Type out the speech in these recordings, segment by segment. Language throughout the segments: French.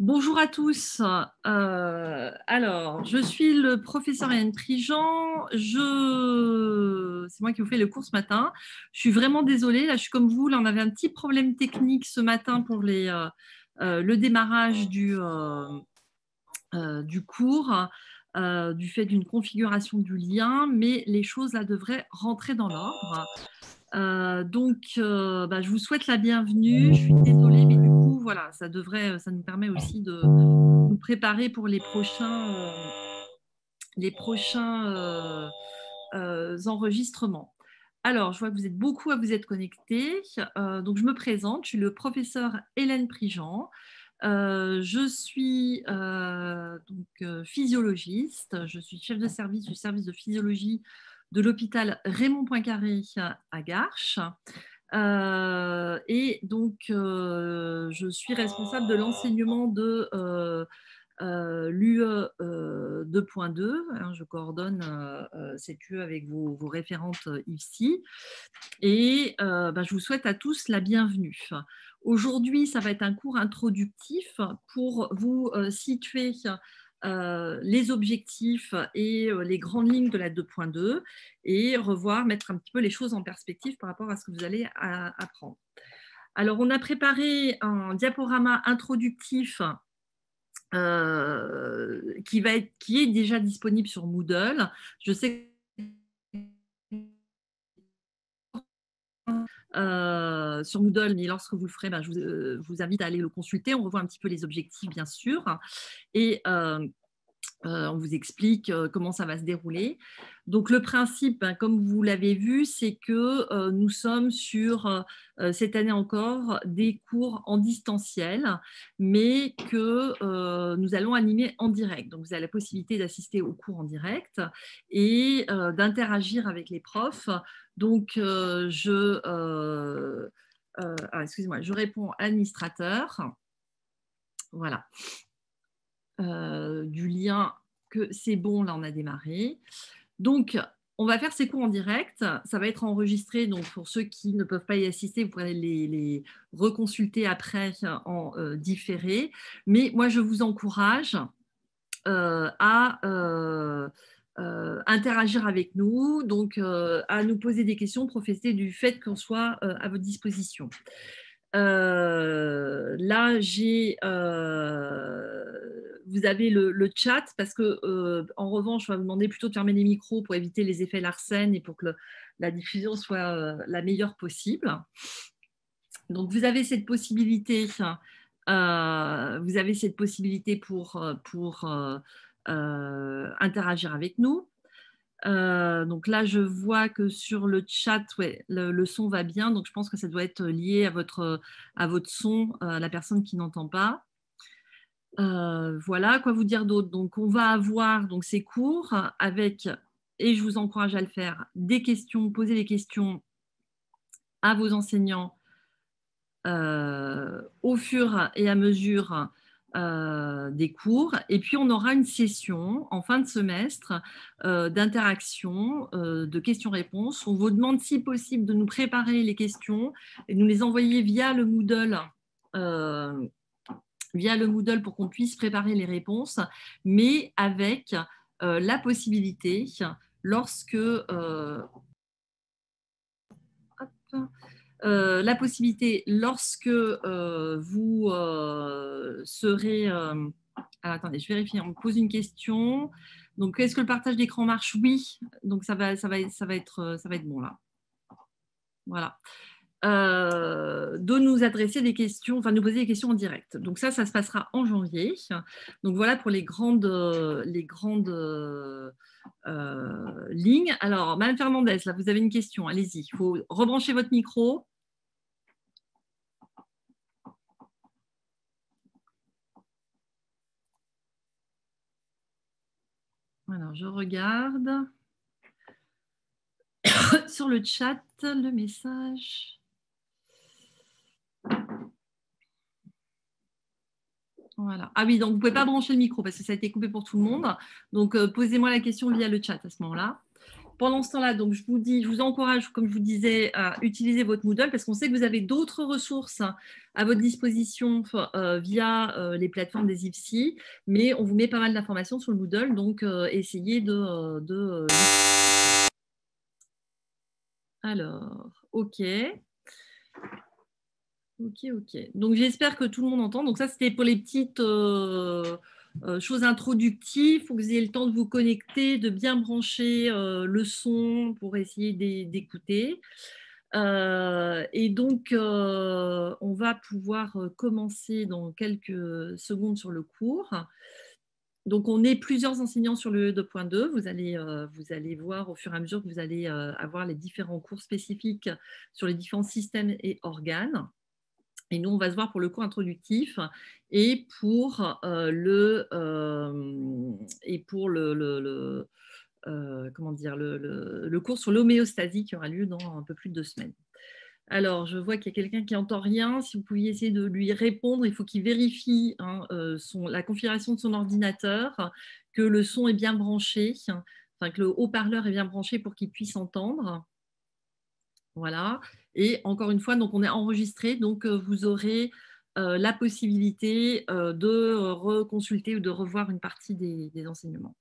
Bonjour à tous. Euh, alors, je suis le professeur Yann Prigent. Je... C'est moi qui vous fais le cours ce matin. Je suis vraiment désolée. Là, je suis comme vous. Là, on avait un petit problème technique ce matin pour euh, euh, le démarrage du, cours. du fait d'une configuration du lien, mais les choses là devraient rentrer dans l'ordre. donc, bah, je vous souhaite la bienvenue. Je suis désolée, mais voilà, ça devrait, euh, ça nous permet aussi de nous préparer pour les prochains, euh, les prochains euh, enregistrements. Alors, je vois que vous êtes beaucoup à vous être connectés. donc, je me présente, je suis le professeur Hélène Prigent. je suis donc, physiologiste, je suis chef de service du service de physiologie de l'hôpital Raymond Poincaré à Garches. Euh, et donc, euh, je suis responsable de l'enseignement de euh, l'UE 2.2. Hein, je coordonne cette UE avec vos, référentes ici. Et bah, je vous souhaite à tous la bienvenue. Aujourd'hui, ça va être un cours introductif pour vous situer euh, les objectifs et euh, les grandes lignes de la 2.2 et revoir, mettre un petit peu les choses en perspective par rapport à ce que vous allez apprendre. Alors, on a préparé un diaporama introductif euh, qui, qui est déjà disponible sur Moodle. Je sais euh, sur Moodle, mais lorsque vous le ferez, ben, euh, je, vous, invite à aller le consulter. On revoit un petit peu les objectifs, bien sûr, et euh, on vous explique comment ça va se dérouler. Donc le principe, ben, comme vous l'avez vu, c'est que nous sommes sur, cette année encore, des cours en distanciel, mais que nous allons animer en direct. Donc vous avez la possibilité d'assister aux cours en direct et d'interagir avec les profs donc, euh, je, euh, euh, ah, moi je réponds administrateur. Voilà. du lien que c'est bon, là on a démarré. Donc, on va faire ces cours en direct. Ça va être enregistré. Donc, pour ceux qui ne peuvent pas y assister, vous pourrez les, reconsulter après en différé. Mais moi, je vous encourage à euh, interagir avec nous, donc euh, à nous poser des questions, profiter du fait qu'on soit euh, à votre disposition. là, j'ai, vous avez le, chat parce que, en revanche, on va vous demander plutôt de fermer les micros pour éviter les effets Larsen et pour que la diffusion soit la meilleure possible. Donc, vous avez cette possibilité. vous avez cette possibilité pour, pour euh, interagir avec nous. Euh, donc là, je vois que sur le chat, le, son va bien. Donc je pense que ça doit être lié à votre, à votre son, euh, à la personne qui n'entend pas. voilà, quoi vous dire d'autre Donc on va avoir donc, ces cours avec, et je vous encourage à le faire, des questions, poser des questions à vos enseignants au fur et à mesure euh, des cours. Et puis, on aura une session en fin de semestre euh, d'interaction, euh, de questions-réponses. On vous demande, si possible, de nous préparer les questions et nous les envoyer via le Moodle. via le Moodle pour qu'on puisse préparer les réponses, mais avec la possibilité, lorsque... Euh, la possibilité, lorsque euh, vous euh, serez... Ah, attendez, je vérifie, on me pose une question. Donc, est-ce que le partage d'écran marche Oui, donc ça va, ça, va, ça, va être, ça va être bon là. Voilà. de nous adresser des questions, enfin nous poser des questions en direct. Donc ça, ça se passera en janvier. Donc voilà pour les grandes, les grandes lignes. Alors, Madame Fernandez, là, vous avez une question, allez-y. Il faut rebrancher votre micro. je regarde sur le chat le message. Voilà. Ah oui, donc vous ne pouvez pas brancher le micro parce que ça a été coupé pour tout le monde. Donc, euh, posez-moi la question via le chat à ce moment-là pendant ce temps-là, donc je vous dis, je vous encourage, comme je vous disais, à utiliser votre Moodle parce qu'on sait que vous avez d'autres ressources à votre disposition euh, via euh, les plateformes des IPSI, mais on vous met pas mal d'informations sur le Moodle, donc euh, essayez de. Alors, ok. Ok, ok. Donc j'espère que tout le monde entend. Donc ça, c'était pour les petites... Euh, chose introductive, il faut que vous ayez le temps de vous connecter, de bien brancher euh, le son pour essayer d'écouter. Euh, et donc, on va pouvoir commencer dans quelques secondes sur le cours. Donc, on est plusieurs enseignants sur le 2.2. E vous allez voir au fur et à mesure que vous allez avoir les différents cours spécifiques sur les différents systèmes et organes. Et nous, on va se voir pour le cours introductif euh, euh, et pour le pour euh, comment dire le, cours sur l'homéostasie qui aura lieu dans un peu plus de deux semaines. Alors, je vois qu'il y a quelqu'un qui entend rien. Si vous pouviez essayer de lui répondre, il faut qu'il vérifie hein, la configuration de son ordinateur, que le son est bien branché, enfin que le haut-parleur est bien branché pour qu'il puisse entendre. Voilà. Et encore une fois, donc on est enregistré, donc euh, vous aurez euh, la possibilité euh, de reconsulter ou de revoir une partie des, enseignements.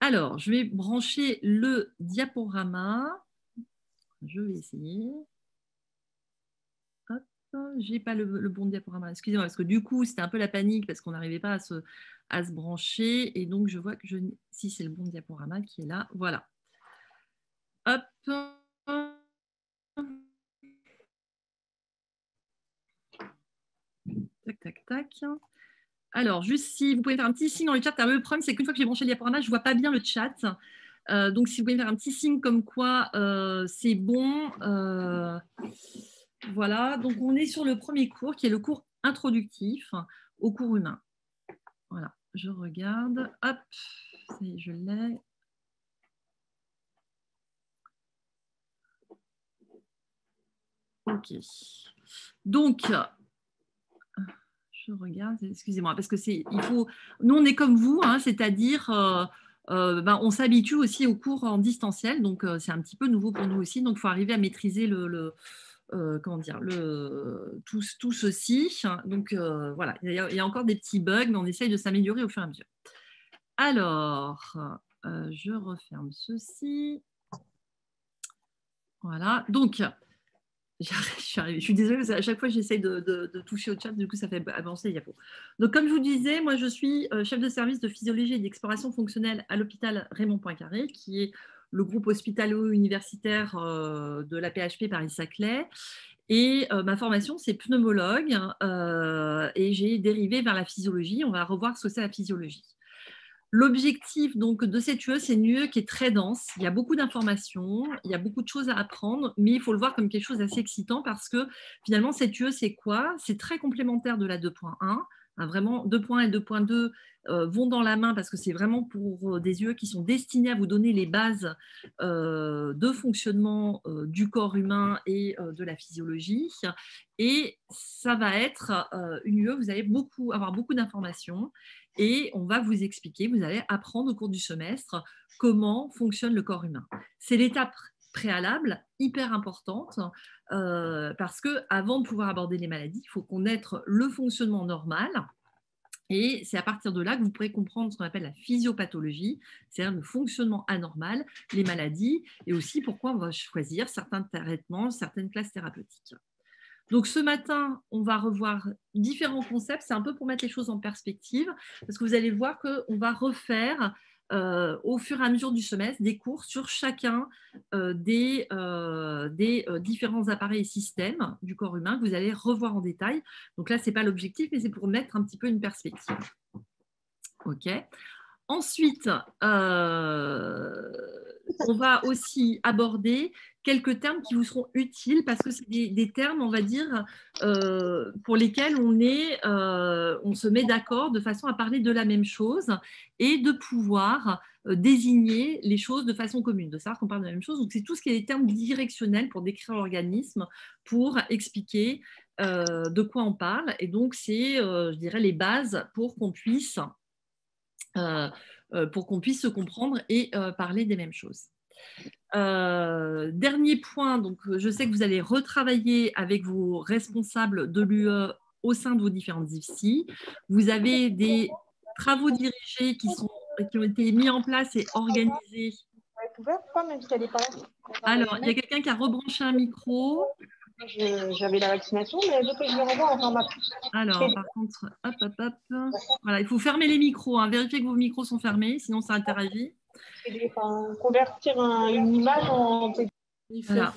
Alors, je vais brancher le diaporama. Je vais essayer. Hop, j'ai pas le, bon diaporama. Excusez-moi, parce que du coup, c'était un peu la panique parce qu'on n'arrivait pas à se, brancher. Et donc, je vois que si c'est le bon diaporama qui est là. Voilà. Hop. Tac, tac, Alors, juste si vous pouvez faire un petit signe dans le chat, un le problème, c'est qu'une fois que j'ai branché le diaporama, je ne vois pas bien le chat. Euh, donc, si vous pouvez faire un petit signe comme quoi euh, c'est bon. Euh, voilà, donc on est sur le premier cours qui est le cours introductif au cours humain. Voilà, je regarde. Hop, je l'ai. Ok. Donc, je regarde, excusez-moi, parce que c'est, il faut, nous on est comme vous, hein, c'est-à-dire euh, euh, ben, on s'habitue aussi aux cours en distanciel, donc euh, c'est un petit peu nouveau pour nous aussi, donc il faut arriver à maîtriser le, comment dire, le, tout, tout ceci. Hein, donc voilà, il y, il y, a, encore des petits bugs, mais on essaye de s'améliorer au fur et à mesure. Alors, je referme ceci. Voilà, donc Je suis désolée, à chaque fois j'essaye de, toucher au chat, du coup ça fait avancer les Donc comme je vous disais, moi je suis euh, chef de service de physiologie et d'exploration fonctionnelle à l'hôpital Raymond Poincaré, qui est le groupe hospitalo-universitaire euh, de la PHP Paris-Saclay. Et euh, ma formation, c'est pneumologue hein, et j'ai dérivé vers la physiologie. On va revoir ce que c'est la physiologie. L'objectif donc de cette UE, c'est une UE qui est très dense. Il y a beaucoup d'informations, il y a beaucoup de choses à apprendre, mais il faut le voir comme quelque chose d'assez excitant parce que finalement, cette UE, c'est quoi C'est très complémentaire de la 2.1. Hein, vraiment, 2.1 et 2.2 euh, vont dans la main parce que c'est vraiment pour euh, des yeux qui sont destinés à vous donner les bases euh, de fonctionnement du corps humain et de la physiologie. Et ça va être une UE, vous allez avoir beaucoup d'informations et on va vous expliquer, vous allez apprendre au cours du semestre comment fonctionne le corps humain. C'est l'étape préalable hyper importante euh, parce que avant de pouvoir aborder les maladies, il faut connaître le fonctionnement normal. Et c'est à partir de là que vous pourrez comprendre ce qu'on appelle la physiopathologie, c'est-à-dire le fonctionnement anormal, les maladies, et aussi pourquoi on va choisir certains traitements, certaines classes thérapeutiques. Donc ce matin, on va revoir différents concepts. C'est un peu pour mettre les choses en perspective, parce que vous allez voir qu'on va refaire euh, au fur et à mesure du semestre des cours sur chacun euh, des, euh, des différents appareils et systèmes du corps humain que vous allez revoir en détail. Donc là, ce n'est pas l'objectif, mais c'est pour mettre un petit peu une perspective. OK. Ensuite, on va aussi aborder quelques termes qui vous seront utiles parce que c'est des, termes, on va dire, euh, pour lesquels on, est, euh, on se met d'accord de façon à parler de la même chose et de pouvoir euh, désigner les choses de façon commune, de savoir qu'on parle de la même chose. Donc c'est tout ce qui est des termes directionnels pour décrire l'organisme, pour expliquer de quoi on parle. Et donc c'est, je dirais, les bases pour qu'on puisse, pour qu'on puisse se comprendre et parler des mêmes choses. Euh, dernier point, donc euh, je sais que vous allez retravailler avec vos responsables de l'UE au sein de vos différentes IFSI. Vous avez des travaux dirigés qui, sont, qui ont été mis en place et organisés. Alors, il y a quelqu'un qui a rebranché un micro. J'avais la vaccination, mais le Alors, par contre, hop, hop, il faut fermer les micros. Hein. Vérifiez que vos micros sont fermés, sinon ça interagit convertir une image en voilà.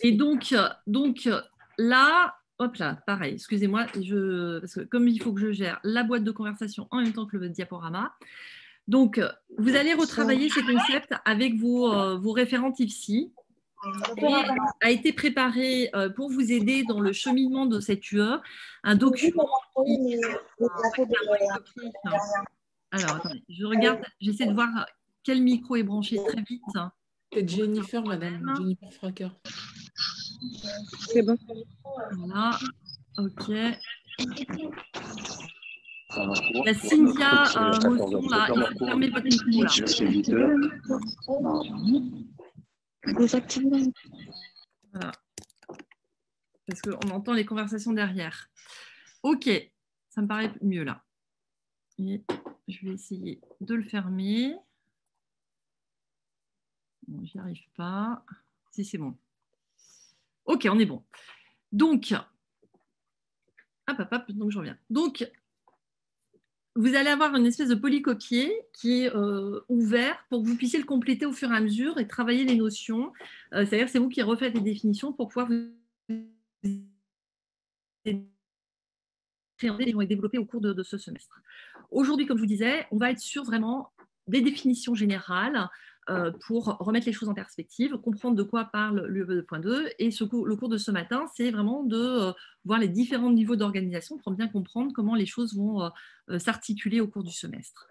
Et donc, donc là, hop là, pareil, excusez-moi, je, parce que comme il faut que je gère la boîte de conversation en même temps que le diaporama, donc vous allez retravailler ces concepts avec vos, euh, vos référents a été préparé euh, pour vous aider dans le cheminement de cette UE un document. alors, attendez, je regarde, j'essaie de voir quel micro est branché très vite C'est Jennifer, madame. Jennifer Fracker. C'est bon. Voilà. OK. La bah, Cynthia un Mosson, euh, là, il votre micro. Là. Hein. Voilà. Parce qu'on entend les conversations derrière. OK, ça me paraît mieux là. Et je vais essayer de le fermer. Je j'y arrive pas. Si, c'est bon. Ok, on est bon. Donc, hop, hop, donc je reviens. Donc, vous allez avoir une espèce de polycopier qui est euh, ouvert pour que vous puissiez le compléter au fur et à mesure et travailler les notions. Euh, c'est-à-dire c'est vous qui refaites les définitions pour pouvoir vous et au cours de ce semestre. Aujourd'hui, comme je vous disais, on va être sur vraiment des définitions générales, euh, pour remettre les choses en perspective, comprendre de quoi parle l'UE 2.2. E et le cours de ce matin, c'est vraiment de euh, voir les différents niveaux d'organisation pour bien comprendre comment les choses vont euh, s'articuler au cours du semestre.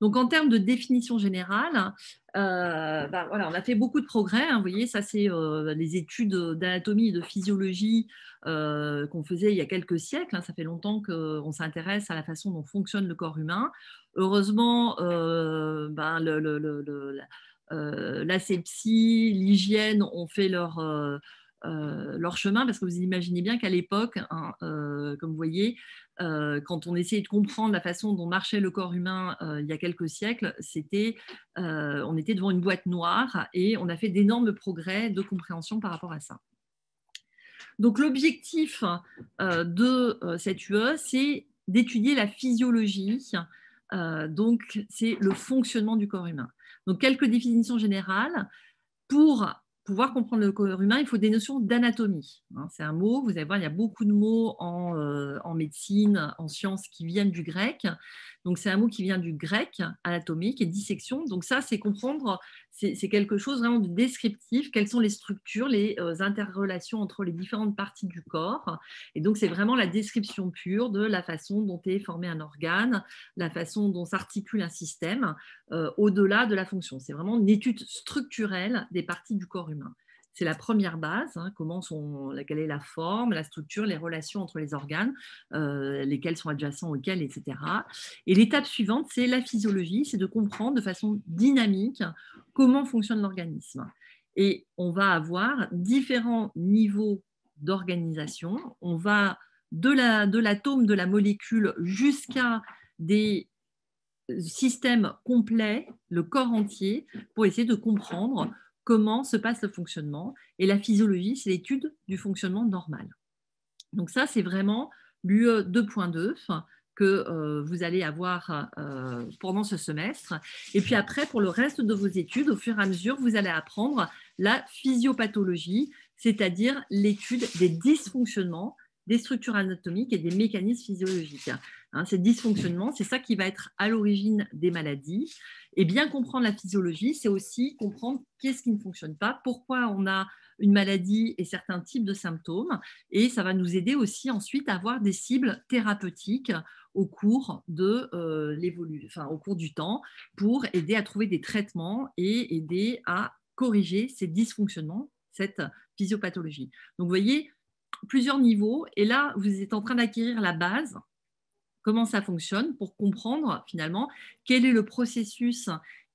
Donc en termes de définition générale, bah, on a fait beaucoup de progrès. Hein. vous voyez, ça c'est les études d'anatomie et de physiologie qu'on faisait il y a quelques siècles. Hein. ça fait longtemps qu'on s'intéresse à la façon dont fonctionne le corps humain. Heureusement, euh, ben, euh, l'asepsie, l'hygiène ont fait euh, leur, chemin, parce que vous imaginez bien qu'à l'époque, hein, comme vous voyez, quand on essayait de comprendre la façon dont marchait le corps humain il y a quelques siècles, c'était, on était devant une boîte noire et on a fait d'énormes progrès de compréhension par rapport à ça. Donc l'objectif de cette UE, c'est d'étudier la physiologie euh, donc, c'est le fonctionnement du corps humain. Donc, quelques définitions générales. Pour pouvoir comprendre le corps humain, il faut des notions d'anatomie. Hein. c'est un mot, vous allez voir, il y a beaucoup de mots en, euh, en médecine, en sciences qui viennent du grec. Donc, c'est un mot qui vient du grec, anatomique, et dissection. Donc, ça, c'est comprendre, c'est quelque chose vraiment de descriptif, quelles sont les structures, les euh, interrelations entre les différentes parties du corps. Et donc, c'est vraiment la description pure de la façon dont est formé un organe, la façon dont s'articule un système, euh, au-delà de la fonction. C'est vraiment une étude structurelle des parties du corps humain. C'est la première base, hein, comment sont, quelle est la forme, la structure, les relations entre les organes, euh, lesquels sont adjacents auxquels, etc. Et l'étape suivante, c'est la physiologie, c'est de comprendre de façon dynamique comment fonctionne l'organisme. Et on va avoir différents niveaux d'organisation. On va de l'atome, de, la molécule jusqu'à des systèmes complets, le corps entier, pour essayer de comprendre comment se passe le fonctionnement. Et la physiologie, c'est l'étude du fonctionnement normal. Donc ça, c'est vraiment l'UE 2.2 que euh, vous allez avoir euh, pendant ce semestre. Et puis après, pour le reste de vos études, au fur et à mesure, vous allez apprendre la physiopathologie, c'est-à-dire l'étude des dysfonctionnements des structures anatomiques et des mécanismes physiologiques. Hein. Hein, ces dysfonctionnements, c'est ça qui va être à l'origine des maladies. Et bien comprendre la physiologie, c'est aussi comprendre qu'est-ce qui ne fonctionne pas, pourquoi on a une maladie et certains types de symptômes. Et ça va nous aider aussi ensuite à avoir des cibles thérapeutiques au cours, de, euh, au cours du temps pour aider à trouver des traitements et aider à corriger ces dysfonctionnements, cette physiopathologie. Donc vous voyez, plusieurs niveaux. Et là, vous êtes en train d'acquérir la base, comment ça fonctionne, pour comprendre finalement quel est le processus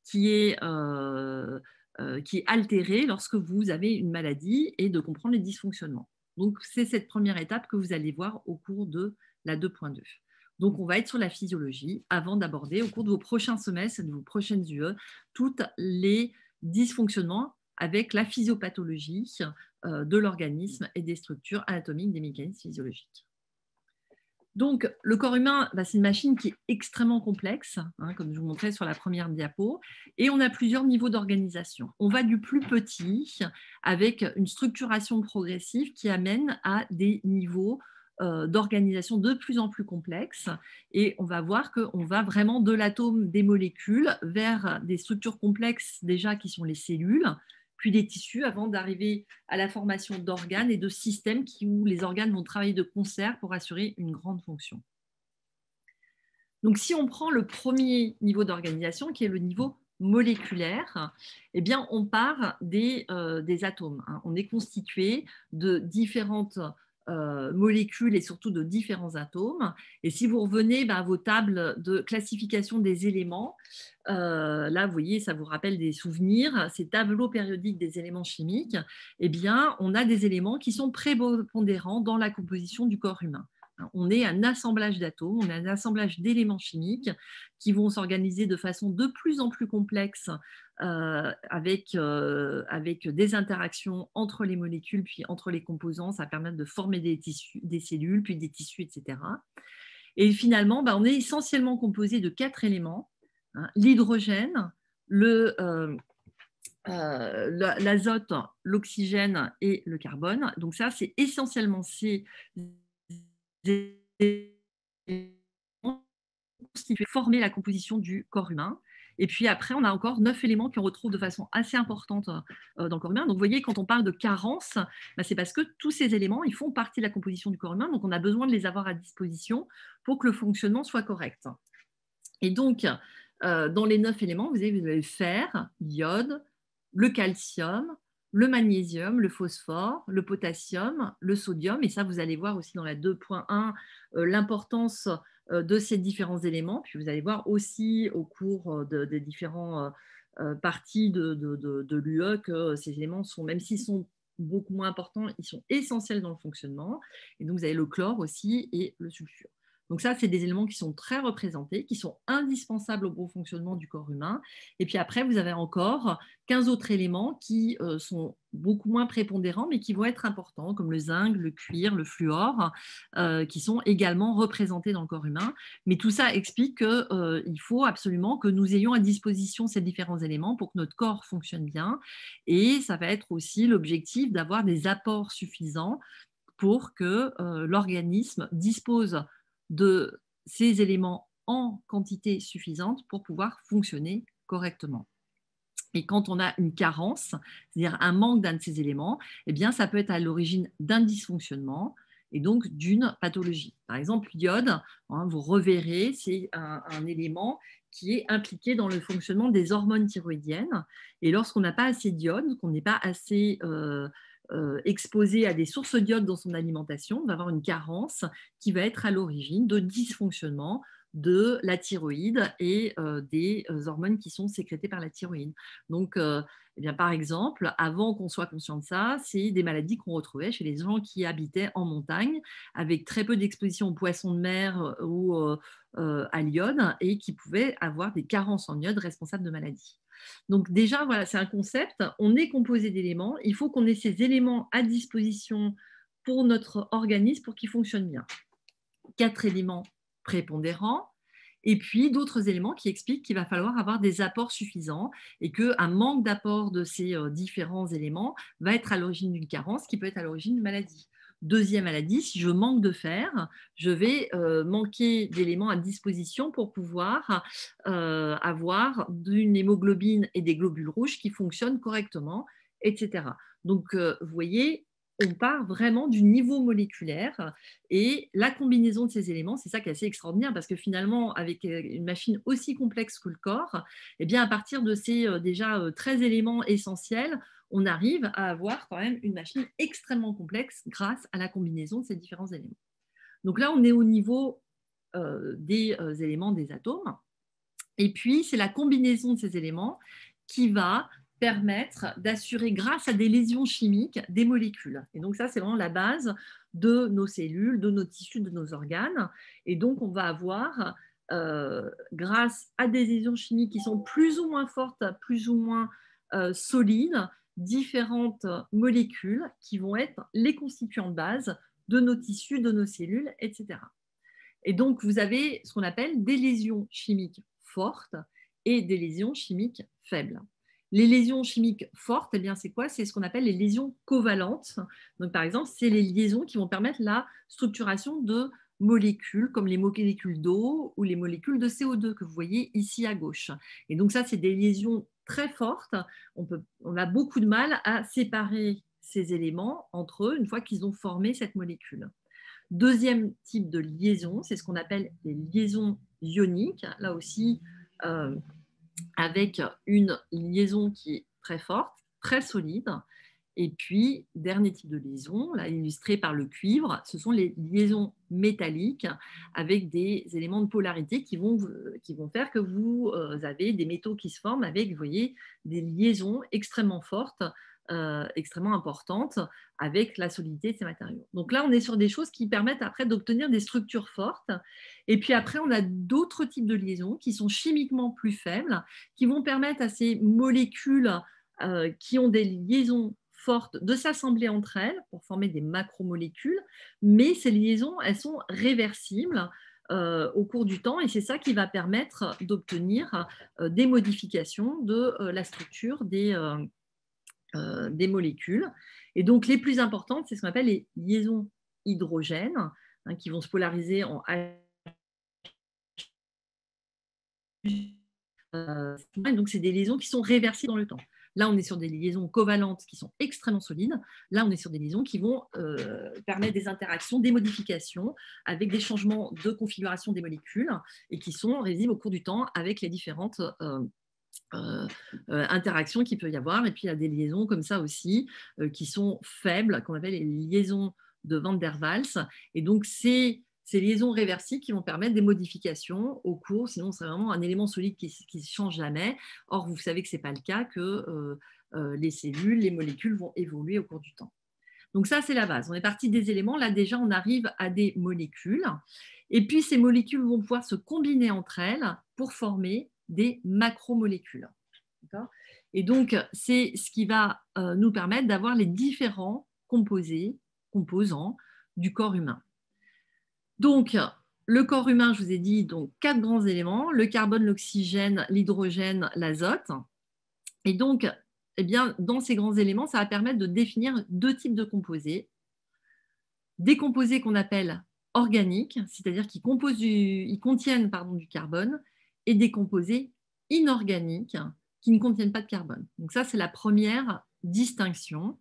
qui est, euh, euh, qui est altéré lorsque vous avez une maladie et de comprendre les dysfonctionnements. Donc, c'est cette première étape que vous allez voir au cours de la 2.2. Donc, on va être sur la physiologie avant d'aborder au cours de vos prochains semestres, de vos prochaines UE, tous les dysfonctionnements avec la physiopathologie euh, de l'organisme et des structures anatomiques des mécanismes physiologiques. Donc, le corps humain, bah, c'est une machine qui est extrêmement complexe, hein, comme je vous montrais sur la première diapo, et on a plusieurs niveaux d'organisation. On va du plus petit avec une structuration progressive qui amène à des niveaux euh, d'organisation de plus en plus complexes, et on va voir qu'on va vraiment de l'atome des molécules vers des structures complexes déjà qui sont les cellules, puis des tissus, avant d'arriver à la formation d'organes et de systèmes qui, où les organes vont travailler de concert pour assurer une grande fonction. Donc si on prend le premier niveau d'organisation, qui est le niveau moléculaire, eh bien, on part des, euh, atomes. Hein. On est constitué de différentes euh, molécules et surtout de différents atomes. Et si vous revenez à bah, vos tables de classification des éléments, euh, là, vous voyez, ça vous rappelle des souvenirs, ces tableaux périodiques des éléments chimiques, eh bien, on a des éléments qui sont prépondérants dans la composition du corps humain. On est un assemblage d'atomes, on est un assemblage d'éléments chimiques qui vont s'organiser de façon de plus en plus complexe euh, avec, euh, avec des interactions entre les molécules, puis entre les composants. Ça permet de former des, tissus, des cellules, puis des tissus, etc. Et finalement, bah, on est essentiellement composé de quatre éléments. Hein, l'hydrogène, le, euh, l'azote, l'oxygène et le carbone. Donc ça, c'est essentiellement ces éléments qui former la composition du corps humain. Et puis après, on a encore neuf éléments qu'on retrouve de façon assez importante euh, dans le corps humain. Donc vous voyez, quand on parle de carence, bah, c'est parce que tous ces éléments, ils font partie de la composition du corps humain, donc on a besoin de les avoir à disposition pour que le fonctionnement soit correct. Et donc, euh, dans les neuf éléments, vous avez, le fer, l'iode, le calcium, le magnésium, le phosphore, le potassium, le sodium. Et ça, vous allez voir aussi dans la 2.1 euh, l'importance euh, de ces différents éléments. Puis vous allez voir aussi au cours euh, des différents euh, parties de, de l'UE que ces éléments sont, même s'ils sont beaucoup moins importants, ils sont essentiels dans le fonctionnement. Et donc vous avez le chlore aussi et le sulfure. Donc ça, c'est des éléments qui sont très représentés, qui sont indispensables au bon fonctionnement du corps humain. Et puis après, vous avez encore 15 autres éléments qui euh, sont beaucoup moins prépondérants, mais qui vont être importants, comme le zinc, le cuir, le fluor, euh, qui sont également représentés dans le corps humain. Mais tout ça explique qu'il euh, faut absolument que nous ayons à disposition ces différents éléments pour que notre corps fonctionne bien. Et ça va être aussi l'objectif d'avoir des apports suffisants pour que l'organisme dispose de ces éléments en quantité suffisante pour pouvoir fonctionner correctement. Et quand on a une carence, c'est-à-dire un manque d'un de ces éléments, eh bien, ça peut être à l'origine d'un dysfonctionnement et donc d'une pathologie. Par exemple, l'iode, hein, vous reverrez, c'est un, élément qui est impliqué dans le fonctionnement des hormones thyroïdiennes. Et lorsqu'on n'a pas assez d'iode, qu'on n'est pas assez... Euh, euh, exposé à des sources d'iode dans son alimentation va avoir une carence qui va être à l'origine de dysfonctionnement de la thyroïde et euh, des euh, hormones qui sont sécrétées par la thyroïde. Donc, eh bien, par exemple, avant qu'on soit conscient de ça, c'est des maladies qu'on retrouvait chez les gens qui habitaient en montagne, avec très peu d'exposition aux poissons de mer ou à l'iode, et qui pouvaient avoir des carences en iode responsables de maladies. Donc déjà, voilà, c'est un concept. On est composé d'éléments. Il faut qu'on ait ces éléments à disposition pour notre organisme pour qu'il fonctionne bien. Quatre éléments prépondérants et puis d'autres éléments qui expliquent qu'il va falloir avoir des apports suffisants et qu'un manque d'apport de ces euh, différents éléments va être à l'origine d'une carence qui peut être à l'origine d'une maladie. Deuxième maladie, si je manque de fer, je vais euh, manquer d'éléments à disposition pour pouvoir euh, avoir une hémoglobine et des globules rouges qui fonctionnent correctement, etc. Donc, euh, vous voyez, on part vraiment du niveau moléculaire et la combinaison de ces éléments, c'est ça qui est assez extraordinaire parce que finalement, avec euh, une machine aussi complexe que le corps, eh bien à partir de ces euh, déjà 13 euh, éléments essentiels, on arrive à avoir quand même une machine extrêmement complexe grâce à la combinaison de ces différents éléments. Donc là, on est au niveau des éléments des atomes. Et puis, c'est la combinaison de ces éléments qui va permettre d'assurer, grâce à des lésions chimiques, des molécules. Et donc ça, c'est vraiment la base de nos cellules, de nos tissus, de nos organes. Et donc, on va avoir, euh, grâce à des lésions chimiques qui sont plus ou moins fortes, plus ou moins euh, solides, différentes molécules qui vont être les constituants de base de nos tissus, de nos cellules, etc. Et donc, vous avez ce qu'on appelle des lésions chimiques fortes et des lésions chimiques faibles. Les lésions chimiques fortes, eh bien c'est quoi C'est ce qu'on appelle les lésions covalentes. Donc par exemple, c'est les liaisons qui vont permettre la structuration de molécules comme les molécules d'eau ou les molécules de CO2 que vous voyez ici à gauche. Et donc ça, c'est des lésions très fortes. On, peut, on a beaucoup de mal à séparer ces éléments entre eux une fois qu'ils ont formé cette molécule. Deuxième type de liaison, c'est ce qu'on appelle les liaisons ioniques. Là aussi, euh, avec une liaison qui est très forte, très solide. Et puis, dernier type de liaison, là illustré par le cuivre, ce sont les liaisons métalliques avec des éléments de polarité qui vont, qui vont faire que vous euh, avez des métaux qui se forment avec, vous voyez, des liaisons extrêmement fortes euh, extrêmement importantes avec la solidité de ces matériaux. Donc là, on est sur des choses qui permettent après d'obtenir des structures fortes. Et puis après, on a d'autres types de liaisons qui sont chimiquement plus faibles, qui vont permettre à ces molécules euh, qui ont des liaisons fortes de s'assembler entre elles pour former des macromolécules, mais ces liaisons, elles sont réversibles euh, au cours du temps et c'est ça qui va permettre d'obtenir des modifications de la structure des, euh, des molécules. Et donc, les plus importantes, c'est ce qu'on appelle les liaisons hydrogènes, hein, qui vont se polariser en euh, donc, c'est des liaisons qui sont réversibles dans le temps. Là, on est sur des liaisons covalentes qui sont extrêmement solides. Là, on est sur des liaisons qui vont euh, permettre des interactions, des modifications, avec des changements de configuration des molécules et qui sont révisibles au cours du temps avec les différentes euh, euh, interactions qu'il peut y avoir. Et puis, il y a des liaisons comme ça aussi euh, qui sont faibles, qu'on appelle les liaisons de Van der Waals. Et donc, c'est ces liaisons réversibles qui vont permettre des modifications au cours, sinon c'est vraiment un élément solide qui ne change jamais. Or, vous savez que ce n'est pas le cas, que les cellules, les molécules vont évoluer au cours du temps. Donc ça, c'est la base. On est parti des éléments. Là, déjà, on arrive à des molécules. Et puis, ces molécules vont pouvoir se combiner entre elles pour former des macromolécules. Et donc, c'est ce qui va euh, nous permettre d'avoir les différents composés, composants du corps humain. Donc, le corps humain, je vous ai dit, donc quatre grands éléments, le carbone, l'oxygène, l'hydrogène, l'azote. Et donc, eh bien, dans ces grands éléments, ça va permettre de définir deux types de composés. Des composés qu'on appelle organiques, c'est-à-dire qui, composent contiennent pardon, du carbone, et des composés inorganiques qui ne contiennent pas de carbone. Donc ça, c'est la première distinction.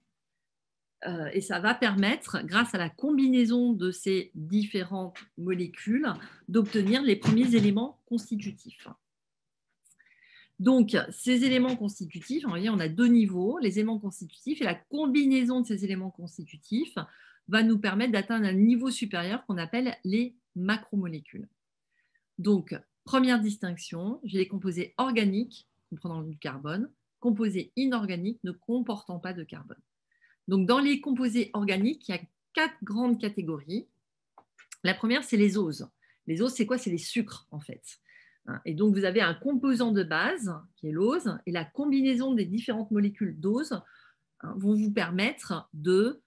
Euh, et ça va permettre, grâce à la combinaison de ces différentes molécules, d'obtenir les premiers éléments constitutifs. Donc, ces éléments constitutifs, on, on a deux niveaux, les éléments constitutifs et la combinaison de ces éléments constitutifs va nous permettre d'atteindre un niveau supérieur qu'on appelle les macromolécules. Donc, Première distinction, j'ai les composés organiques, comprenant du carbone, composés inorganiques ne comportant pas de carbone. Donc, dans les composés organiques, il y a quatre grandes catégories. La première, c'est les oses. Les oses, c'est quoi C'est les sucres, en fait. Hein, et donc, vous avez un composant de base, qui est l'ose, et la combinaison des différentes molécules d'ose hein, vont vous permettre de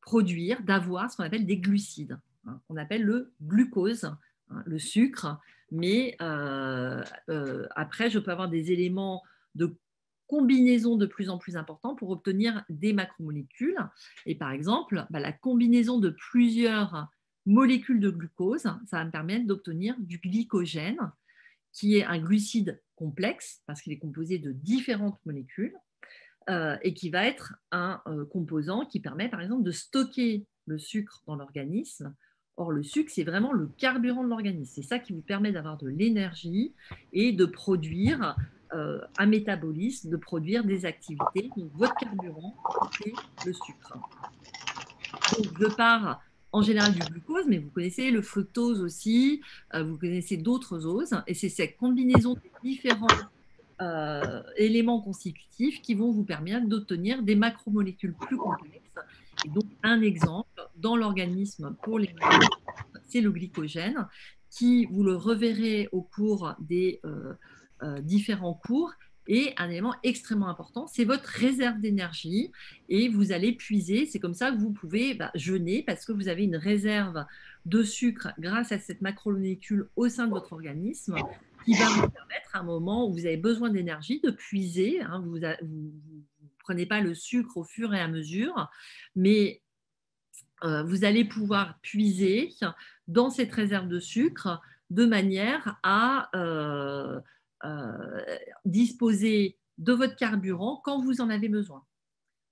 produire, d'avoir ce qu'on appelle des glucides. Hein, qu'on appelle le glucose. Hein, le sucre, mais euh, euh, après, je peux avoir des éléments de combinaison de plus en plus importants pour obtenir des macromolécules. Et par exemple, bah, la combinaison de plusieurs molécules de glucose, ça va me permettre d'obtenir du glycogène, qui est un glucide complexe, parce qu'il est composé de différentes molécules, euh, et qui va être un composant qui permet, par exemple, de stocker le sucre dans l'organisme Or, le sucre, c'est vraiment le carburant de l'organisme. C'est ça qui vous permet d'avoir de l'énergie et de produire euh, un métabolisme, de produire des activités. Donc, votre carburant, c'est le sucre. Donc, je part, en général du glucose, mais vous connaissez le fructose aussi, euh, vous connaissez d'autres oses. Et c'est cette combinaison de différents euh, éléments constitutifs qui vont vous permettre d'obtenir des macromolécules plus complexes. Et donc, un exemple, dans l'organisme pour les c'est le glycogène, qui, vous le reverrez au cours des euh, euh, différents cours, et un élément extrêmement important, c'est votre réserve d'énergie et vous allez puiser, c'est comme ça que vous pouvez bah, jeûner parce que vous avez une réserve de sucre grâce à cette macromolécule au sein de votre organisme qui va vous permettre à un moment où vous avez besoin d'énergie de puiser. Hein, vous ne prenez pas le sucre au fur et à mesure, mais euh, vous allez pouvoir puiser dans cette réserve de sucre de manière à euh, euh, disposer de votre carburant quand vous en avez besoin.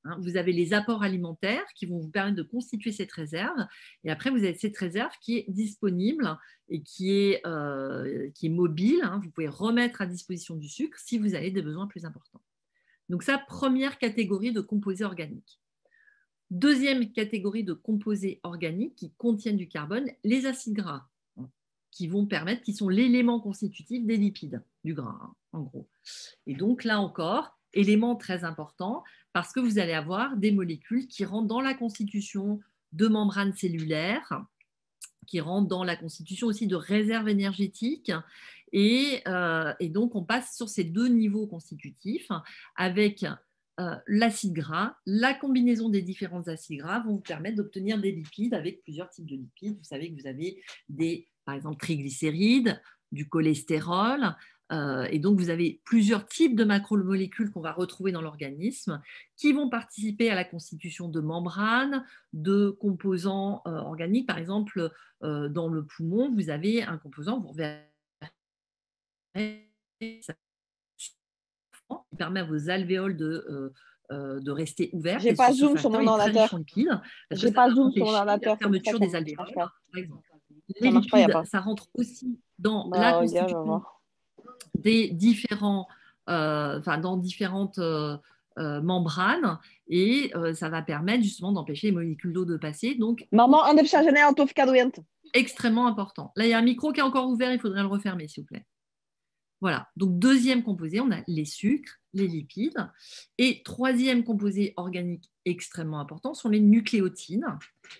Hein, vous avez les apports alimentaires qui vont vous permettre de constituer cette réserve. Et après, vous avez cette réserve qui est disponible et qui est, mobile. Hein, vous pouvez remettre à disposition du sucre si vous avez des besoins plus importants. Donc ça, première catégorie de composés organiques. Deuxième catégorie de composés organiques qui contiennent du carbone, les acides gras, hein, qui vont permettre, qui sont l'élément constitutif des lipides, du gras, hein, en gros. Et donc là encore, élément très important, parce que vous allez avoir des molécules qui rentrent dans la constitution de membranes cellulaires, qui rentrent dans la constitution aussi de réserves énergétiques. et euh, donc, on passe sur ces deux niveaux constitutifs avec euh, l'acide gras, la combinaison des différents acides gras vont vous permettre d'obtenir des lipides avec plusieurs types de lipides. Vous savez que vous avez des, par exemple, triglycérides, du cholestérol, euh, et donc vous avez plusieurs types de macromolécules qu'on va retrouver dans l'organisme qui vont participer à la constitution de membranes, de composants euh, organiques. Par exemple, dans le poumon, vous avez un composant, vous qui permet à vos alvéoles de, euh, euh, de rester ouvertes. J'ai pas zoom sur mon ordinateur. J'ai pas zoom sur mon ordinateur. La fermeture des alvéoles, par exemple. ça, rentre aussi dans bah, la constitution des différents, euh, dans différentes euh, membranes et ça va permettre justement d'empêcher les molécules d'eau de passer. Donc, Maman, un Extrêmement important. Là, il y a un micro qui est encore ouvert, il faudrait le refermer, s'il vous plaît. Voilà, donc deuxième composé, on a les sucres, les lipides. Et troisième composé organique extrêmement important sont les nucléotides,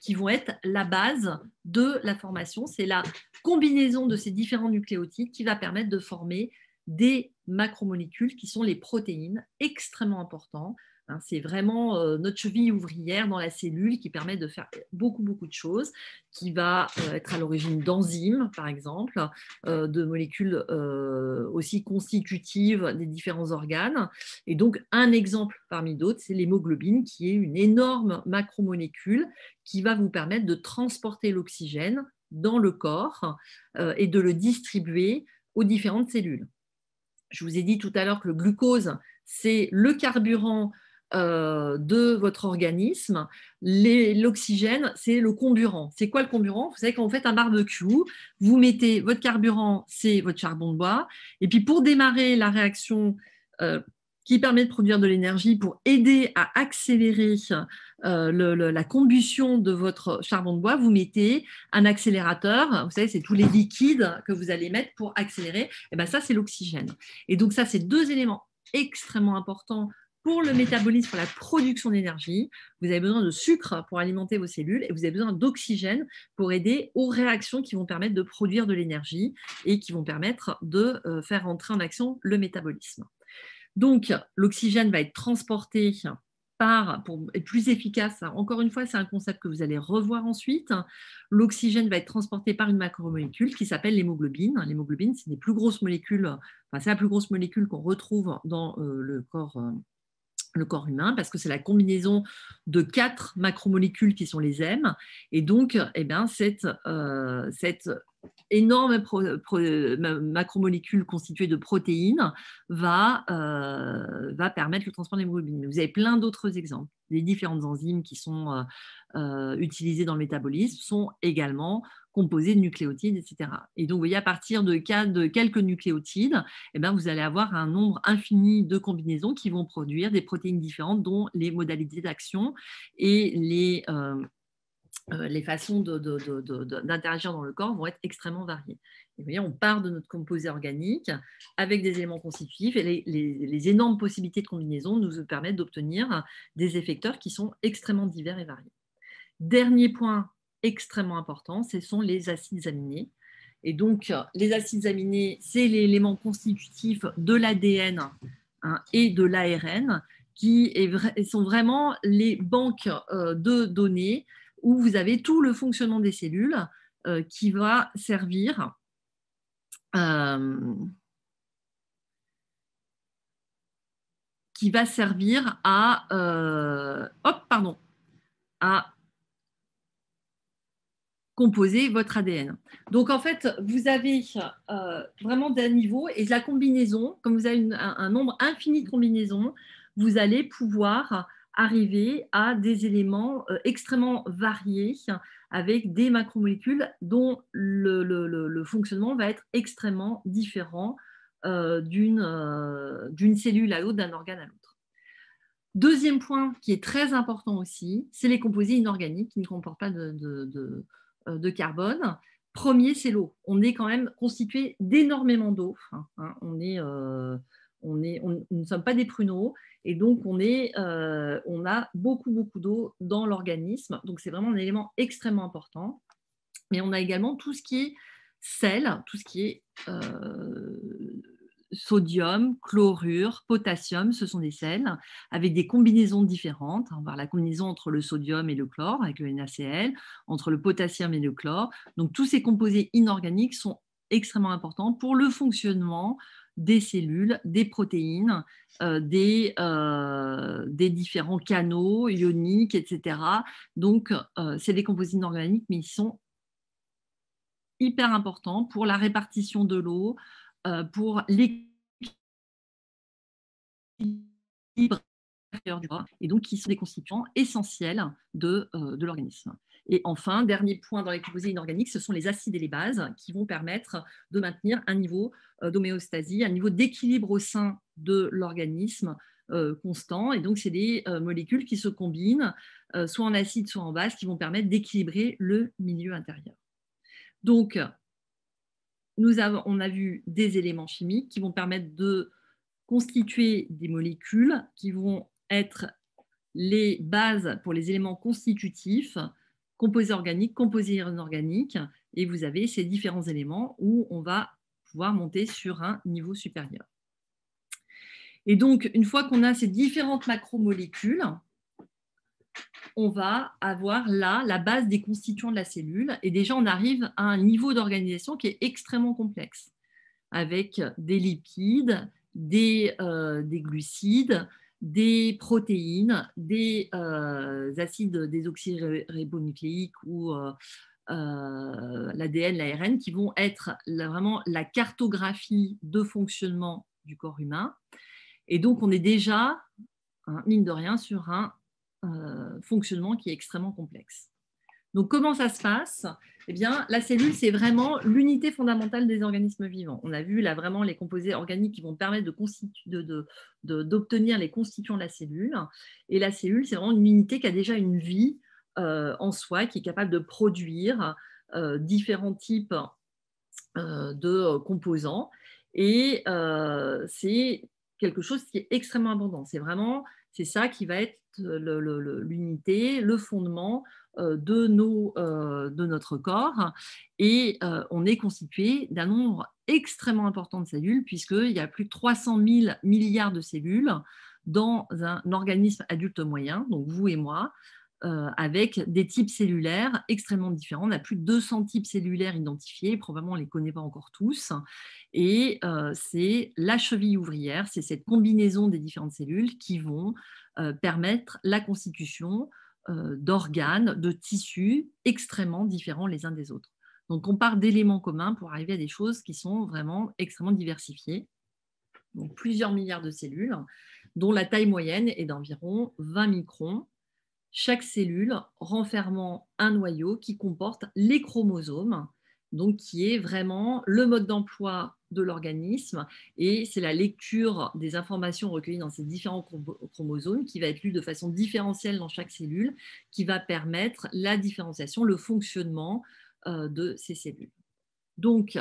qui vont être la base de la formation. C'est la combinaison de ces différents nucléotides qui va permettre de former des macromolécules qui sont les protéines, extrêmement importantes Hein. c'est vraiment euh, notre cheville ouvrière dans la cellule qui permet de faire beaucoup, beaucoup de choses, qui va euh, être à l'origine d'enzymes, par exemple, euh, de molécules aussi constitutives des différents organes. Et donc, un exemple parmi d'autres, c'est l'hémoglobine, qui est une énorme macromolécule qui va vous permettre de transporter l'oxygène dans le corps et de le distribuer aux différentes cellules. Je vous ai dit tout à l'heure que le glucose, c'est le carburant euh, de votre organisme, l'oxygène, c'est le comburant. C'est quoi le comburant Vous savez, quand vous faites un barbecue, vous mettez votre carburant, c'est votre charbon de bois. Et puis pour démarrer la réaction euh, qui permet de produire de l'énergie pour aider à accélérer euh, la combustion de votre charbon de bois, vous mettez un accélérateur. Vous savez, c'est tous les liquides que vous allez mettre pour accélérer. Et eh ben ça, c'est l'oxygène. Et donc ça, c'est deux éléments extrêmement importants pour le métabolisme, pour la production d'énergie. Vous avez besoin de sucre pour alimenter vos cellules et vous avez besoin d'oxygène pour aider aux réactions qui vont permettre de produire de l'énergie et qui vont permettre de euh, faire entrer en action le métabolisme. Donc, l'oxygène va être transporté par, pour être plus efficace, hein, encore une fois, c'est un concept que vous allez revoir ensuite, l'oxygène va être transporté par une macromolécule qui s'appelle l'hémoglobine. L'hémoglobine, c'est les plus grosses molécules, enfin, c'est la plus grosse molécule qu'on retrouve dans euh, le corps euh, le corps humain parce que c'est la combinaison de quatre macromolécules qui sont les M et donc eh bien, cette, euh, cette énorme macromolécule constituée de protéines va, euh, va permettre le transport d'hémoglobine. Vous avez plein d'autres exemples. Les différentes enzymes qui sont euh, euh, utilisées dans le métabolisme sont également composées de nucléotides, etc. Et donc, vous voyez, à partir de, quelques nucléotides, eh ben, vous allez avoir un nombre infini de combinaisons qui vont produire des protéines différentes dont les modalités d'action et les... Euh, les façons d'interagir dans le corps vont être extrêmement variées. on part de notre composé organique avec des éléments constitutifs et les, énormes possibilités de combinaison nous permettent d'obtenir des effecteurs qui sont extrêmement divers et variés. Dernier point extrêmement important, ce sont les acides aminés. Et donc, les acides aminés, c'est l'élément constitutif de l'ADN hein, et de l'ARN qui sont vraiment les banques euh, de données où vous avez tout le fonctionnement des cellules euh, qui va servir euh, qui va servir à euh, hop, pardon, à composer votre ADN. Donc en fait, vous avez vraiment d'un niveau et la combinaison, comme vous avez un, nombre infini de combinaisons, vous allez pouvoir arriver à des éléments euh, extrêmement variés avec des macromolécules dont le, fonctionnement va être extrêmement différent euh, euh, d'une cellule à l'autre, d'un organe à l'autre. Deuxième point qui est très important aussi, c'est les composés inorganiques qui ne comportent pas de, carbone. Premier, c'est l'eau. On est quand même constitué d'énormément d'eau. Hein, hein, on est on nous ne sommes pas des pruneaux et donc euh, on, a beaucoup, beaucoup d'eau dans l'organisme. Donc c'est vraiment un élément extrêmement important. Mais on a également tout ce qui est sel, tout ce qui est euh, sodium, chlorure, potassium, ce sont des sels avec des combinaisons différentes. On va la combinaison entre le sodium et le chlore avec le NaCl, entre le potassium et le chlore. Donc tous ces composés inorganiques sont extrêmement importants pour le fonctionnement des cellules, des protéines, euh, euh, des, différents canaux ioniques, etc. Donc, euh, c'est des composés organiques, mais ils sont hyper importants pour la répartition de l'eau, pour l'équilibre du et donc qui sont des constituants essentiels de l'organisme. Et enfin, dernier point dans les composés inorganiques, ce sont les acides et les bases qui vont permettre de maintenir un niveau euh, d'homéostasie, un niveau d'équilibre au sein de l'organisme euh, constant. Et donc, c'est des euh, molécules qui se combinent, soit en acide, soit en base, qui vont permettre d'équilibrer le milieu intérieur. Donc, nous avons, on a vu des éléments chimiques qui vont permettre de constituer des molécules qui vont être les bases pour les éléments constitutifs composés organiques, composés inorganiques, et vous avez ces différents éléments où on va pouvoir monter sur un niveau supérieur. Et donc, une fois qu'on a ces différentes macromolécules, on va avoir là la base des constituants de la cellule. Et déjà, on arrive à un niveau d'organisation qui est extrêmement complexe, avec des lipides, des, euh, des glucides, des protéines, des acides, euh, acides désoxyribonucléiques ou euh, euh, l'ADN, l'ARN, qui vont être vraiment la cartographie de fonctionnement du corps humain. Et donc, on est déjà, hein, mine de rien, sur un fonctionnement qui est extrêmement complexe. Donc, comment ça se passe Eh bien, la cellule, c'est vraiment l'unité fondamentale des organismes vivants. On a vu là vraiment les composés organiques qui vont permettre d'obtenir les constituants de la cellule. Et la cellule, c'est vraiment une unité qui a déjà une vie euh, en soi, qui est capable de produire euh, différents types euh, de composants. Et c'est quelque chose qui est extrêmement abondant. C'est vraiment c'est ça qui va être euh, l'unité, le, fondement euh, de, euh, de notre corps. Et on est constitué d'un nombre extrêmement important de cellules, puisqu'il y a plus de 300 000 milliards de cellules dans un organisme adulte moyen, donc vous et moi, euh, avec des types cellulaires extrêmement différents. On a plus de 200 types cellulaires identifiés, probablement on ne les connaît pas encore tous. Et euh, c'est la cheville ouvrière, c'est cette combinaison des différentes cellules qui vont euh, permettre la constitution d'organes, de tissus extrêmement différents les uns des autres. Donc on part d'éléments communs pour arriver à des choses qui sont vraiment extrêmement diversifiées. Donc plusieurs milliards de cellules, dont la taille moyenne est d'environ 20 microns chaque cellule renfermant un noyau qui comporte les chromosomes, donc qui est vraiment le mode d'emploi de l'organisme et c'est la lecture des informations recueillies dans ces différents chromosomes qui va être lue de façon différentielle dans chaque cellule qui va permettre la différenciation, le fonctionnement euh, de ces cellules. Donc,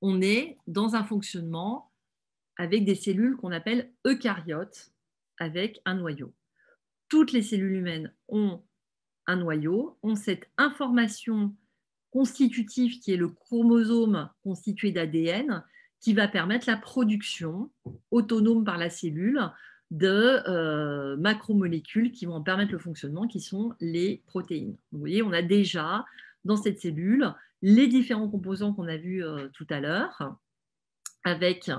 on est dans un fonctionnement avec des cellules qu'on appelle eucaryotes avec un noyau toutes les cellules humaines ont un noyau, ont cette information constitutive qui est le chromosome constitué d'ADN qui va permettre la production autonome par la cellule de euh, macromolécules qui vont permettre le fonctionnement, qui sont les protéines. Vous voyez, on a déjà dans cette cellule les différents composants qu'on a vus euh, tout à l'heure, avec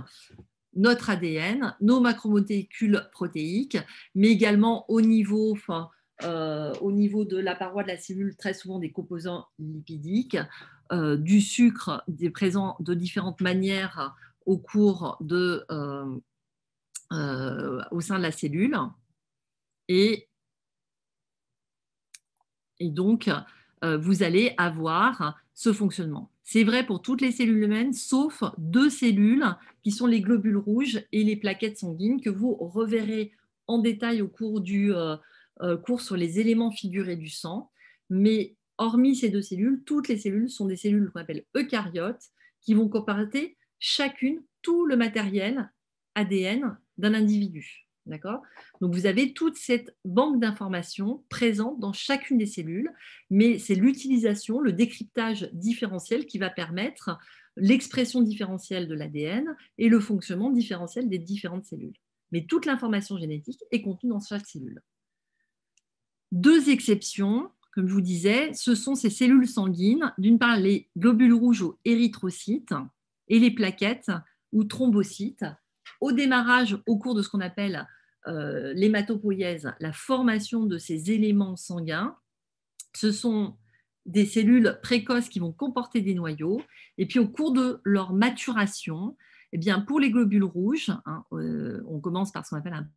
notre ADN, nos macromolécules protéiques, mais également euh, au niveau, de la paroi de la cellule, très souvent des composants lipidiques, euh, du sucre des présents de différentes manières au cours de, euh, au sein de la cellule. Et, et donc, vous allez avoir ce fonctionnement. C'est vrai pour toutes les cellules humaines, sauf deux cellules qui sont les globules rouges et les plaquettes sanguines que vous reverrez en détail au cours du euh, euh, cours sur les éléments figurés du sang. Mais hormis ces deux cellules, toutes les cellules sont des cellules qu'on appelle eucaryotes qui vont comporter chacune tout le matériel ADN d'un individu. D'accord Donc vous avez toute cette banque d'informations présente dans chacune des cellules, mais c'est l'utilisation, le décryptage différentiel qui va permettre l'expression différentielle de l'ADN et le fonctionnement différentiel des différentes cellules. Mais toute l'information génétique est contenue dans chaque cellule. Deux exceptions, comme je vous disais, ce sont ces cellules sanguines, d'une part les globules rouges ou érythrocytes et les plaquettes ou thrombocytes au démarrage, au cours de ce qu'on appelle euh, l'hématopoïèse, la formation de ces éléments sanguins. Ce sont des cellules précoces qui vont comporter des noyaux. Et puis au cours de leur maturation, eh bien, pour les globules rouges, hein, euh, on commence par ce qu'on appelle un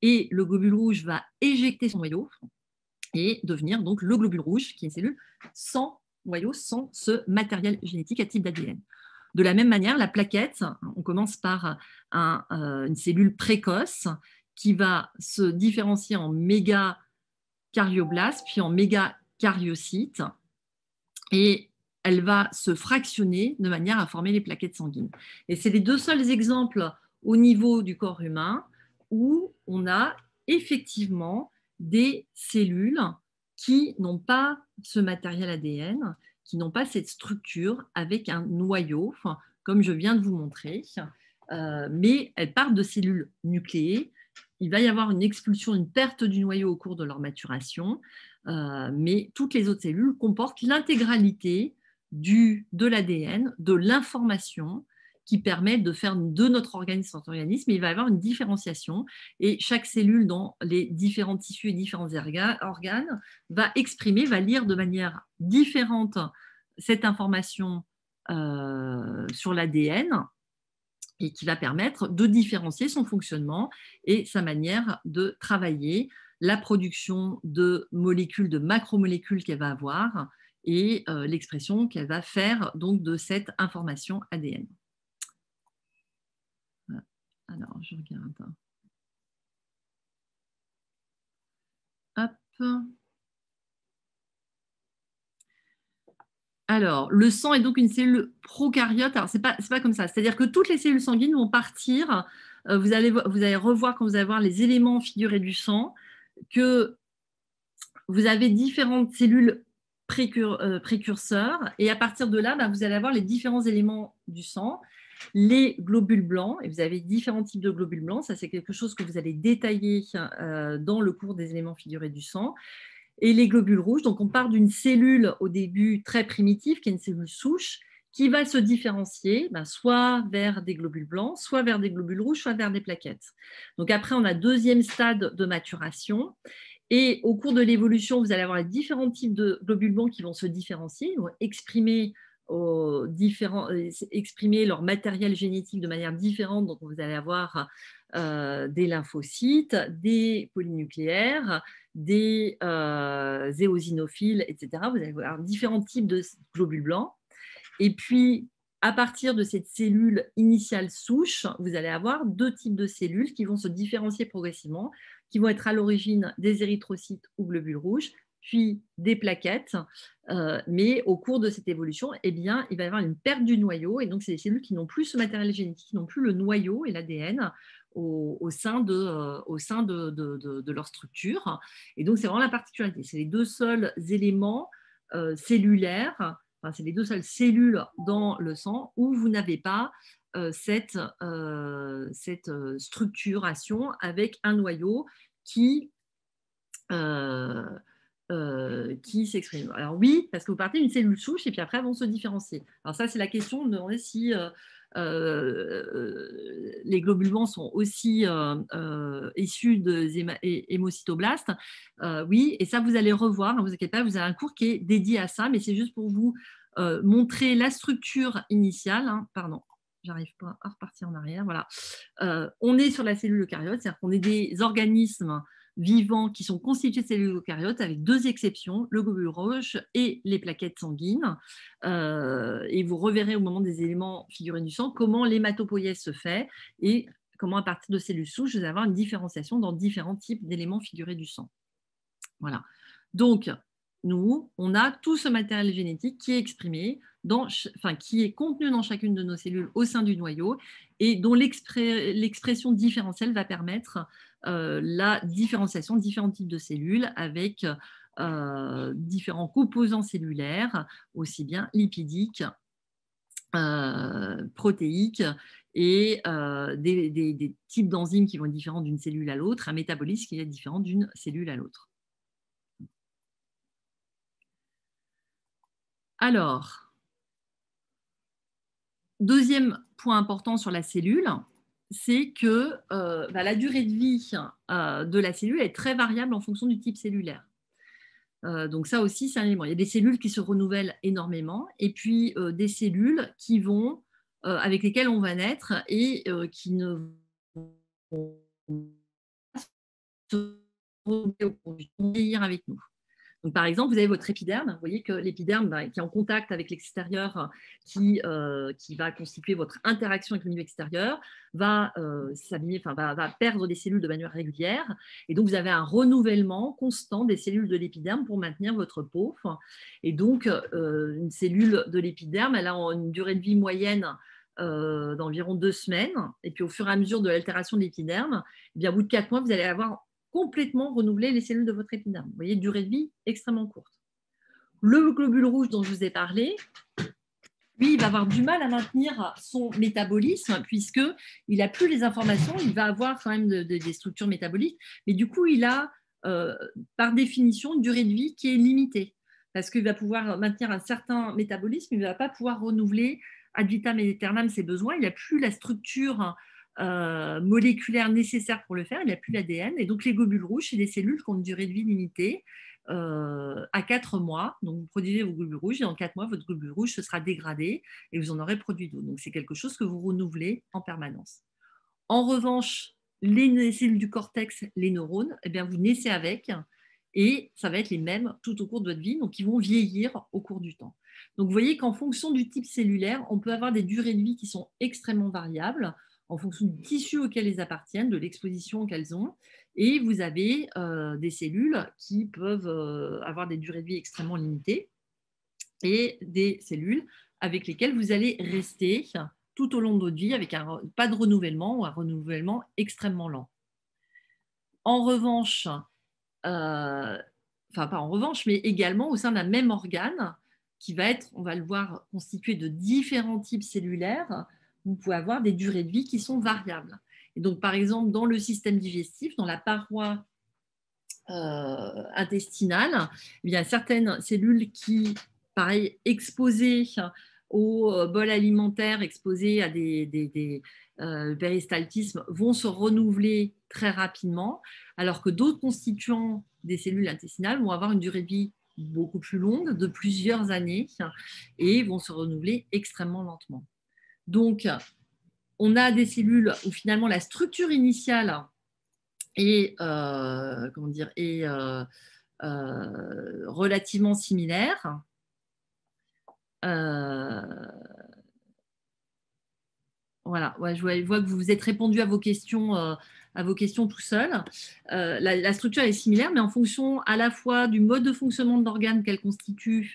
et le globule rouge va éjecter son noyau et devenir donc le globule rouge, qui est une cellule sans sont ce matériel génétique à type d'ADN. De la même manière, la plaquette, on commence par euh, une cellule précoce qui va se différencier en méga puis en méga et elle va se fractionner de manière à former les plaquettes sanguines. Et c'est les deux seuls exemples au niveau du corps humain où on a effectivement des cellules qui n'ont pas ce matériel ADN, qui n'ont pas cette structure avec un noyau, comme je viens de vous montrer, euh, mais elles partent de cellules nucléées. Il va y avoir une expulsion, une perte du noyau au cours de leur maturation, euh, mais toutes les autres cellules comportent l'intégralité de l'ADN, de l'information qui permet de faire de notre organisme un organisme. Il va y avoir une différenciation et chaque cellule dans les différents tissus et différents organes va exprimer, va lire de manière différente cette information euh, sur l'ADN et qui va permettre de différencier son fonctionnement et sa manière de travailler, la production de molécules, de macromolécules qu'elle va avoir et euh, l'expression qu'elle va faire donc de cette information ADN. Alors, je regarde. Alors, le sang est donc une cellule procaryote. Alors, ce n'est pas, comme ça. C'est-à-dire que toutes les cellules sanguines vont partir. Euh, vous, allez, revoir quand vous allez voir les éléments figurés du sang que vous avez différentes cellules euh, précurseurs. Et à partir de là, bah, vous allez avoir les différents éléments du sang les globules blancs, et vous avez différents types de globules blancs, ça c'est quelque chose que vous allez détailler euh, dans le cours des éléments figurés du sang, et les globules rouges. Donc on part d'une cellule au début très primitive, qui est une cellule souche, qui va se différencier ben, soit vers des globules blancs, soit vers des globules rouges, soit vers des plaquettes. Donc après, on a deuxième stade de maturation. Et au cours de l'évolution, vous allez avoir différents types de globules blancs qui vont se différencier, vont exprimer euh, exprimer leur matériel génétique de manière différente. Donc, vous allez avoir euh, des lymphocytes, des polynucléaires, des euh, éosinophiles, etc. Vous allez avoir différents types de globules blancs. Et puis, à partir de cette cellule initiale souche, vous allez avoir deux types de cellules qui vont se différencier progressivement, qui vont être à l'origine des érythrocytes ou globules rouges puis des plaquettes. Euh, mais au cours de cette évolution, eh bien, il va y avoir une perte du noyau. Et donc, c'est des cellules qui n'ont plus ce matériel génétique, qui n'ont plus le noyau et l'ADN au, sein, de, euh, au sein de, de, leur structure. Et donc, c'est vraiment la particularité. C'est les deux seuls éléments euh, cellulaires, enfin, c'est les deux seules cellules dans le sang où vous n'avez pas cette, cette structuration avec un noyau qui euh, qui s'expriment. Alors oui, parce que vous partez d'une cellule souche et puis après vont se différencier. Alors ça, c'est la question de demander si euh, euh, les sont aussi euh, euh, issus des hémocytoblastes. oui, et ça, vous allez revoir, ne hein, vous inquiétez pas, vous avez un cours qui est dédié à ça, mais c'est juste pour vous montrer la structure initiale. Hein, pardon j'arrive pas à repartir en arrière. Voilà. on est sur la cellule eucaryote, c'est-à-dire qu'on est des organismes vivants qui sont constitués de cellules eucaryotes, avec deux exceptions, le globule rouge et les plaquettes sanguines. Euh, et vous reverrez au moment des éléments figurés du sang comment l'hématopoïèse se fait et comment à partir de cellules souches, vous allez avoir une différenciation dans différents types d'éléments figurés du sang. Voilà. Donc, nous, on a tout ce matériel génétique qui est exprimé, dans, qui est contenu dans chacune de nos cellules au sein du noyau et dont l'expression différentielle va permettre euh, la différenciation de différents types de cellules avec euh, différents composants cellulaires, aussi bien lipidiques, euh, protéiques et des, des types d'enzymes qui vont être différents d'une cellule à l'autre, un métabolisme qui est différent d'une cellule à l'autre. Alors, deuxième point important sur la cellule, c'est que euh, bah, la durée de vie euh, de la cellule est très variable en fonction du type cellulaire. Euh, donc ça aussi, c'est un élément. Il y a des cellules qui se renouvellent énormément et puis des cellules qui vont, avec lesquelles on va naître et qui ne vont pas se renouveler avec nous par exemple, vous avez votre épiderme. Vous voyez que l'épiderme bah, qui est en contact avec l'extérieur, euh, qui, va constituer votre interaction avec le milieu extérieur, va euh, enfin, va, perdre des cellules de manière régulière. Et donc, vous avez un renouvellement constant des cellules de l'épiderme pour maintenir votre peau. Et donc, euh, une cellule de l'épiderme, elle a une durée de vie moyenne d'environ deux semaines. Et puis, au fur et à mesure de l'altération de l'épiderme, eh bien, au bout de quatre mois, vous allez avoir complètement renouveler les cellules de votre épiderme. Vous voyez, durée de vie extrêmement courte. Le globule rouge dont je vous ai parlé, lui, il va avoir du mal à maintenir son métabolisme puisque il n'a plus les informations, il va avoir quand même des structures métaboliques, mais du coup, il a euh, par définition une durée de vie qui est limitée parce qu'il va pouvoir maintenir un certain métabolisme, il ne va pas pouvoir renouveler ad vitam aeternam ses besoins, il n'a plus la structure euh, moléculaire nécessaire pour le faire, il a plus l'ADN. Et donc, les globules rouges, c'est des cellules qui ont une durée de vie limitée euh, à 4 mois. Donc, vous produisez vos globules rouges et en 4 mois, votre globule rouge se sera dégradé et vous en aurez produit d'autres. Donc, c'est quelque chose que vous renouvelez en permanence. En revanche, les cellules du cortex, les neurones, eh bien, vous naissez avec et ça va être les mêmes tout au cours de votre vie, donc ils vont vieillir au cours du temps. Donc vous voyez qu'en fonction du type cellulaire, on peut avoir des durées de vie qui sont extrêmement variables en fonction du tissu auquel elles appartiennent, de l'exposition qu'elles ont. Et vous avez euh, des cellules qui peuvent euh, avoir des durées de vie extrêmement limitées et des cellules avec lesquelles vous allez rester tout au long de votre vie avec pas de renouvellement ou un renouvellement extrêmement lent. En revanche, euh, enfin pas en revanche, mais également au sein d'un même organe qui va être, on va le voir, constitué de différents types cellulaires vous pouvez avoir des durées de vie qui sont variables. Et donc, par exemple, dans le système digestif, dans la paroi euh, intestinale, y eh a certaines cellules qui, pareil, exposées au euh, bol alimentaire, exposées à des, euh, péristaltismes, vont se renouveler très rapidement, alors que d'autres constituants des cellules intestinales vont avoir une durée de vie beaucoup plus longue, de plusieurs années, et vont se renouveler extrêmement lentement. Donc, on a des cellules où finalement la structure initiale est, euh, euh, euh, relativement similaire. voilà, je vois que vous vous êtes répondu à vos questions, à vos questions tout seul. La, la, structure est similaire, mais en fonction à la fois du mode de fonctionnement de l'organe qu'elle constitue,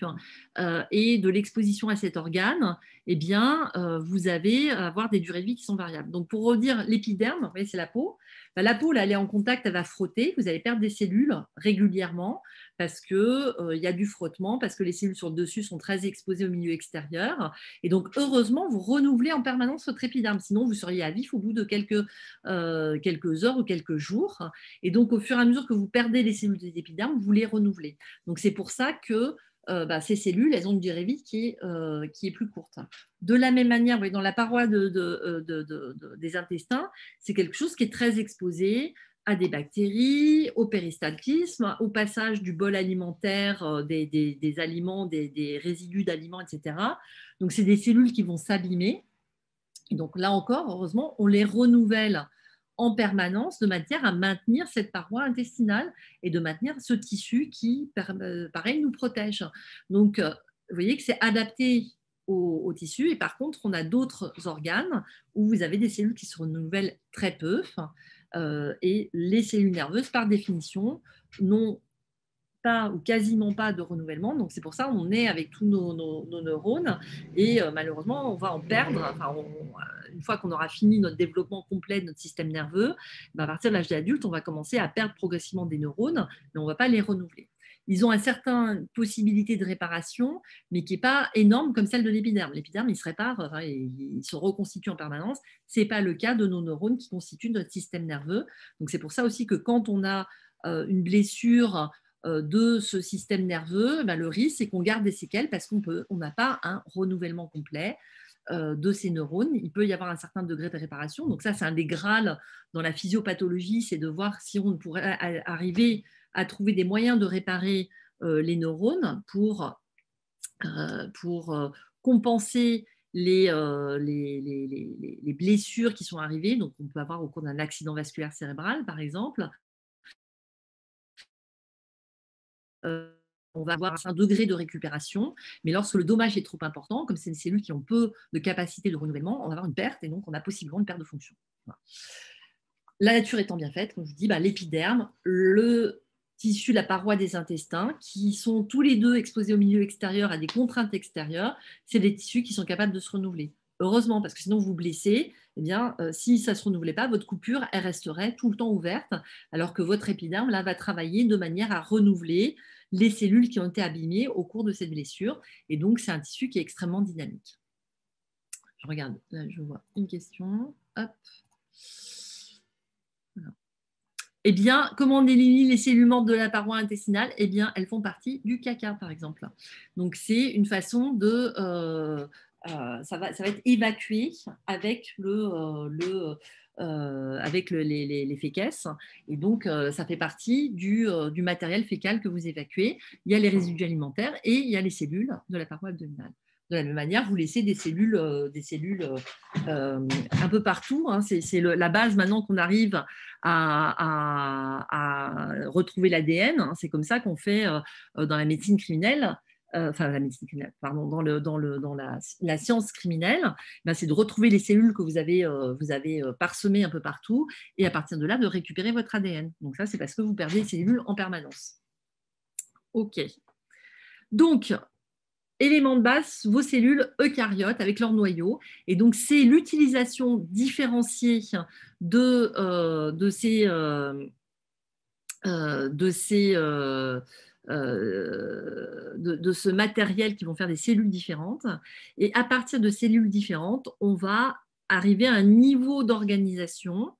euh, et de l'exposition à cet organe, eh bien, euh, vous avez euh, avoir des durées de vie qui sont variables. Donc, pour redire l'épiderme, c'est la peau. Bah, la peau, elle est en contact, elle va frotter. Vous allez perdre des cellules régulièrement parce qu'il y a du frottement, parce que les cellules sur le dessus sont très exposées au milieu extérieur. Et donc, heureusement, vous renouvelez en permanence votre épiderme. Sinon, vous seriez à vif au bout de quelques, quelques heures ou quelques jours. Et donc, au fur et à mesure que vous perdez les cellules des épidermes, vous les renouvelez. Donc, c'est pour ça que euh, bah, ces cellules, elles ont une durée de vie qui, euh, est plus courte. De la même manière, dans la paroi euh, des intestins, c'est quelque chose qui est très exposé à des bactéries, au péristaltisme, au passage du bol alimentaire, des, aliments, des, résidus d'aliments, etc. Donc, c'est des cellules qui vont s'abîmer. donc là encore, heureusement, on les renouvelle en permanence de matière à maintenir cette paroi intestinale et de maintenir ce tissu qui, euh, pareil, nous protège. Donc, euh, vous voyez que c'est adapté au, tissu. Et par contre, on a d'autres organes où vous avez des cellules qui se renouvellent très peu. Euh, et les cellules nerveuses, par définition, n'ont pas ou quasiment pas de renouvellement. Donc c'est pour ça on est avec tous nos, neurones et euh, malheureusement on va en perdre. Euh, une fois qu'on aura fini notre développement complet de notre système nerveux, ben, à partir de l'âge d'adulte, on va commencer à perdre progressivement des neurones, mais on ne va pas les renouveler. Ils ont une certaine possibilité de réparation, mais qui n'est pas énorme comme celle de l'épiderme. L'épiderme, il se répare, il se reconstitue en permanence. Ce n'est pas le cas de nos neurones qui constituent notre système nerveux. Donc c'est pour ça aussi que quand on a euh, une blessure euh, de ce système nerveux, eh ben, le risque, c'est qu'on garde des séquelles parce qu'on n'a pas un renouvellement complet euh, de ces neurones. Il peut y avoir un certain degré de réparation. Donc ça, c'est un des grâles dans la physiopathologie, c'est de voir si on pourrait arriver à trouver des moyens de réparer euh, les neurones pour, compenser les, les, blessures qui sont arrivées, donc on peut avoir au cours d'un accident vasculaire cérébral par exemple, on va avoir un degré de récupération, mais lorsque le dommage est trop important, comme c'est une cellule qui ont peu de capacité de renouvellement, on va avoir une perte et donc on a possiblement une perte de fonction. La nature étant bien faite, comme je vous dis, bah, l'épiderme, le tissu, la paroi des intestins, qui sont tous les deux exposés au milieu extérieur à des contraintes extérieures, c'est des tissus qui sont capables de se renouveler. Heureusement, parce que sinon vous blessez, eh bien, euh, si ça ne se renouvelait pas, votre coupure, elle resterait tout le temps ouverte, alors que votre épiderme, là, va travailler de manière à renouveler les cellules qui ont été abîmées au cours de cette blessure. Et donc, c'est un tissu qui est extrêmement dynamique. Je regarde, là, je vois une question. Hop. Eh bien, comment on élimine les cellules mortes de la paroi intestinale Eh bien, elles font partie du caca, par exemple. Donc, c'est une façon de, euh, euh, ça, va, être évacué avec euh, euh, les, les, Et donc, ça fait partie du, matériel fécal que vous évacuez. Il y a les résidus alimentaires et il y a les cellules de la paroi abdominale. De la même manière, vous laissez des cellules, des cellules un peu partout. Hein. C'est la base maintenant qu'on arrive à, retrouver l'ADN. Hein. C'est comme ça qu'on fait dans la médecine criminelle euh, enfin la pardon, dans, le, dans, le, dans la, science criminelle, ben, c'est de retrouver les cellules que vous avez, euh, vous avez euh, parsemées un peu partout et à partir de là, de récupérer votre ADN. Donc ça, c'est parce que vous perdez les cellules en permanence. OK. Donc, élément de base, vos cellules eucaryotes avec leur noyau. Et donc, c'est l'utilisation différenciée de, de ces... de ces euh, de, ce matériel qui vont faire des cellules différentes. Et à partir de cellules différentes, on va arriver à un niveau d'organisation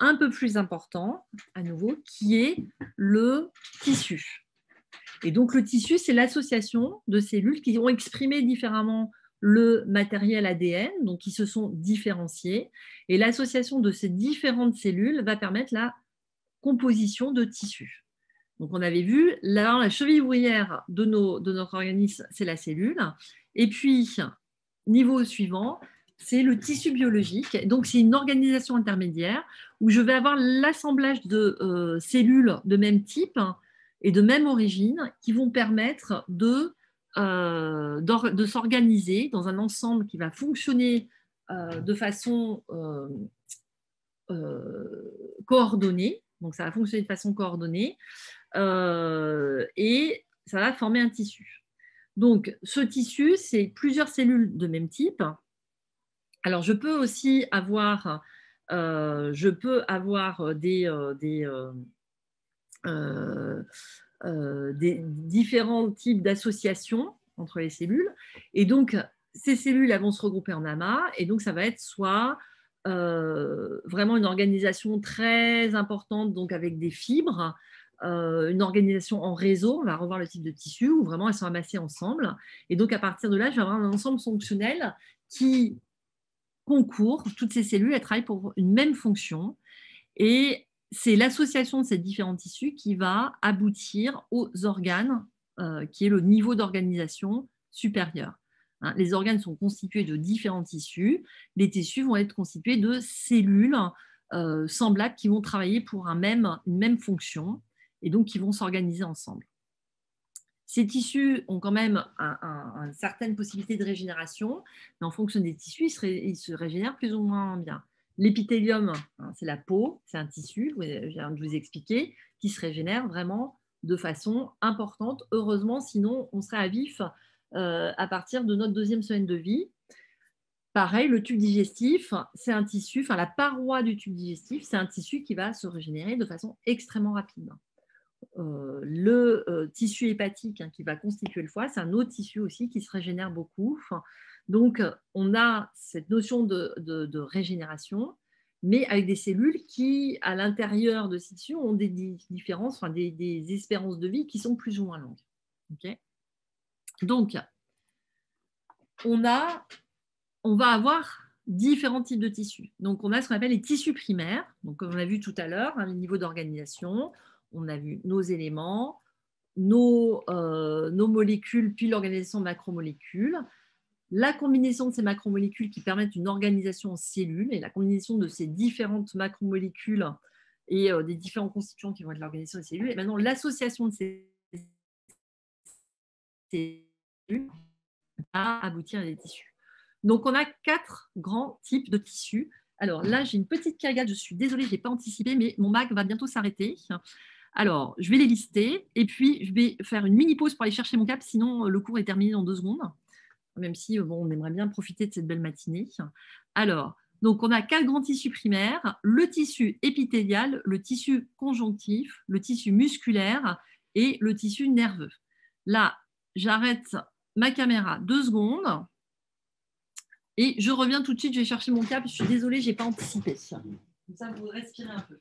un peu plus important, à nouveau, qui est le tissu. Et donc le tissu, c'est l'association de cellules qui ont exprimé différemment le matériel ADN, donc qui se sont différenciés. Et l'association de ces différentes cellules va permettre la composition de tissus. Donc, on avait vu, la cheville ouvrière de, notre organisme, c'est la cellule. Et puis, niveau suivant, c'est le tissu biologique. Donc, c'est une organisation intermédiaire où je vais avoir l'assemblage de euh, cellules de même type et de même origine qui vont permettre de, euh, s'organiser dans un ensemble qui va fonctionner euh, de façon coordonnée. Donc, ça va fonctionner de façon coordonnée. Euh, et ça va former un tissu. Donc, ce tissu, c'est plusieurs cellules de même type. Alors, je peux aussi avoir, euh, je peux avoir euh, des, différents types d'associations entre les cellules. Et donc, ces cellules elles vont se regrouper en amas. Et donc, ça va être soit vraiment une organisation très importante, donc avec des fibres, euh, une organisation en réseau, on va revoir le type de tissu, où vraiment elles sont amassées ensemble. Et donc à partir de là, je vais avoir un ensemble fonctionnel qui concourt, toutes ces cellules, elles travaillent pour une même fonction. Et c'est l'association de ces différents tissus qui va aboutir aux organes, euh, qui est le niveau d'organisation supérieur. Hein, les organes sont constitués de différents tissus. Les tissus vont être constitués de cellules euh, semblables qui vont travailler pour un même, une même fonction et donc qui vont s'organiser ensemble. Ces tissus ont quand même une certaine possibilité de régénération, mais en fonction des tissus, ils se, régénèrent plus ou moins bien. L'épithélium, hein, c'est la peau, c'est un tissu, je viens de vous expliquer, qui se régénère vraiment de façon importante. Heureusement, sinon, on serait à vif euh, à partir de notre deuxième semaine de vie. Pareil, le tube digestif, c'est un tissu, enfin la paroi du tube digestif, c'est un tissu qui va se régénérer de façon extrêmement rapide. Euh, le euh, tissu hépatique hein, qui va constituer le foie, c'est un autre tissu aussi qui se régénère beaucoup. Donc, euh, on a cette notion de, régénération, mais avec des cellules qui, à l'intérieur de ces tissus, ont des, différences, enfin, des, espérances de vie qui sont plus ou moins longues. Donc, on, a, on va avoir différents types de tissus. Donc, on a ce qu'on appelle les tissus primaires, donc comme on a vu tout à l'heure, hein, les niveaux d'organisation on a vu nos éléments, nos, euh, molécules, puis l'organisation macromolécules, la combinaison de ces macromolécules qui permettent une organisation en cellules et la combinaison de ces différentes macromolécules et euh, des différents constituants qui vont être l'organisation des cellules. Et maintenant, l'association de ces cellules va aboutir à des tissus. Donc, on a quatre grands types de tissus. Alors là, j'ai une petite cagade, je suis désolée, je n'ai pas anticipé, mais mon Mac va bientôt s'arrêter. Alors, je vais les lister et puis je vais faire une mini pause pour aller chercher mon cap, sinon euh, le cours est terminé dans deux secondes, même si euh, on aimerait bien profiter de cette belle matinée. Alors, donc on a quatre grands tissus primaires, le tissu épithélial, le tissu conjonctif, le tissu musculaire et le tissu nerveux. Là, j'arrête ma caméra deux secondes et je reviens tout de suite, je vais chercher mon cap, je suis désolée, je n'ai pas anticipé. Comme ça, vous respirez un peu.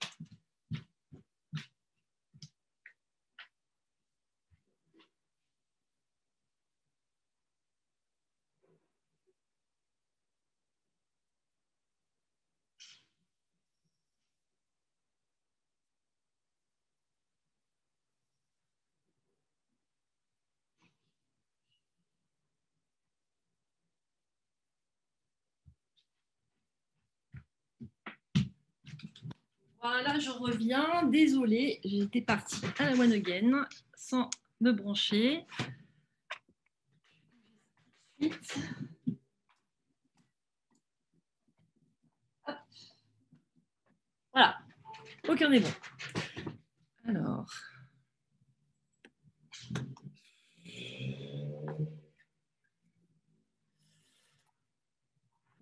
Voilà, je reviens. Désolée, j'étais partie à la one again sans me brancher. Voilà, aucun n'est bon. Alors.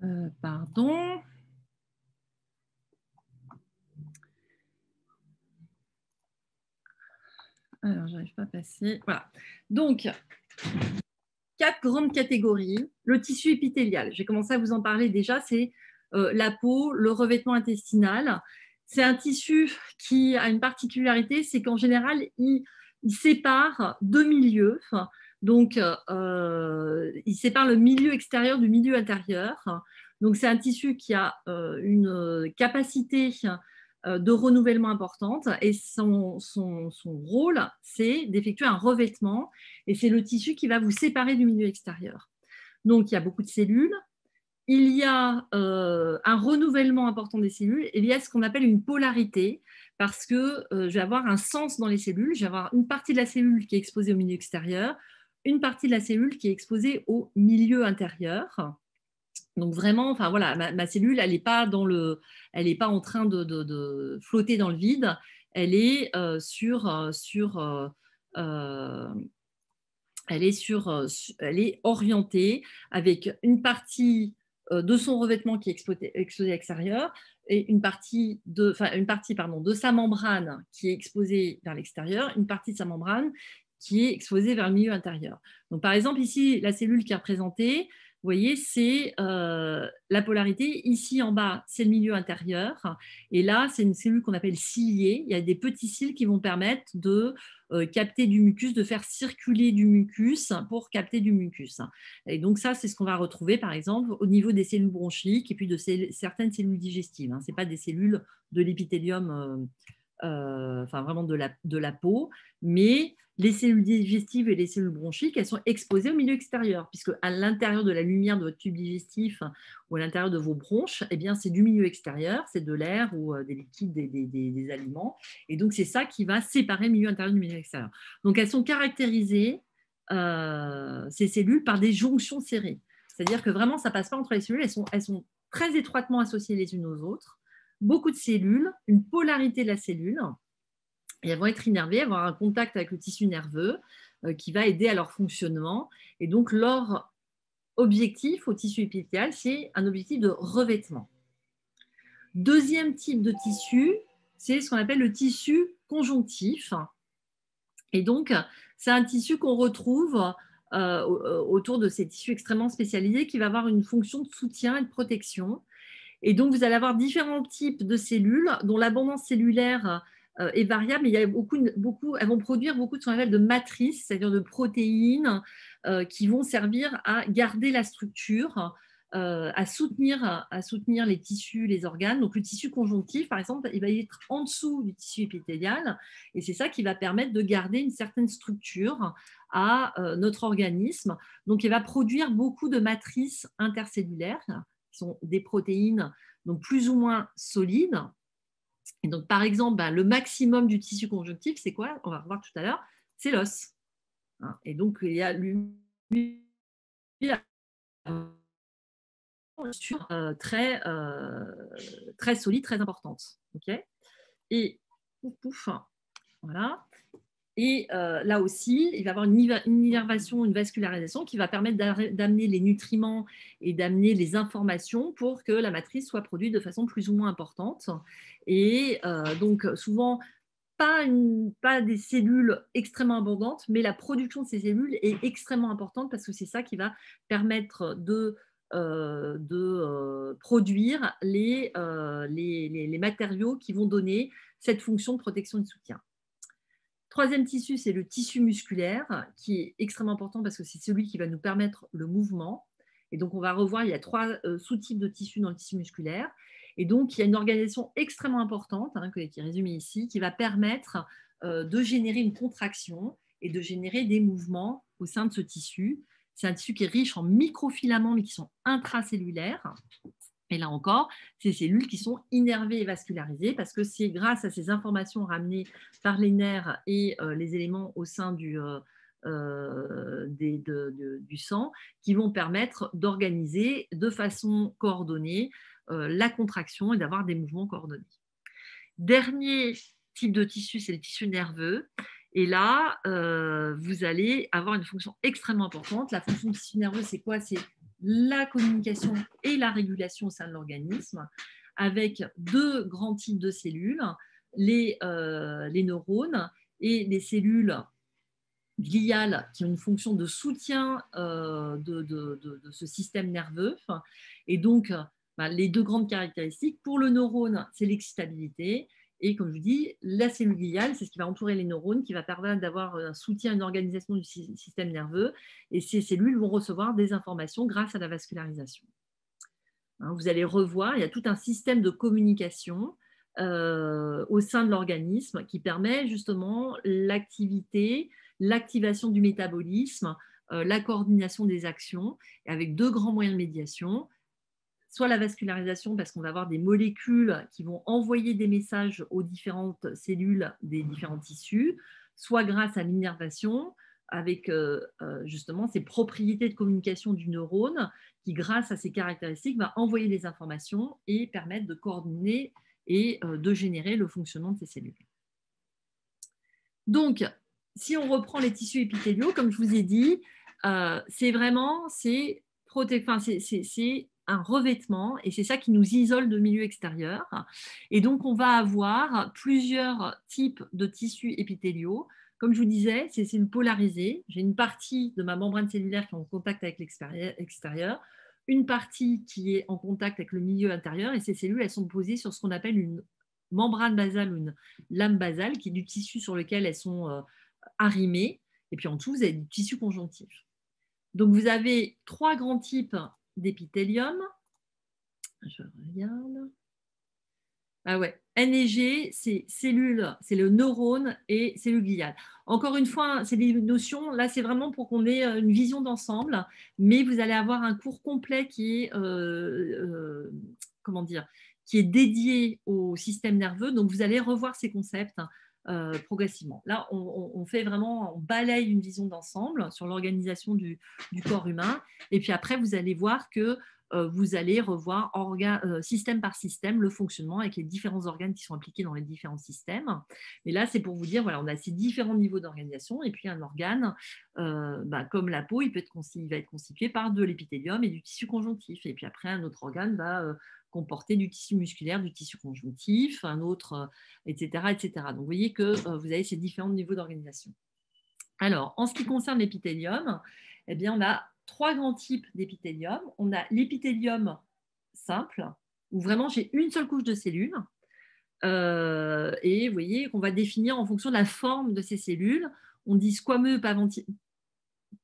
Euh, pardon. Alors, j'arrive pas à passer. Voilà. Donc, quatre grandes catégories. Le tissu épithélial, j'ai commencé à vous en parler déjà, c'est euh, la peau, le revêtement intestinal. C'est un tissu qui a une particularité, c'est qu'en général, il, sépare deux milieux. Donc, euh, il sépare le milieu extérieur du milieu intérieur. Donc, c'est un tissu qui a euh, une capacité euh, de renouvellement importante et son, rôle, c'est d'effectuer un revêtement et c'est le tissu qui va vous séparer du milieu extérieur. Donc il y a beaucoup de cellules, il y a euh, un renouvellement important des cellules, et il y a ce qu'on appelle une polarité, parce que euh, je vais avoir un sens dans les cellules, je vais avoir une partie de la cellule qui est exposée au milieu extérieur, une partie de la cellule qui est exposée au milieu intérieur donc vraiment, voilà, ma, cellule, elle n'est pas dans le, elle pas en train de, flotter dans le vide. Elle est euh, sur, euh, sur, euh, elle est orientée avec une partie de son revêtement qui est exposé, à l'extérieur et une partie de, une partie pardon, de sa membrane qui est exposée vers l'extérieur, une partie de sa membrane qui est exposée vers le milieu intérieur. Donc par exemple ici, la cellule qui est représentée vous voyez, c'est euh, la polarité. Ici en bas, c'est le milieu intérieur. Et là, c'est une cellule qu'on appelle ciliée. Il y a des petits cils qui vont permettre de euh, capter du mucus, de faire circuler du mucus pour capter du mucus. Et donc ça, c'est ce qu'on va retrouver, par exemple, au niveau des cellules bronchiques et puis de certaines cellules digestives. Hein. Ce n'est pas des cellules de l'épithélium. Euh, enfin vraiment de la peau mais les cellules digestives et les cellules bronchiques, elles sont exposées au milieu extérieur, puisque à l'intérieur de la lumière de votre tube digestif hein, ou à l'intérieur de vos bronches, eh bien, c'est du milieu extérieur, c'est de l'air ou euh, des liquides, des, aliments. Et donc, c'est ça qui va séparer le milieu intérieur du milieu extérieur. Donc, elles sont caractérisées, euh, ces cellules, par des jonctions serrées. C'est-à-dire que vraiment, ça ne passe pas entre les cellules, elles elles sont très étroitement associées les unes aux autres. Beaucoup de cellules, une polarité de la cellule, et elles vont être énervées, avoir un contact avec le tissu nerveux euh, qui va aider à leur fonctionnement. Et donc, leur objectif au tissu épithélial, c'est un objectif de revêtement. Deuxième type de tissu, c'est ce qu'on appelle le tissu conjonctif. Et donc, c'est un tissu qu'on retrouve euh, euh, autour de ces tissus extrêmement spécialisés qui va avoir une fonction de soutien et de protection. Et donc, vous allez avoir différents types de cellules, dont l'abondance cellulaire euh, est variable, mais il y a beaucoup, beaucoup, elles vont produire beaucoup de ce de matrices, c'est-à-dire de protéines euh, qui vont servir à garder la structure. Euh, à, soutenir, à soutenir les tissus, les organes. Donc le tissu conjonctif, par exemple, il va être en dessous du tissu épithélial et c'est ça qui va permettre de garder une certaine structure à notre organisme. Donc il va produire beaucoup de matrices intercellulaires qui sont des protéines donc plus ou moins solides, donc, par exemple, ben, le maximum du tissu conjonctif, c'est quoi On va revoir tout à l'heure, c'est l'os. Hein et donc, il y a une euh, euh, très, euh, très solide, très importante. et pouf, pouf, hein. voilà. Et euh, là aussi, il va y avoir une, innervation, une vascularisation qui va permettre d'amener les nutriments et d'amener les informations pour que la matrice soit produite de façon plus ou moins importante. Et euh, donc souvent, pas, pas, des cellules extrêmement abondantes, mais la production de ces cellules est extrêmement importante parce que c'est ça qui va permettre de, euh, de produire les, les matériaux qui vont donner cette fonction de protection et de soutien. Troisième tissu, c'est le tissu musculaire, qui est extrêmement important parce que c'est celui qui va nous permettre le mouvement. Et donc, on va revoir, il y a trois euh, sous-types de tissus dans le tissu musculaire. Et donc, il y a une organisation extrêmement importante, hein, qui est résumée ici, qui va permettre euh, de générer une contraction et de générer des mouvements au sein de ce tissu. C'est un tissu qui est riche en microfilaments, mais qui sont intracellulaires. Et là encore, ces cellules qui sont innervées et vascularisées, parce que c'est grâce à ces informations ramenées par les nerfs et euh, les éléments au sein euh, euh, du, sang qui vont permettre d'organiser de façon coordonnée la contraction et d'avoir des mouvements coordonnés. Dernier type de tissu, c'est le tissu nerveux. Et là, vous allez avoir une fonction extrêmement importante. La fonction du tissu nerveux, c'est quoi C'est la communication et la régulation au sein de l'organisme, avec deux grands types de cellules, les, euh, neurones et les cellules gliales qui ont une fonction de soutien euh, de, ce système nerveux. Et donc, bah, les deux grandes caractéristiques, pour le neurone, c'est l'excitabilité, et comme je vous dis, la cellule gliale, c'est ce qui va entourer les neurones, qui va permettre d'avoir euh, un soutien, une organisation du système nerveux. Et ces cellules vont recevoir des informations grâce à la vascularisation. Hein, vous allez revoir, il y a tout un système de communication euh, au sein de l'organisme qui permet justement l'activité, l'activation du métabolisme, euh, la coordination des actions, avec deux grands moyens de médiation, soit la vascularisation parce qu'on va avoir des molécules qui vont envoyer des messages aux différentes cellules des différents tissus, soit grâce à l'innervation avec euh, euh, justement ces propriétés de communication du neurone qui, grâce à ses caractéristiques, va envoyer des informations et permettre de coordonner et euh, de générer le fonctionnement de ces cellules. Donc, si on reprend les tissus épithéliaux, comme je vous ai dit, c'est vraiment c'est un revêtement et c'est ça qui nous isole de milieu extérieur. Et donc, on va avoir plusieurs types de tissus épithéliaux. Comme je vous disais, c'est une polarisée. J'ai une partie de ma membrane cellulaire qui est en contact avec l'extérieur, une partie qui est en contact avec le milieu intérieur et ces cellules, elles sont posées sur ce qu'on appelle une membrane basale ou une lame basale qui est du tissu sur lequel elles sont euh, arrimées. Et puis en dessous, vous avez du tissu conjonctif. Donc vous avez trois grands types d'épithélium. Je regarde. Ah ouais, NEG, c'est cellule, c'est le neurone et le glial. Encore une fois, hein, c'est des notions, là c'est vraiment pour qu'on ait euh, une vision d'ensemble, mais vous allez avoir un cours complet qui est, euh, euh, comment dire, qui est dédié au système nerveux, donc vous allez revoir ces concepts hein. Euh, progressivement. Là, on, fait vraiment, on balaye une vision d'ensemble sur l'organisation du, corps humain. Et puis après, vous allez voir que euh, vous allez revoir organ, euh, système par système le fonctionnement avec les différents organes qui sont impliqués dans les différents systèmes. Mais là, c'est pour vous dire, voilà, on a ces différents niveaux d'organisation. Et puis un organe, bah, comme la peau, il, peut être, il va être constitué par de l'épithélium et du tissu conjonctif. Et puis après, un autre organe va porté du tissu musculaire, du tissu conjonctif, un autre, euh, etc. Donc vous voyez que euh, vous avez ces différents niveaux d'organisation. Alors, en ce qui concerne l'épithélium, eh bien, on a trois grands types d'épithélium. On a l'épithélium simple, où vraiment j'ai une seule couche de cellules. Euh, et vous voyez qu'on va définir en fonction de la forme de ces cellules. On dit squameux,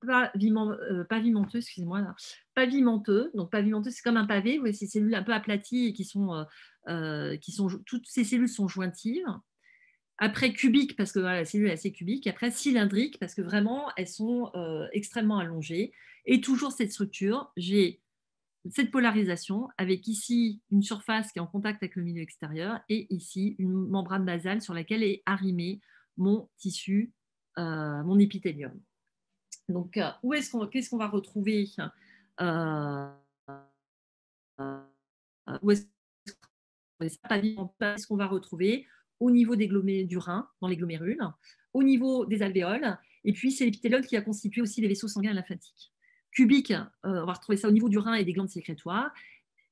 euh, pavimenteux, excusez-moi, Donc pavimenteux, c'est comme un pavé. Vous voyez ces cellules un peu aplaties et qui sont, euh, euh, toutes ces cellules sont jointives. Après cubique parce que la cellule est assez cubique. Après cylindrique parce que vraiment elles sont extrêmement allongées. Et toujours cette structure. J'ai cette polarisation avec ici une surface qui est en contact avec le milieu extérieur et ici une membrane basale sur laquelle est arrimé mon tissu, mon épithélium. Donc, euh, où est-ce qu'on, qu'est-ce qu'on va retrouver euh, euh, Où est-ce qu'on va retrouver au niveau des du rein, dans les glomérules, au niveau des alvéoles, et puis c'est l'épithélium qui a constitué aussi les vaisseaux sanguins lymphatiques. Cubique, on va retrouver ça au niveau du rein et des glandes sécrétoires,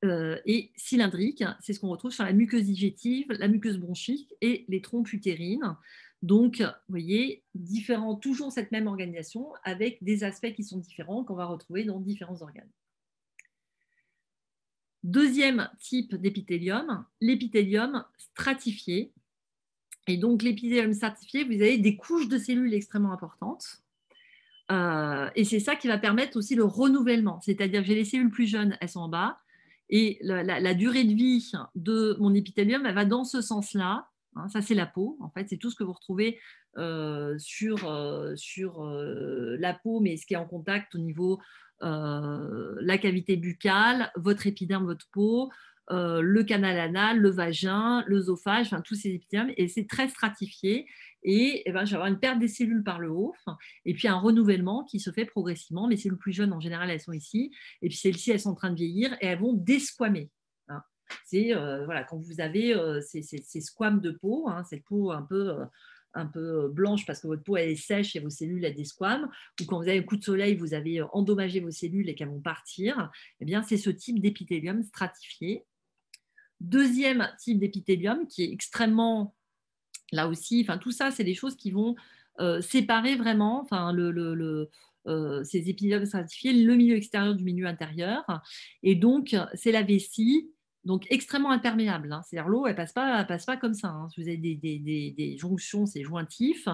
et cylindrique, c'est ce qu'on retrouve sur la muqueuse digestive, la muqueuse bronchique et les trompes utérines. Donc, vous voyez, toujours cette même organisation avec des aspects qui sont différents qu'on va retrouver dans différents organes. Deuxième type d'épithélium, l'épithélium stratifié. Et donc, l'épithélium stratifié, vous avez des couches de cellules extrêmement importantes. Euh, et c'est ça qui va permettre aussi le renouvellement. C'est-à-dire que j'ai les cellules plus jeunes, elles sont en bas. Et la, la durée de vie de mon épithélium, elle va dans ce sens-là Hein. ça, c'est la peau. En fait, c'est tout ce que vous retrouvez euh, sur, euh, euh, la peau, mais ce qui est en contact au niveau la cavité buccale, votre épiderme, votre peau, le canal anal, le vagin, l'œsophage, enfin, tous ces épidermes. Et c'est très stratifié. Et, et eh ben, je vais avoir une perte des cellules par le haut, et puis un renouvellement qui se fait progressivement. Les cellules plus jeunes, en général, elles sont ici. Et puis celles-ci, elles sont en train de vieillir et elles vont desquamer. C'est euh, voilà, quand vous avez euh, ces, ces, squames de peau, hein, cette peau un peu euh, un peu blanche parce que votre peau elle est sèche et vos cellules elles des squames, ou quand vous avez un coup de soleil, vous avez endommagé vos cellules et qu'elles vont partir, eh bien c'est ce type d'épithélium stratifié. Deuxième type d'épithélium qui est extrêmement là aussi, enfin tout ça c'est des choses qui vont séparer vraiment, enfin le, le, ces épithéliums stratifiés, le milieu extérieur du milieu intérieur. Et donc, c'est la vessie donc extrêmement imperméable. Hein. C'est-à-dire l'eau, elle passe pas, passe pas comme ça. Hein. si Vous avez des, jonctions, c'est jointif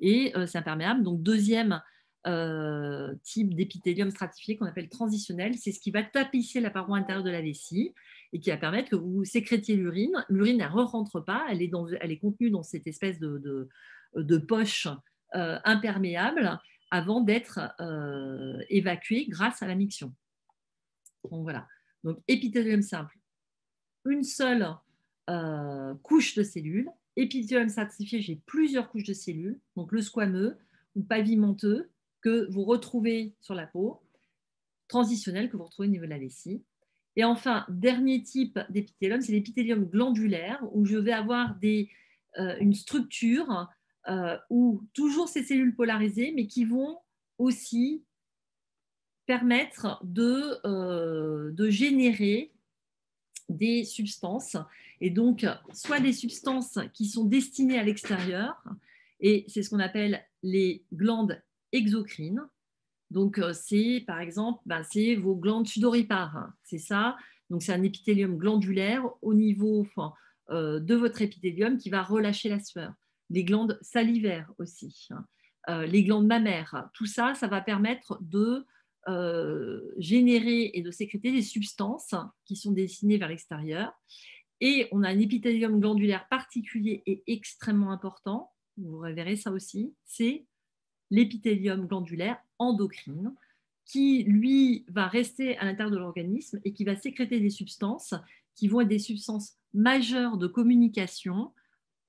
et euh, c'est imperméable. Donc deuxième euh, type d'épithélium stratifié qu'on appelle transitionnel, c'est ce qui va tapisser la paroi intérieure de la vessie et qui va permettre que vous sécrétiez l'urine. L'urine, elle ne re rentre pas, elle est, elle est contenue dans cette espèce de, poche euh, imperméable avant d'être évacuée grâce à la miction. Donc voilà. Donc, épithélium simple, une seule euh, couche de cellules. Épithélium certifié, j'ai plusieurs couches de cellules, donc le squameux ou pavimenteux que vous retrouvez sur la peau, transitionnel que vous retrouvez au niveau de la vessie. Et enfin, dernier type d'épithélium, c'est l'épithélium glandulaire, où je vais avoir des, euh, une structure euh, où toujours ces cellules polarisées, mais qui vont aussi permettre de, de générer des substances, et donc soit des substances qui sont destinées à l'extérieur, et c'est ce qu'on appelle les glandes exocrines. Donc euh, c'est par exemple, ben, c'est vos glandes sudoripares, hein, c'est ça. Donc c'est un épithélium glandulaire au niveau euh, de votre épithélium qui va relâcher la sueur. Les glandes salivaires aussi, hein. euh, les glandes mammaires, tout ça, ça va permettre de euh, générer et de sécréter des substances qui sont destinées vers l'extérieur. Et on a un épithélium glandulaire particulier et extrêmement important, vous verrez ça aussi, c'est l'épithélium glandulaire endocrine, qui, lui, va rester à l'intérieur de l'organisme et qui va sécréter des substances qui vont être des substances majeures de communication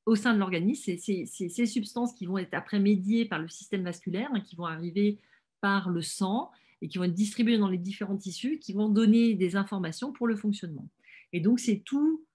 au sein de l'organisme. C'est ces substances qui vont être après médiées par le système vasculaire, hein, qui vont arriver par le sang et qui vont être distribués dans les différents tissus, qui vont donner des informations pour le fonctionnement. Et donc, c'est tout,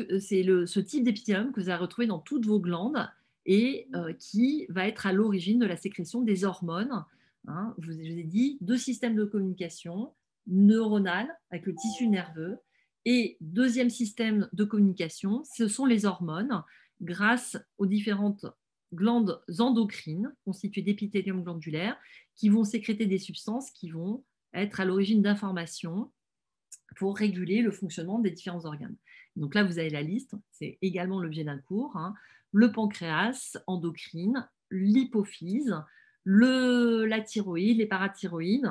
euh, c'est ce, type d'épithélium que vous allez retrouver dans toutes vos glandes et euh, qui va être à l'origine de la sécrétion des hormones. Hein. je vous ai dit, deux systèmes de communication, neuronal avec le tissu nerveux, et deuxième système de communication, ce sont les hormones grâce aux différentes glandes endocrines constituées d'épithélium glandulaire qui vont sécréter des substances qui vont être à l'origine d'informations pour réguler le fonctionnement des différents organes. Donc là, vous avez la liste, c'est également l'objet d'un cours. Hein. Le pancréas, endocrine, l'hypophyse, le, la thyroïde, les parathyroïdes,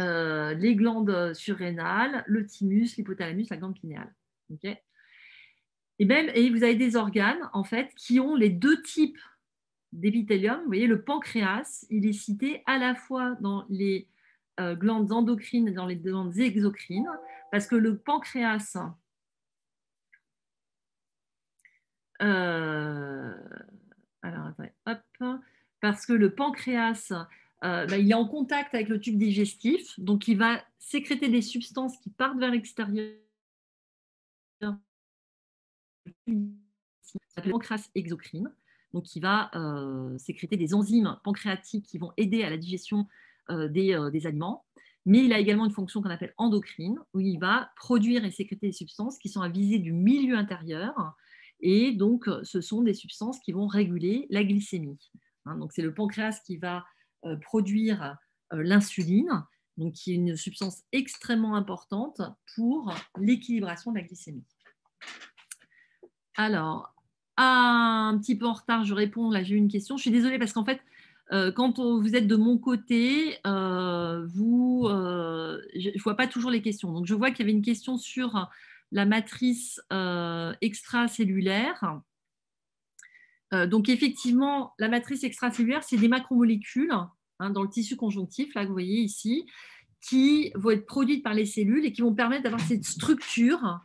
euh, les glandes surrénales, le thymus, l'hypothalamus, la glande pinéale. Ok et vous avez des organes, en fait, qui ont les deux types d'épithélium. Vous voyez, le pancréas, il est cité à la fois dans les euh, glandes endocrines et dans les glandes exocrines, parce que le pancréas, euh, parce que le pancréas, euh, bah, il est en contact avec le tube digestif, donc il va sécréter des substances qui partent vers l'extérieur s'appelle pancréas exocrine, donc qui va euh, sécréter des enzymes pancréatiques qui vont aider à la digestion euh, euh, des, aliments. Mais il a également une fonction qu'on appelle endocrine, où il va produire et sécréter des substances qui sont à visée du milieu intérieur. Et donc, ce sont des substances qui vont réguler la glycémie. Hein. c'est le pancréas qui va produire l'insuline, qui est une substance extrêmement importante pour l'équilibration de la glycémie. Alors, un petit peu en retard, je réponds. Là, j'ai eu une question. Je suis désolée parce qu'en fait, euh, quand vous êtes de mon côté, euh, vous, euh, je ne vois pas toujours les questions. Donc, je vois qu'il y avait une question sur la matrice extracellulaire. donc, effectivement, la matrice extracellulaire, c'est des macromolécules hein, dans le tissu conjonctif, là, que vous voyez ici, qui vont être produites par les cellules et qui vont permettre d'avoir cette structure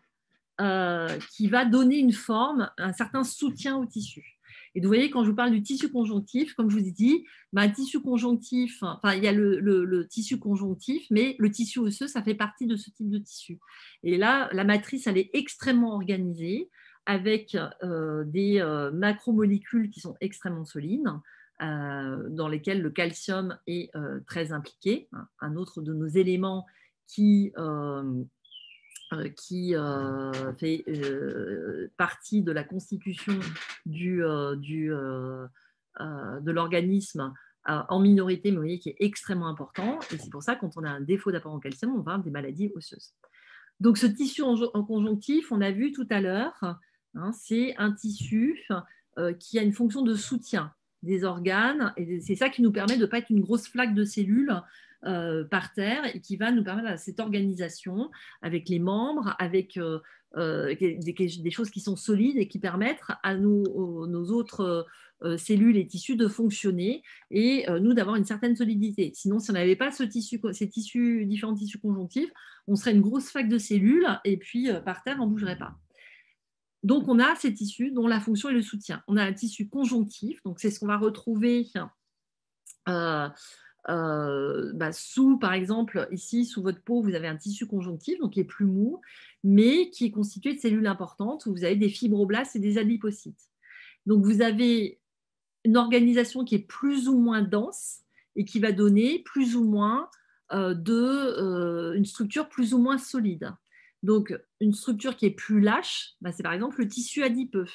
euh, qui va donner une forme, un certain soutien au tissu. Et vous voyez, quand je vous parle du tissu conjonctif, comme je vous ai dit, bah, tissu conjonctif, enfin, il y a le, tissu conjonctif, mais le tissu osseux, ça fait partie de ce type de tissu. Et là, la matrice, elle est extrêmement organisée avec euh, des euh, macromolécules qui sont extrêmement solides, dans lesquelles le calcium est très impliqué. Un autre de nos éléments qui euh, qui euh, fait euh, partie de la constitution de l'organisme en minorité, mais qui est extrêmement important. Et c'est pour ça, quand on a un défaut d'apport en calcium, on avoir des maladies osseuses. Donc, ce tissu en, conjonctif, on a vu tout à l'heure, hein, c'est un tissu qui a une fonction de soutien des organes. Et c'est ça qui nous permet de ne pas être une grosse flaque de cellules euh, par terre et qui va nous permettre à cette organisation avec les membres, avec euh, euh, des, choses qui sont solides et qui permettent à nos, autres cellules et tissus de fonctionner et nous d'avoir une certaine solidité. Sinon, si on n'avait pas ce tissu, ces tissus, différents tissus conjonctifs, on serait une grosse fac de cellules et puis par terre, on ne bougerait pas. Donc, on a ces tissus dont la fonction est le soutien. On a un tissu conjonctif, donc c'est ce qu'on va retrouver euh, bah, sous, par exemple, ici, sous votre peau, vous avez un tissu conjonctif, donc qui est plus mou, mais qui est constitué de cellules importantes, où vous avez des fibroblastes et des adipocytes. Donc vous avez une organisation qui est plus ou moins dense et qui va donner plus ou moins euh, de, euh, une structure plus ou moins solide. Donc une structure qui est plus lâche, bah, c'est par exemple le tissu adipeux.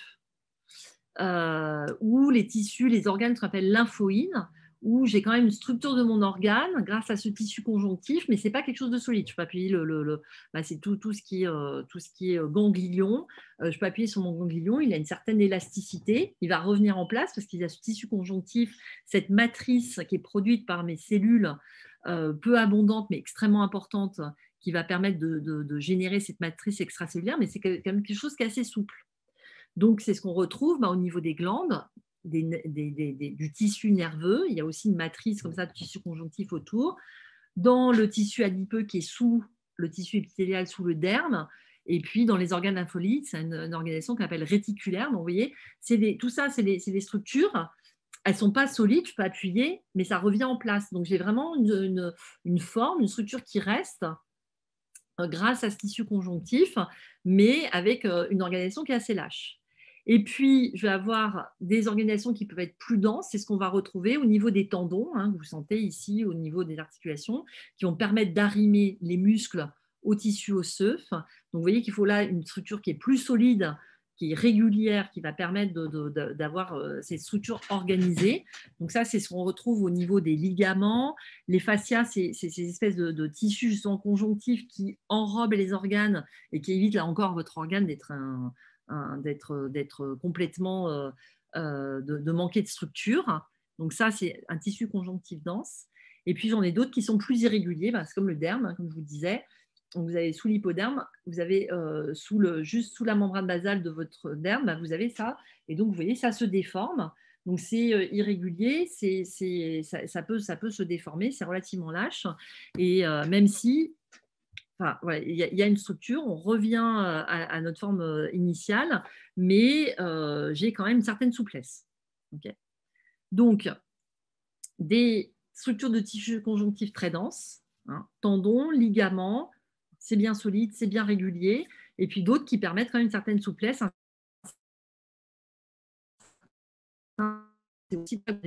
Euh, ou les tissus, les organes qu'on appelle lymphoïdes, où j'ai quand même une structure de mon organe grâce à ce tissu conjonctif, mais c'est pas quelque chose de solide. Je peux appuyer le, bah, c'est tout, ce qui, est euh, euh, ganglion. Euh, je peux appuyer sur mon ganglion, il a une certaine élasticité, il va revenir en place parce qu'il a ce tissu conjonctif, cette matrice qui est produite par mes cellules, peu abondantes, mais extrêmement importantes, qui va permettre de, générer cette matrice extracellulaire, mais c'est quand même quelque chose qui est assez souple. Donc, c'est ce qu'on retrouve bah, au niveau des glandes, du tissu nerveux. Il y a aussi une matrice comme ça de tissu conjonctif autour. Dans le tissu adipeux qui est sous le tissu épithélial, sous le derme. Et puis dans les organes lympholites, c'est une, organisation qu'on appelle réticulaire. vous voyez, tout ça, c'est des, structures. Elles ne sont pas solides, je peux appuyer, mais ça revient en place. Donc j'ai vraiment une, forme, une structure qui reste euh, grâce à ce tissu conjonctif, mais avec euh, une organisation qui est assez lâche. Et puis, je vais avoir des organisations qui peuvent être plus denses. C'est ce qu'on va retrouver au niveau des tendons, hein, vous sentez ici, au niveau des articulations, qui vont permettre d'arrimer les muscles au tissu osseux. Donc, vous voyez qu'il faut là une structure qui est plus solide, qui est régulière, qui va permettre d'avoir euh, cette ces structures organisées. Donc ça, c'est ce qu'on retrouve au niveau des ligaments. Les fascias, c'est ces espèces de, de tissus justement conjonctifs qui enrobent les organes et qui évitent là encore votre organe d'être un, Hein, d'être complètement, euh, euh, de, manquer de structure. Donc ça, c'est un tissu conjonctif dense. Et puis j'en ai d'autres qui sont plus irréguliers, bah, c'est comme le derme, hein, comme je vous disais. vous avez sous l'hypoderme, vous avez euh, sous le, juste sous la membrane basale de votre derme, bah, vous avez ça. Et donc vous voyez, ça se déforme. Donc c'est irrégulier, c'est, ça, ça, peut, se déformer, c'est relativement lâche. Et même si il y, a une structure, on revient euh, à, notre forme euh, initiale, mais euh, j'ai quand même une certaine souplesse. Donc, des structures de tissu conjonctif très denses, hein, tendons, ligaments, c'est bien solide, c'est bien régulier, et puis d'autres qui permettent quand même une certaine souplesse. C'est aussi parce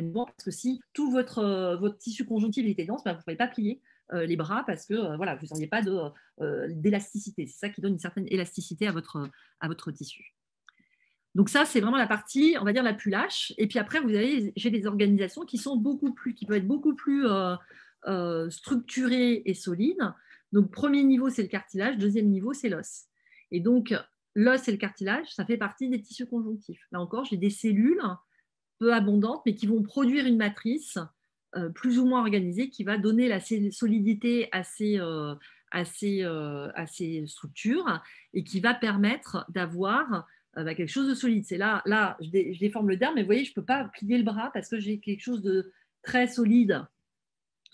que si tout votre, tissu conjonctif était dense, ben, vous ne pouvez pas plier euh, les bras parce que euh, voilà, vous n'auriez pas euh, d'élasticité. C'est ça qui donne une certaine élasticité à votre, tissu. Donc ça, c'est vraiment la partie, on va dire, la plus lâche. Et puis après, vous avez, j'ai des organisations qui sont beaucoup plus, qui peuvent être beaucoup plus structurées et solides. Donc premier niveau, c'est le cartilage. Deuxième niveau, c'est l'os. Et donc l'os et le cartilage, ça fait partie des tissus conjonctifs. Là encore, j'ai des cellules peu abondantes, mais qui vont produire une matrice euh, plus ou moins organisé qui va donner la solidité euh, euh, à ces, structures et qui va permettre d'avoir bah, quelque chose de solide. C'est là, là je, déforme le derme, mais vous voyez, je ne peux pas plier le bras parce que j'ai quelque chose de très solide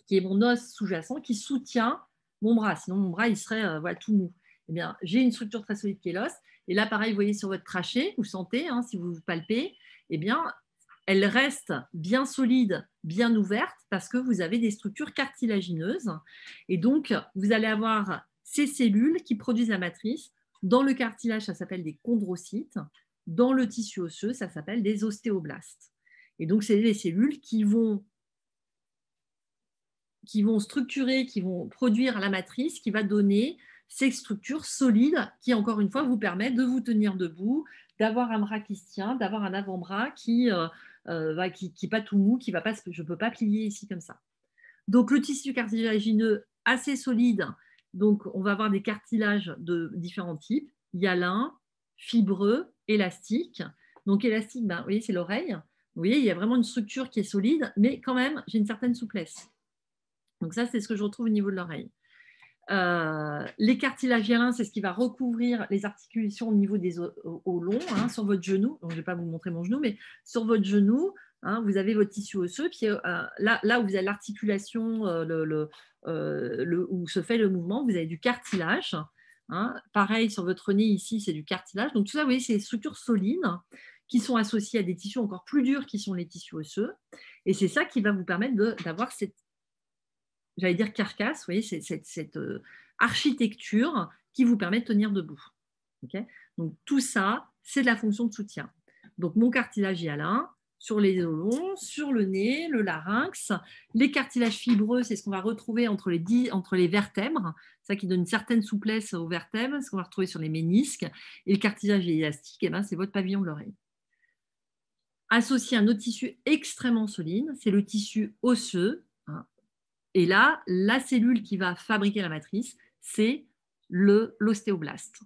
qui est mon os sous-jacent qui soutient mon bras. Sinon, mon bras, il serait tout mou. Eh bien, j'ai une structure très solide qui est l'os. Et là, pareil, vous voyez sur votre trachée, vous sentez, hein, si vous palpez, eh bien, elle reste bien solide, bien ouverte, parce que vous avez des structures cartilagineuses. Et donc, vous allez avoir ces cellules qui produisent la matrice. Dans le cartilage, ça s'appelle des chondrocytes. Dans le tissu osseux, ça s'appelle des ostéoblastes. Et donc, c'est les cellules qui vont, qui vont structurer, qui vont produire la matrice, qui va donner ces structures solides qui, encore une fois, vous permettent de vous tenir debout, d'avoir un bras qui se tient, d'avoir un avant-bras qui euh, euh, qui n'est pas tout mou, qui va pas, je ne peux pas plier ici comme ça. Donc le tissu cartilagineux assez solide, donc on va avoir des cartilages de différents types, Il y a l'un, fibreux, élastique. Donc élastique, ben, vous voyez, c'est l'oreille. Vous voyez, il y a vraiment une structure qui est solide, mais quand même, j'ai une certaine souplesse. Donc ça, c'est ce que je retrouve au niveau de l'oreille. Euh, les cartilagiens, c'est ce qui va recouvrir les articulations au niveau des os, long hein, sur votre genou. je ne vais pas vous montrer mon genou, mais sur votre genou, hein, vous avez votre tissu osseux. Puis euh, là, là où vous avez l'articulation euh, où se fait le mouvement, vous avez du cartilage. Hein. Pareil, sur votre nez ici, c'est du cartilage. Donc, tout ça, vous voyez, c'est des structures solides qui sont associées à des tissus encore plus durs qui sont les tissus osseux. Et c'est ça qui va vous permettre d'avoir cette j'allais dire carcasse, vous voyez, c'est cette, euh, architecture qui vous permet de tenir debout. Donc tout ça, c'est de la fonction de soutien. Donc mon cartilage hyalin sur les longs, sur le nez, le larynx, les cartilages fibreux, c'est ce qu'on va retrouver entre les, vertèbres, ça qui donne une certaine souplesse aux vertèbres, ce qu'on va retrouver sur les ménisques, et le cartilage élastique, eh ben, c'est votre pavillon de l'oreille. Associé à un autre tissu extrêmement solide, c'est le tissu osseux, et là, la cellule qui va fabriquer la matrice, c'est l'ostéoblaste.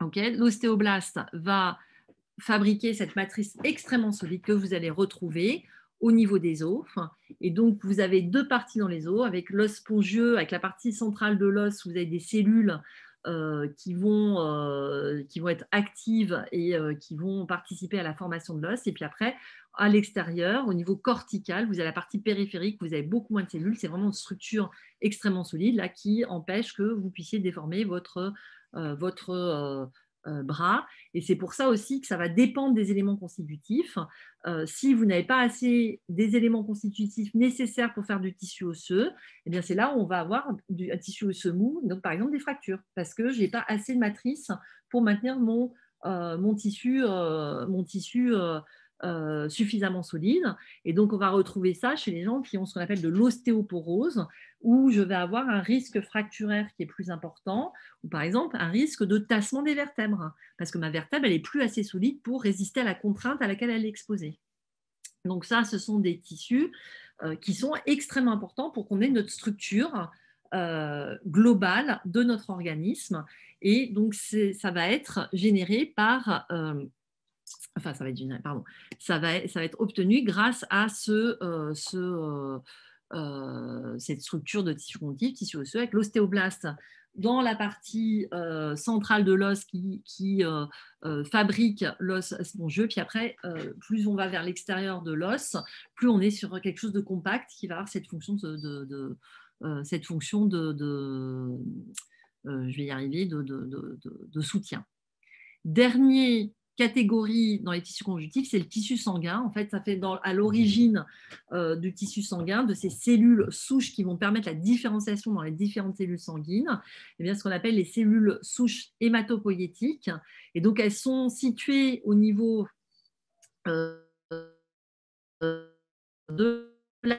L'ostéoblast l'ostéoblaste va fabriquer cette matrice extrêmement solide que vous allez retrouver au niveau des os. Et donc, vous avez deux parties dans les os, avec l'os spongieux, avec la partie centrale de l'os, vous avez des cellules euh, euh, qui, vont, être actives et euh, qui vont participer à la formation de l'os. Et puis après, à l'extérieur, au niveau cortical, vous avez la partie périphérique, vous avez beaucoup moins de cellules, c'est vraiment une structure extrêmement solide là, qui empêche que vous puissiez déformer votre, votre, euh, bras. Et c'est pour ça aussi que ça va dépendre des éléments constitutifs. Euh, si vous n'avez pas assez des éléments constitutifs nécessaires pour faire du tissu osseux, et eh bien c'est là où on va avoir un tissu osseux mou, donc par exemple des fractures, parce que je n'ai pas assez de matrice pour maintenir mon, euh, mon tissu, mon tissu suffisamment solide. Et donc on va retrouver ça chez les gens qui ont ce qu'on appelle de l'ostéoporose, où je vais avoir un risque fracturaire qui est plus important, ou par exemple un risque de tassement des vertèbres, parce que ma vertèbre, elle est plus assez solide pour résister à la contrainte à laquelle elle est exposée. Donc ça, ce sont des tissus euh, qui sont extrêmement importants pour qu'on ait notre structure euh, globale de notre organisme. Et donc, ça va être généré par... Euh, enfin, ça va être pardon. Ça va, ça va être obtenu grâce à ce, ce euh, cette structure de tissu conductif, tissu osseux, avec l'ostéoblaste dans la partie euh, centrale de l'os qui, qui euh, fabrique l'os spongieux. Puis après, plus on va vers l'extérieur de l'os, plus on est sur quelque chose de compact qui va avoir cette fonction de, cette fonction de, de je vais y arriver, de, soutien. Dernier catégorie dans les tissus conjonctifs, c'est le tissu sanguin. En fait, ça fait à mhm. l'origine euh, du tissu sanguin, de ces cellules souches qui vont permettre la différenciation dans les différentes cellules sanguines, et eh bien, ce qu'on appelle les cellules souches hématopoïétiques. Et donc, elles sont situées au niveau euh, de la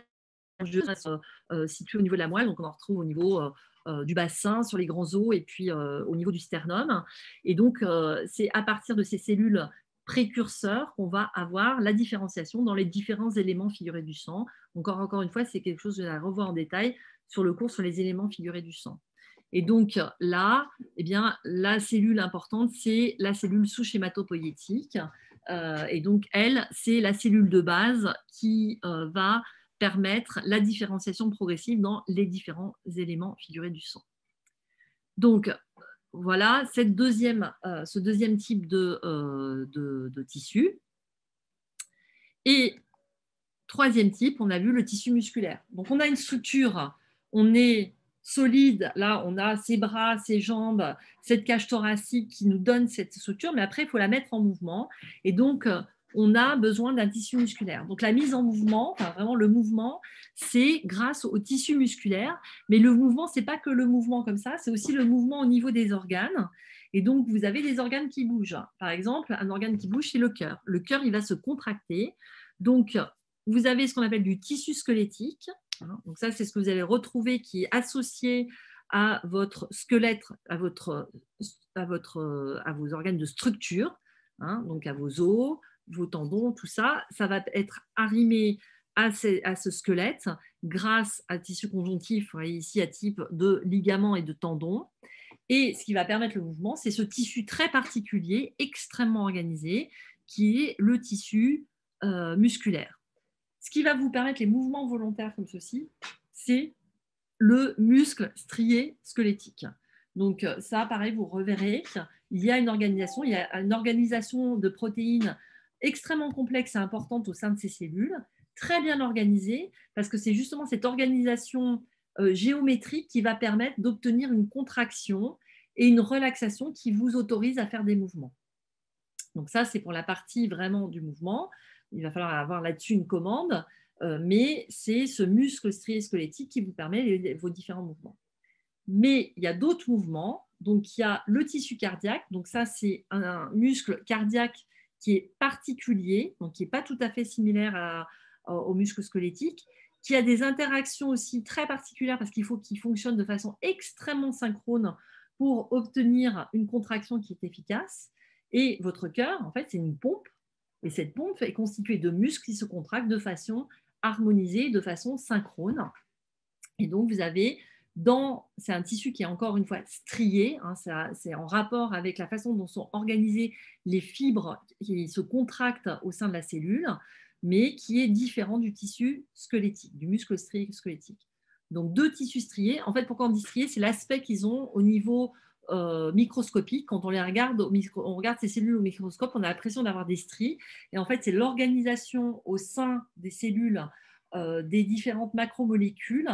euh, situées au niveau de la moelle, donc on en retrouve au niveau euh, du bassin, sur les grands os et puis euh, au niveau du sternum. Et donc, euh, c'est à partir de ces cellules précurseurs qu'on va avoir la différenciation dans les différents éléments figurés du sang. Encore, une fois, c'est quelque chose que je vais revoir en détail sur le cours sur les éléments figurés du sang. Et donc là, eh bien, la cellule importante, c'est la cellule sous-schématopoïétique. et donc, elle, c'est la cellule de base qui va permettre la différenciation progressive dans les différents éléments figurés du sang. Donc, voilà euh, ce deuxième type euh, de, de, tissu. Et troisième type, on a vu le tissu musculaire. Donc, on a une structure, on est solide. Là, on a ses bras, ses jambes, cette cage thoracique qui nous donne cette structure, mais après, il faut la mettre en mouvement. Et donc, on a besoin d'un tissu musculaire. Donc la mise en mouvement, vraiment le mouvement, c'est grâce au tissu musculaire. Mais le mouvement, c'est pas que le mouvement comme ça, c'est aussi le mouvement au niveau des organes. Et donc vous avez des organes qui bougent. Par exemple, un organe qui bouge, c'est le cœur. Le cœur, il va se contracter. Donc vous avez ce qu'on appelle du tissu squelettique. Hein, donc ça, c'est ce que vous allez retrouver qui est associé à votre squelette, à, vos organes de structure, hein, donc à vos os, vos tendons, tout ça, ça va être arrimé à ce, squelette grâce à tissu conjonctif, hein, ici à type de ligaments et de tendons. Et ce qui va permettre le mouvement, c'est ce tissu très particulier, extrêmement organisé, qui est le tissu euh, musculaire. Ce qui va vous permettre les mouvements volontaires comme ceci, c'est le muscle strié squelettique. Donc euh, ça, pareil, vous reverrez. Il y a une organisation, il y a une organisation de protéines extrêmement complexe, et importante au sein de ces cellules, très bien organisée parce que c'est justement cette organisation euh, géométrique qui va permettre d'obtenir une contraction et une relaxation qui vous autorise à faire des mouvements. Donc ça, c'est pour la partie vraiment du mouvement. Il va falloir avoir là-dessus une commande, euh, mais c'est ce muscle strié-squelettique qui vous permet vos différents mouvements. Mais il y a d'autres mouvements. Donc il y a le tissu cardiaque. Donc ça, c'est un muscle cardiaque qui est particulier, donc qui n'est pas tout à fait similaire à, muscle aux muscles squelettiques, qui a des interactions aussi très particulières parce qu'il faut qu'il fonctionne de façon extrêmement synchrone pour obtenir une contraction qui est efficace. Et votre cœur, en fait, c'est une pompe. Et cette pompe est constituée de muscles qui se contractent de façon harmonisée, de façon synchrone. Et donc, vous avez c'est un tissu qui est encore une fois strié, hein, c'est en rapport avec la façon dont sont organisées les fibres qui se contractent au sein de la cellule, mais qui est différent du tissu squelettique, du muscle strié squelettique. Donc deux tissus striés, en fait pourquoi on dit strié, c'est l'aspect qu'ils ont au niveau euh, microscopique. Quand on les regarde, on regarde ces cellules au microscope, on a l'impression d'avoir des stries, et en fait c'est l'organisation au sein des cellules euh, des différentes macromolécules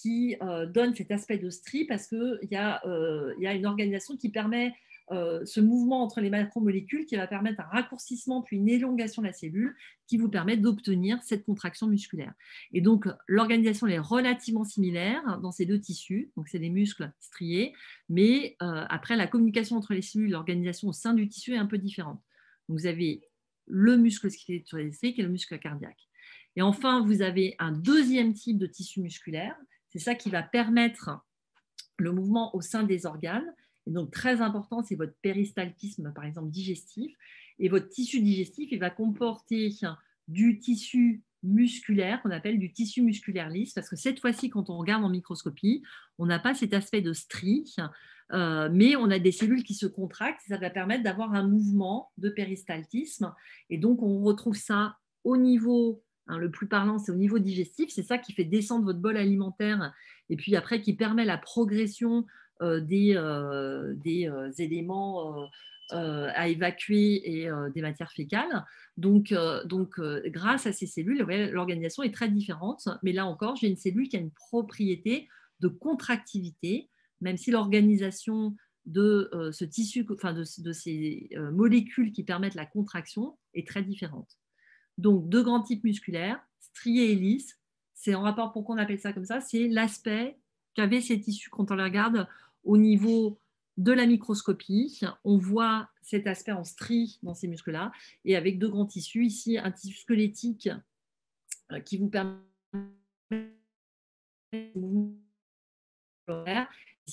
qui euh, donne cet aspect de strie parce qu'il y, euh, y, a une organisation qui permet euh, ce mouvement entre les macromolécules qui va permettre un raccourcissement puis une élongation de la cellule qui vous permet d'obtenir cette contraction musculaire. Et donc, l'organisation est relativement similaire dans ces deux tissus, donc c'est des muscles striés, mais après, la communication entre les cellules, l'organisation au sein du tissu est un peu différente. vous avez le muscle squelettique et le muscle cardiaque. Et enfin, vous avez un deuxième type de tissu musculaire c'est ça qui va permettre le mouvement au sein des organes. Et donc, très important, c'est votre péristaltisme, par exemple, digestif. Et votre tissu digestif, il va comporter du tissu musculaire qu'on appelle du tissu musculaire lisse, parce que cette fois-ci, quand on regarde en microscopie, on n'a pas cet aspect de strie, euh, mais on a des cellules qui se contractent, ça va permettre d'avoir un mouvement de péristaltisme. Et donc, on retrouve ça au niveau Hein, le plus parlant, c'est au niveau digestif. C'est ça qui fait descendre votre bol alimentaire et puis après qui permet la progression euh, des, euh, euh, éléments à évacuer et des matières fécales. Donc, grâce à ces cellules, l'organisation est très différente. Mais là encore, j'ai une cellule qui a une propriété de contractivité, même si l'organisation de ce tissu, de ces molécules qui permettent la contraction est très différente. Donc, deux grands types musculaires, striés et lisses. C'est en rapport, pourquoi on appelle ça comme ça C'est l'aspect qu'avaient ces tissus quand on les regarde au niveau de la microscopie. On voit cet aspect en strie dans ces muscles-là. Et avec deux grands tissus, ici, un tissu squelettique euh, qui vous permet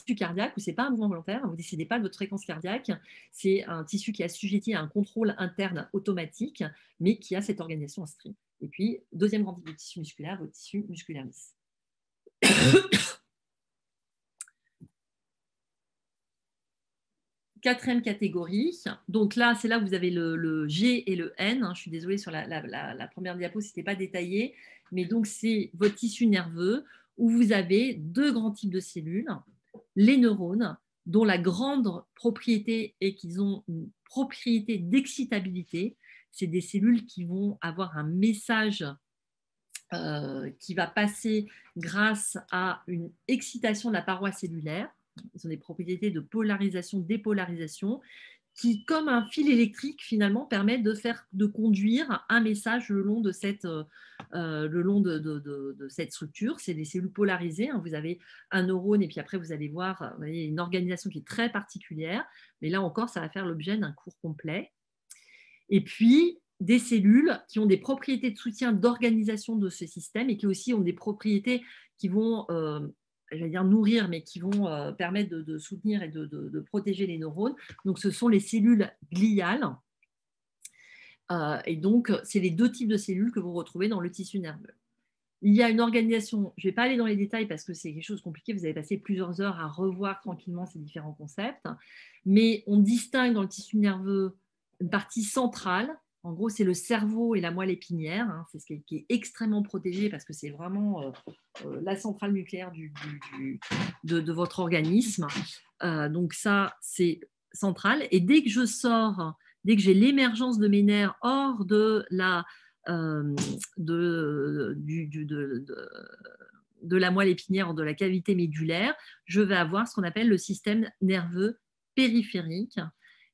tissu cardiaque où c'est pas un mouvement volontaire, vous décidez pas de votre fréquence cardiaque, c'est un tissu qui est assujetti à un contrôle interne automatique, mais qui a cette organisation stream. Et puis, deuxième grand type de tissu musculaire, votre tissu musculaire Quatrième catégorie, donc là, c'est là où vous avez le, G et le N. Hein. Je suis désolée sur la, première diapo, ce n'était pas détaillé, mais donc c'est votre tissu nerveux où vous avez deux grands types de cellules les neurones, dont la grande propriété est qu'ils ont une propriété d'excitabilité. C'est des cellules qui vont avoir un message euh, qui va passer grâce à une excitation de la paroi cellulaire. Ils ont des propriétés de polarisation, dépolarisation qui, comme un fil électrique, finalement, permet de, faire, de conduire un message le long de cette, euh, euh, le long de, cette structure. C'est des cellules polarisées. Hein. Vous avez un neurone et puis après, vous allez voir euh, une organisation qui est très particulière. Mais là encore, ça va faire l'objet d'un cours complet. Et puis, des cellules qui ont des propriétés de soutien d'organisation de ce système et qui aussi ont des propriétés qui vont vais dire nourrir, mais qui vont euh, permettre de, soutenir et de, protéger les neurones. Donc, ce sont les cellules gliales. Euh, et donc, c'est les deux types de cellules que vous retrouvez dans le tissu nerveux. Il y a une organisation, je ne vais pas aller dans les détails parce que c'est quelque chose de compliqué, vous avez passé plusieurs heures à revoir tranquillement ces différents concepts, mais on distingue dans le tissu nerveux une partie centrale en gros, c'est le cerveau et la moelle épinière. Hein, c'est ce qui est, extrêmement protégé parce que c'est vraiment euh, euh, la centrale nucléaire de, votre organisme. Euh, donc ça, c'est central. Et dès que je sors, dès que j'ai l'émergence de mes nerfs hors de la, de, de la moelle épinière, hors de la cavité médulaire, je vais avoir ce qu'on appelle le système nerveux périphérique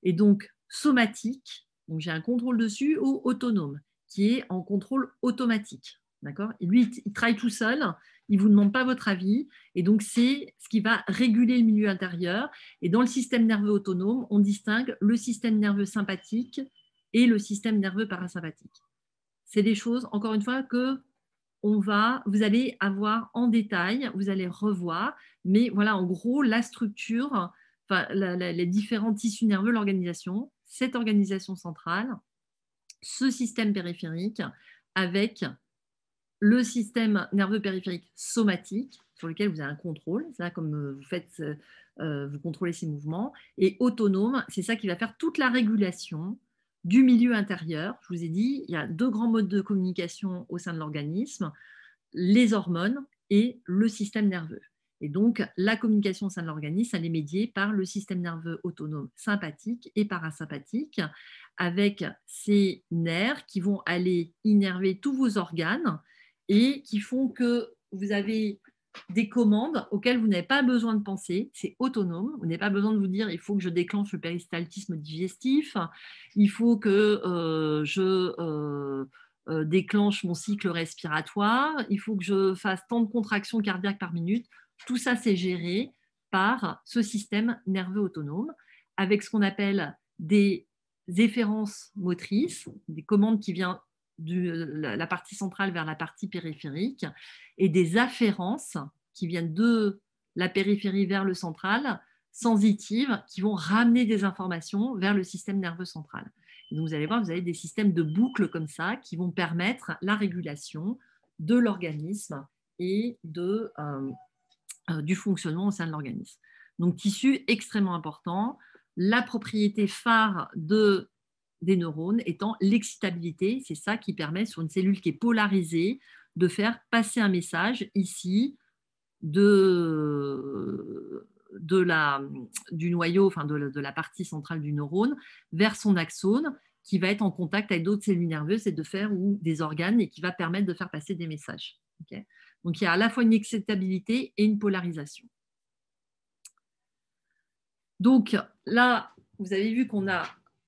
et donc somatique donc j'ai un contrôle dessus ou autonome, qui est en contrôle automatique. D'accord Lui, il travaille tout seul, il ne vous demande pas votre avis, et donc c'est ce qui va réguler le milieu intérieur. Et dans le système nerveux autonome, on distingue le système nerveux sympathique et le système nerveux parasympathique. C'est des choses, encore une fois, que vous allez avoir en détail, vous allez revoir, mais voilà en gros la structure, les différents tissus nerveux, l'organisation cette organisation centrale, ce système périphérique avec le système nerveux périphérique somatique sur lequel vous avez un contrôle, comme euh, vous faites, euh, euh, vous contrôlez ces mouvements, et autonome, c'est ça qui va faire toute la régulation du milieu intérieur. Je vous ai dit, il y a deux grands modes de communication au sein de l'organisme, les hormones et le système nerveux. Et donc, la communication au sein de l'organisme, elle est médiée par le système nerveux autonome sympathique et parasympathique, avec ces nerfs qui vont aller innerver tous vos organes et qui font que vous avez des commandes auxquelles vous n'avez pas besoin de penser, c'est autonome, vous n'avez pas besoin de vous dire il faut que je déclenche le péristaltisme digestif, il faut que euh, je euh, euh, déclenche mon cycle respiratoire, il faut que je fasse tant de contractions cardiaques par minute. Tout ça, c'est géré par ce système nerveux autonome avec ce qu'on appelle des efférences motrices, des commandes qui viennent de la partie centrale vers la partie périphérique et des afférences qui viennent de la périphérie vers le central, sensitives, qui vont ramener des informations vers le système nerveux central. donc vous allez voir, vous avez des systèmes de boucles comme ça qui vont permettre la régulation de l'organisme et de, euh, euh, du fonctionnement au sein de l'organisme. Donc tissu extrêmement important, la propriété phare de, des neurones étant l'excitabilité, c'est ça qui permet sur une cellule qui est polarisée de faire passer un message ici de, la, du noyau, de, la partie centrale du neurone vers son axone qui va être en contact avec d'autres cellules nerveuses et de faire ou des organes et qui va permettre de faire passer des messages. Donc il y a à la fois une acceptabilité et une polarisation. Donc là, vous avez vu qu'on a,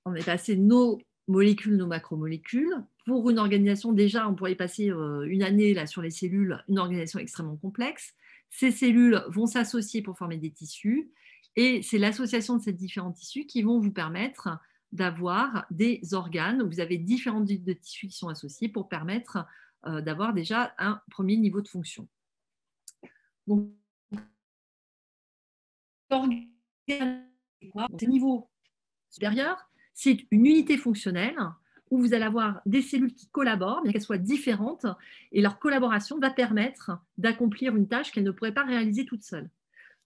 on est passé nos molécules, nos macromolécules. Pour une organisation, déjà, on pourrait passer euh, une année là, sur les cellules, une organisation extrêmement complexe. Ces cellules vont s'associer pour former des tissus. Et c'est l'association de ces différents tissus qui vont vous permettre d'avoir des organes. Vous avez différents types de tissus qui sont associés pour permettre euh, d'avoir déjà un premier niveau de fonction. Donc, ces niveaux supérieurs, c'est une unité fonctionnelle où vous allez avoir des cellules qui collaborent, bien qu'elles soient différentes, et leur collaboration va permettre d'accomplir une tâche qu'elles ne pourraient pas réaliser toutes seules.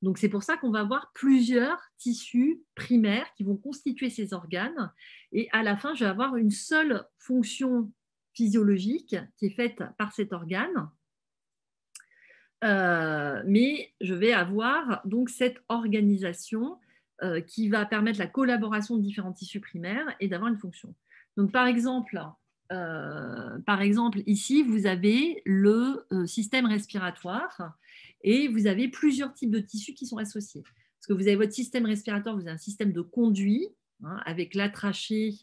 Donc c'est pour ça qu'on va avoir plusieurs tissus primaires qui vont constituer ces organes, et à la fin, je vais avoir une seule fonction physiologique qui est faite par cet organe. Euh, mais je vais avoir donc cette organisation euh, qui va permettre la collaboration de différents tissus primaires et d'avoir une fonction. Donc par exemple, euh, par exemple ici vous avez le système respiratoire et vous avez plusieurs types de tissus qui sont associés. Parce que vous avez votre système respiratoire, vous avez un système de conduit hein, avec la trachée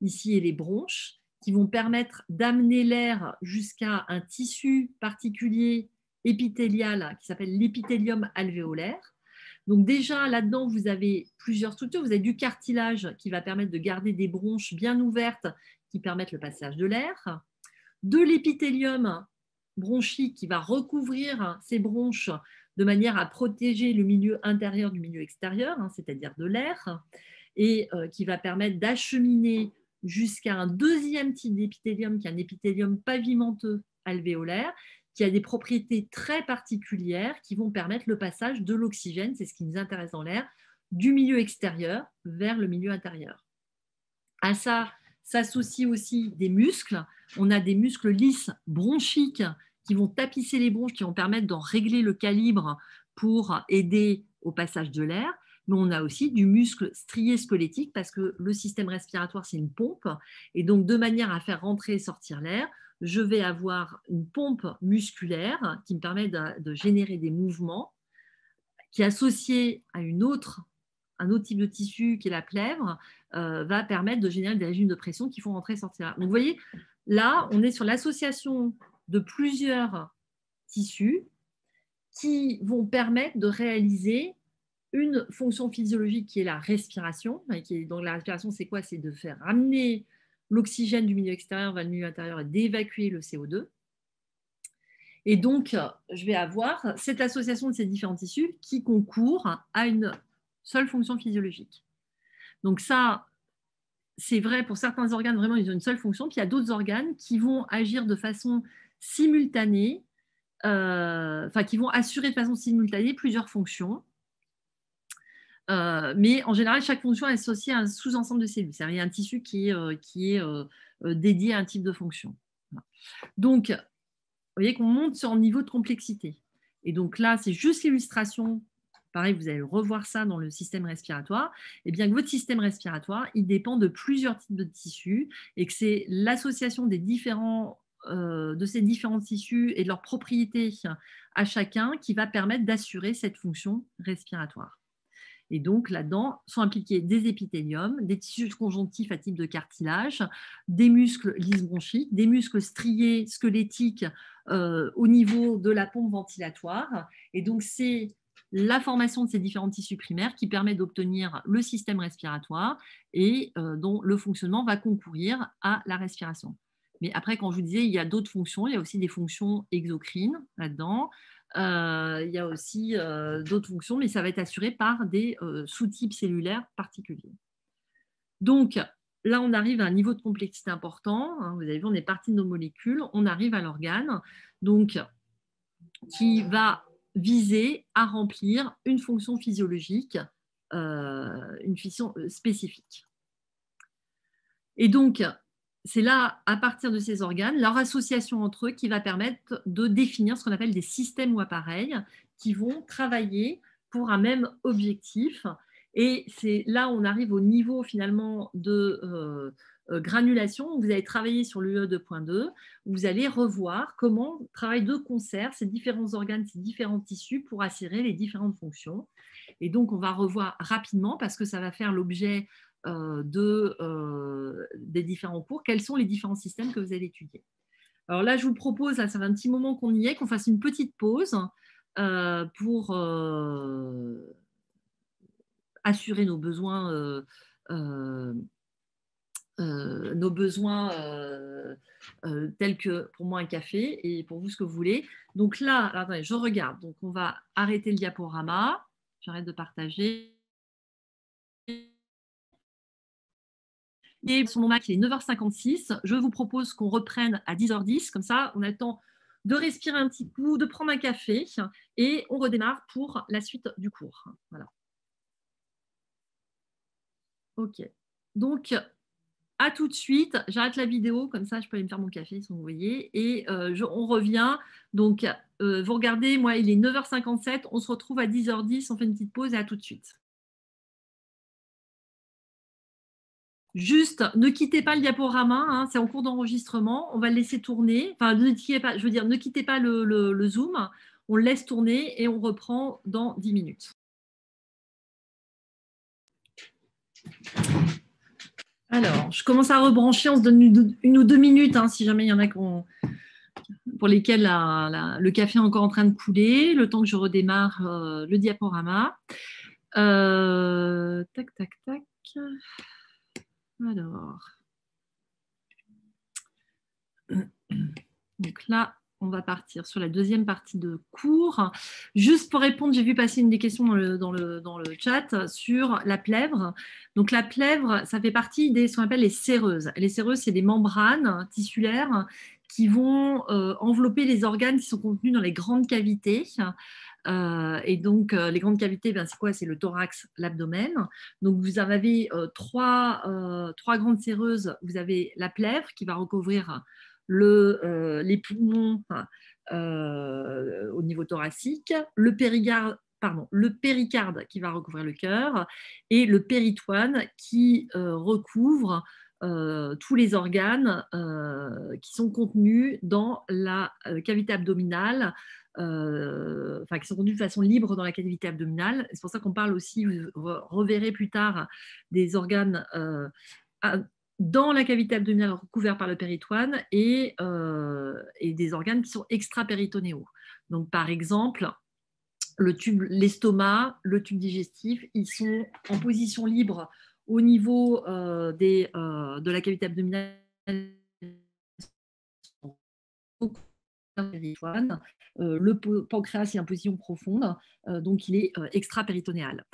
ici et les bronches qui vont permettre d'amener l'air jusqu'à un tissu particulier épithélial qui s'appelle l'épithélium alvéolaire. Donc déjà, là-dedans, vous avez plusieurs structures. Vous avez du cartilage qui va permettre de garder des bronches bien ouvertes qui permettent le passage de l'air. De l'épithélium bronchique qui va recouvrir ces bronches de manière à protéger le milieu intérieur du milieu extérieur, hein, c'est-à-dire de l'air, et euh, qui va permettre d'acheminer jusqu'à un deuxième type d'épithélium, qui est un épithélium pavimenteux alvéolaire, qui a des propriétés très particulières qui vont permettre le passage de l'oxygène, c'est ce qui nous intéresse dans l'air, du milieu extérieur vers le milieu intérieur. À ça s'associent aussi des muscles. On a des muscles lisses bronchiques qui vont tapisser les bronches, qui vont permettre d'en régler le calibre pour aider au passage de l'air mais on a aussi du muscle strié squelettique parce que le système respiratoire, c'est une pompe. Et donc, de manière à faire rentrer et sortir l'air, je vais avoir une pompe musculaire qui me permet de, générer des mouvements qui, associés à une autre, un autre type de tissu qui est la plèvre, euh, va permettre de générer des régimes de pression qui font rentrer et sortir l'air. Donc, vous voyez, là, on est sur l'association de plusieurs tissus qui vont permettre de réaliser une fonction physiologique qui est la respiration. donc la respiration, c'est quoi C'est de faire ramener l'oxygène du milieu extérieur vers le milieu intérieur et d'évacuer le CO2. Et donc, je vais avoir cette association de ces différents tissus qui concourent à une seule fonction physiologique. Donc ça, c'est vrai pour certains organes, vraiment, ils ont une seule fonction. Puis il y a d'autres organes qui vont agir de façon simultanée, euh, enfin qui vont assurer de façon simultanée plusieurs fonctions. Euh, mais en général, chaque fonction est associée à un sous-ensemble de cellules. C'est-à-dire y a un tissu qui, euh, est euh, dédié à un type de fonction. Donc, vous voyez qu'on monte sur un niveau de complexité. Et donc là, c'est juste l'illustration. Pareil, vous allez revoir ça dans le système respiratoire. Et eh bien que votre système respiratoire, il dépend de plusieurs types de tissus et que c'est l'association de ces différents tissus et de leurs propriétés à chacun qui va permettre d'assurer cette fonction respiratoire. Et donc là-dedans sont impliqués des épithéliums, des tissus conjonctifs à type de cartilage, des muscles lysbronchiques, des muscles striés, squelettiques euh, au niveau de la pompe ventilatoire. Et donc c'est la formation de ces différents tissus primaires qui permet d'obtenir le système respiratoire et euh, dont le fonctionnement va concourir à la respiration. Mais après, quand je vous disais, il y a d'autres fonctions, il y a aussi des fonctions exocrines là-dedans. Euh, il y a aussi euh, d'autres fonctions, mais ça va être assuré par des euh, sous-types cellulaires particuliers. Donc, là, on arrive à un niveau de complexité important. Hein, vous avez vu, on est parti de nos molécules, on arrive à l'organe, donc qui va viser à remplir une fonction physiologique, une fonction spécifique. Et donc, c'est là, à partir de ces organes, leur association entre eux qui va permettre de définir ce qu'on appelle des systèmes ou appareils qui vont travailler pour un même objectif. Et c'est là où on arrive au niveau finalement de euh, euh, granulation. Vous allez travailler sur l'UE 2.2. Vous allez revoir comment travaillent de concert ces différents organes, ces différents tissus pour assurer les différentes fonctions. Et donc, on va revoir rapidement parce que ça va faire l'objet euh, de, euh, des différents cours, quels sont les différents systèmes que vous allez étudier. Alors là, je vous propose, ça fait un petit moment qu'on y est, qu'on fasse une petite pause euh, pour assurer nos besoins. nos besoins tels que pour moi un café et pour vous ce que vous voulez. Donc là, je regarde. Donc on va arrêter le diaporama. J'arrête de partager. sur mon Mac, il est 9h56. Je vous propose qu'on reprenne à 10h10. Comme ça, on a temps de respirer un petit coup, de prendre un café et on redémarre pour la suite du cours. Voilà. OK. Donc, à tout de suite. J'arrête la vidéo, comme ça je peux aller me faire mon café, si vous voyez. Et euh, on revient. Donc, euh, vous regardez, moi, il est 9h57. On se retrouve à 10h10. On fait une petite pause et à tout de suite. Juste, ne quittez pas le diaporama, hein, c'est en cours d'enregistrement, on va le laisser tourner. Enfin, ne quittez pas, je veux dire, ne quittez pas le, Zoom, on le laisse tourner et on reprend dans 10 minutes. Alors, je commence à rebrancher, on se donne une, ou deux minutes, hein, si jamais il y en a pour lesquelles le café est encore en train de couler, le temps que je redémarre euh, le diaporama. Euh, tac, tac, tac. Alors, donc là, on va partir sur la deuxième partie de cours. Juste pour répondre, j'ai vu passer une des questions dans le, chat sur la plèvre. Donc la plèvre, ça fait partie des ce qu'on appelle les séreuses. Les séreuses, c'est des membranes tissulaires qui vont euh, envelopper les organes qui sont contenus dans les grandes cavités. Euh, et donc, euh, les grandes cavités, ben, c'est quoi C'est le thorax, l'abdomen. Donc, vous avez euh, trois, trois, grandes séreuses. Vous avez la plèvre qui va recouvrir les poumons au niveau thoracique, le péricarde, pardon, le péricarde qui va recouvrir le cœur et le péritoine qui recouvre tous les organes qui sont contenus dans la cavité abdominale euh, enfin, qui sont conduits de façon libre dans la cavité abdominale. C'est pour ça qu'on parle aussi, vous reverrez plus tard, des organes euh, dans la cavité abdominale recouverts par le péritoine et, euh, des organes qui sont extra-péritonéaux. Donc, par exemple, l'estomac, le tube digestif, ils sont en position libre au niveau de la cavité abdominale péritoine, euh, le pancréas est en position profonde, euh, donc il est euh, extra-péritonéal.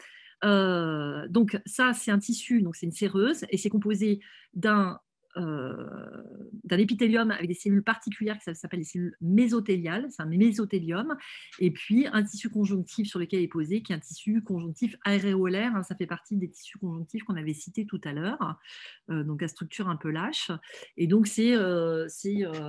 donc ça, c'est un tissu, donc c'est une séreuse, et c'est composé d'un euh, d'un épithélium avec des cellules particulières qui s'appellent les cellules mésothéliales, c'est un mésothélium, et puis un tissu conjonctif sur lequel est posé, qui est un tissu conjonctif aéréolaire, hein, ça fait partie des tissus conjonctifs qu'on avait cités tout à l'heure, euh, donc à structure un peu lâche. Et donc c'est, euh,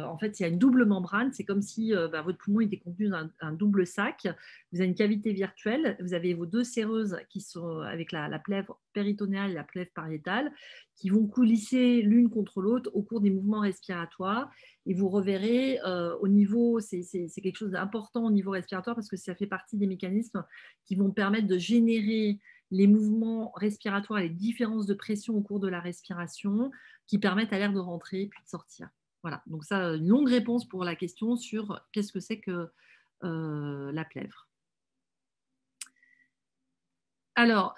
en fait, il y a une double membrane, c'est comme si bah, votre poumon était contenu dans un, double sac, vous avez une cavité virtuelle, vous avez vos deux séreuses qui sont avec la, la plèvre péritonéale et la plèvre pariétale, qui vont coulisser l'une contre l'autre au cours des mouvements respiratoires. Et vous reverrez euh, au niveau, c'est quelque chose d'important au niveau respiratoire parce que ça fait partie des mécanismes qui vont permettre de générer les mouvements respiratoires, les différences de pression au cours de la respiration qui permettent à l'air de rentrer puis de sortir. Voilà, donc ça, une longue réponse pour la question sur qu'est-ce que c'est que euh, la plèvre. Alors,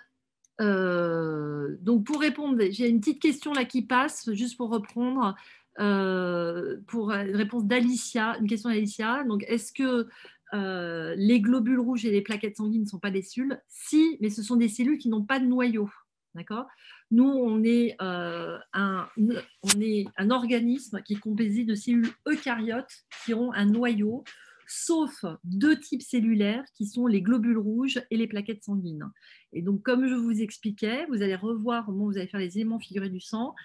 euh, donc pour répondre, j'ai une petite question là qui passe, juste pour reprendre, euh, pour une réponse d'Alicia, une question d'Alicia. Donc est-ce que euh, les globules rouges et les plaquettes sanguines ne sont pas des cellules Si, mais ce sont des cellules qui n'ont pas de noyau. D'accord Nous, on est, on est un organisme qui est composé de cellules eucaryotes qui ont un noyau sauf deux types cellulaires qui sont les globules rouges et les plaquettes sanguines. Et donc, comme je vous expliquais, vous allez revoir au moment vous allez faire les éléments figurés du sang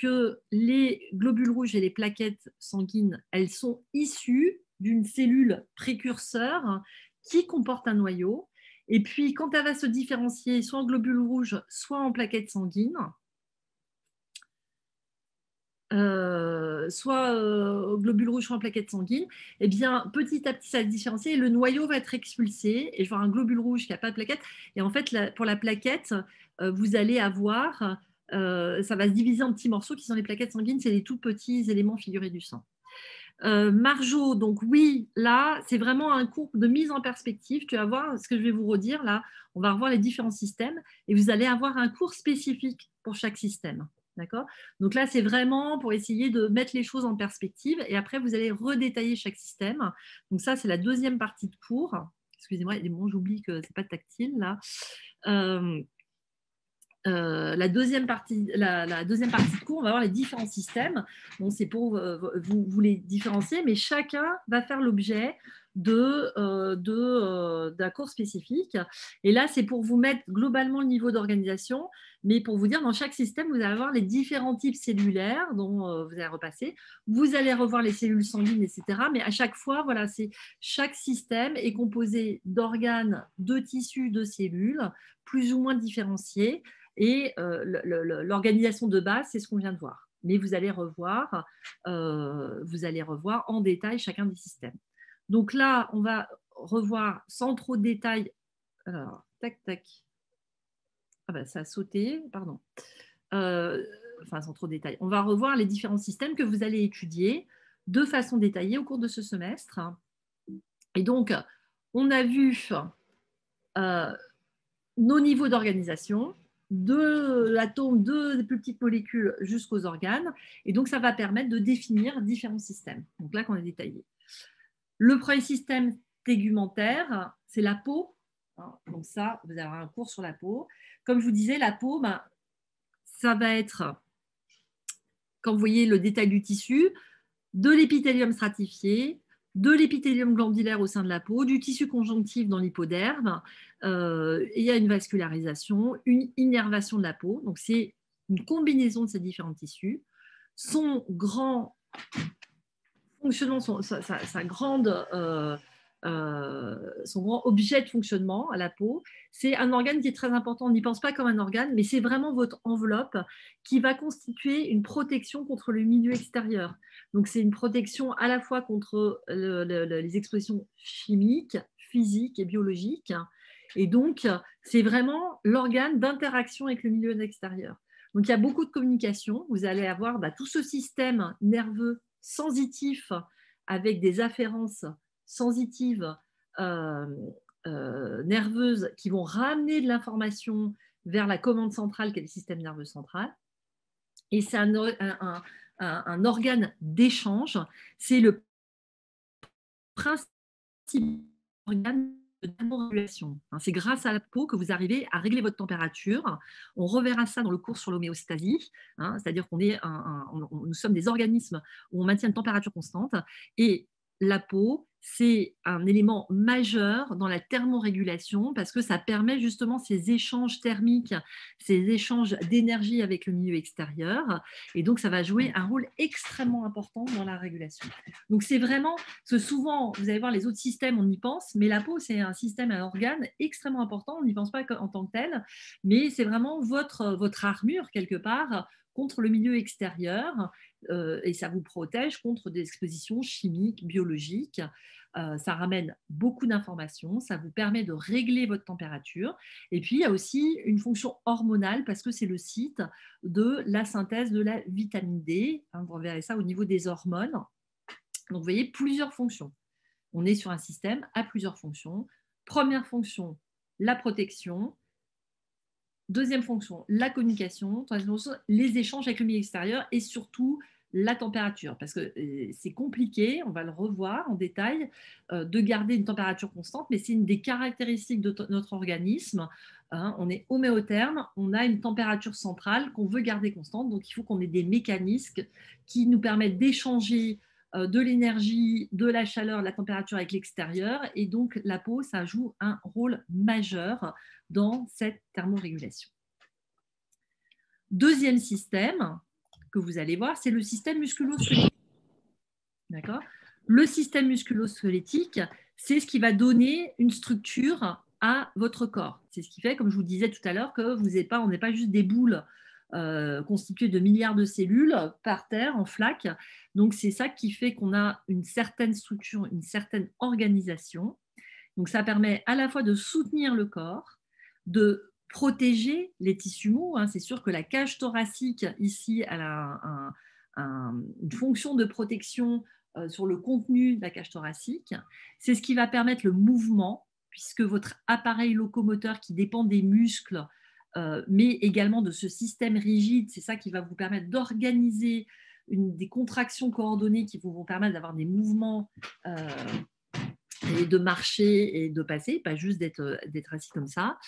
que les globules rouges et les plaquettes sanguines, elles sont issues d'une cellule précurseur qui comporte un noyau. Et puis, quand elle va se différencier soit en globules rouges, soit en plaquettes sanguines, euh, soit euh, au globules rouges, soit en plaquettes sanguines, eh bien, petit à petit, ça va se différencier le noyau va être expulsé. Et je vois un globule rouge qui n'a pas de plaquette. Et en fait, pour la plaquette, euh, vous allez avoir, ça va se diviser en petits morceaux qui sont les plaquettes sanguines, c'est les tout petits éléments figurés du sang. Euh, Marjo, donc oui, là, c'est vraiment un cours de mise en perspective. Tu vas voir ce que je vais vous redire là. On va revoir les différents systèmes et vous allez avoir un cours spécifique pour chaque système. D'accord Donc là, c'est vraiment pour essayer de mettre les choses en perspective. Et après, vous allez redétailler chaque système. Donc ça, c'est la deuxième partie de cours. Excusez-moi, j'oublie que c'est pas tactile là. Euh, euh, la, deuxième partie, la, deuxième partie de cours, on va voir les différents systèmes. c'est pour euh, vous, les différencier, mais chacun va faire l'objet de, d'un cours spécifique. Et là, c'est pour vous mettre globalement le niveau d'organisation. Mais pour vous dire, dans chaque système, vous allez avoir les différents types cellulaires dont euh, vous allez repasser. Vous allez revoir les cellules sanguines, etc. Mais à chaque fois, voilà, chaque système est composé d'organes, de tissus, de cellules, plus ou moins différenciés. Et euh, l'organisation de base, c'est ce qu'on vient de voir. Mais vous allez revoir, euh, vous allez revoir en détail chacun des systèmes. Donc là, on va revoir sans trop de détails. Alors, tac, tac. Ah bah, ça a sauté, pardon. Euh, enfin, sans trop de détails. On va revoir les différents systèmes que vous allez étudier de façon détaillée au cours de ce semestre. Et donc, on a vu euh, nos niveaux d'organisation, de l'atome, de plus petites molécules jusqu'aux organes. Et donc, ça va permettre de définir différents systèmes. Donc là, qu'on est détaillé. Le premier système tégumentaire, c'est la peau Hein, donc ça, vous avez un cours sur la peau. Comme je vous disais, la peau, ben, ça va être, quand vous voyez le détail du tissu, de l'épithélium stratifié, de l'épithélium glandulaire au sein de la peau, du tissu conjonctif dans l'hypoderme. Euh, il y a une vascularisation, une innervation de la peau. Donc c'est une combinaison de ces différents tissus. Son grand fonctionnement, sa, grande... Euh, euh, son grand objet de fonctionnement à la peau. C'est un organe qui est très important. On n'y pense pas comme un organe, mais c'est vraiment votre enveloppe qui va constituer une protection contre le milieu extérieur. Donc c'est une protection à la fois contre les expressions chimiques, physiques et biologiques. Et donc, c'est vraiment l'organe d'interaction avec le milieu extérieur. Donc, il y a beaucoup de communication. Vous allez avoir bah, tout ce système nerveux sensitif avec des afférences sensitives, euh, euh, nerveuses, qui vont ramener de l'information vers la commande centrale, qui est le système nerveux central. Et c'est un, organe d'échange. C'est le principe organe de hein, C'est grâce à la peau que vous arrivez à régler votre température. On reverra ça dans le cours sur l'homéostasie, hein, c'est-à-dire qu'on est, nous sommes des organismes où on maintient une température constante. Et la peau, c'est un élément majeur dans la thermorégulation parce que ça permet justement ces échanges thermiques, ces échanges d'énergie avec le milieu extérieur. Et donc, ça va jouer un rôle extrêmement important dans la régulation. Donc, c'est vraiment, ce souvent, vous allez voir, les autres systèmes, on y pense, mais la peau, c'est un système, un organe extrêmement important. On n'y pense pas en tant que tel, mais c'est vraiment votre armure, quelque part, contre le milieu extérieur euh, et ça vous protège contre des expositions chimiques, biologiques. Euh, ça ramène beaucoup d'informations, ça vous permet de régler votre température. Et puis, il y a aussi une fonction hormonale parce que c'est le site de la synthèse de la vitamine D. Hein, vous verrez ça au niveau des hormones. Donc, vous voyez plusieurs fonctions. On est sur un système à plusieurs fonctions. Première fonction, la protection. Deuxième fonction, la communication. Troisième fonction, les échanges avec le milieu extérieur et surtout la température, parce que euh, c'est compliqué, on va le revoir en détail, euh, de garder une température constante, mais c'est une des caractéristiques de notre organisme. Hein. on est homéotherme, on a une température centrale qu'on veut garder constante, donc il faut qu'on ait des mécanismes qui nous permettent d'échanger euh, de l'énergie, de la chaleur, de la température avec l'extérieur. Et donc, la peau, ça joue un rôle majeur dans cette thermorégulation. Deuxième système que vous allez voir, c'est le système musculo-squelettique. Le système musculo-squelettique, c'est ce qui va donner une structure à votre corps. C'est ce qui fait, comme je vous disais tout à l'heure, que vous n'êtes pas, on n'est pas juste des boules euh, constitué de milliards de cellules par terre en flaque. Donc c'est ça qui fait qu'on a une certaine structure, une certaine organisation. Donc ça permet à la fois de soutenir le corps, de protéger les tissus mous. Hein. C'est sûr que la cage thoracique ici a une fonction de protection euh, sur le contenu de la cage thoracique. C'est ce qui va permettre le mouvement puisque votre appareil locomoteur qui dépend des muscles euh, mais également de ce système rigide. C'est ça qui va vous permettre d'organiser des contractions coordonnées qui vous vont permettre d'avoir des mouvements euh, et de marcher et de passer, pas juste d'être, euh, assis comme ça.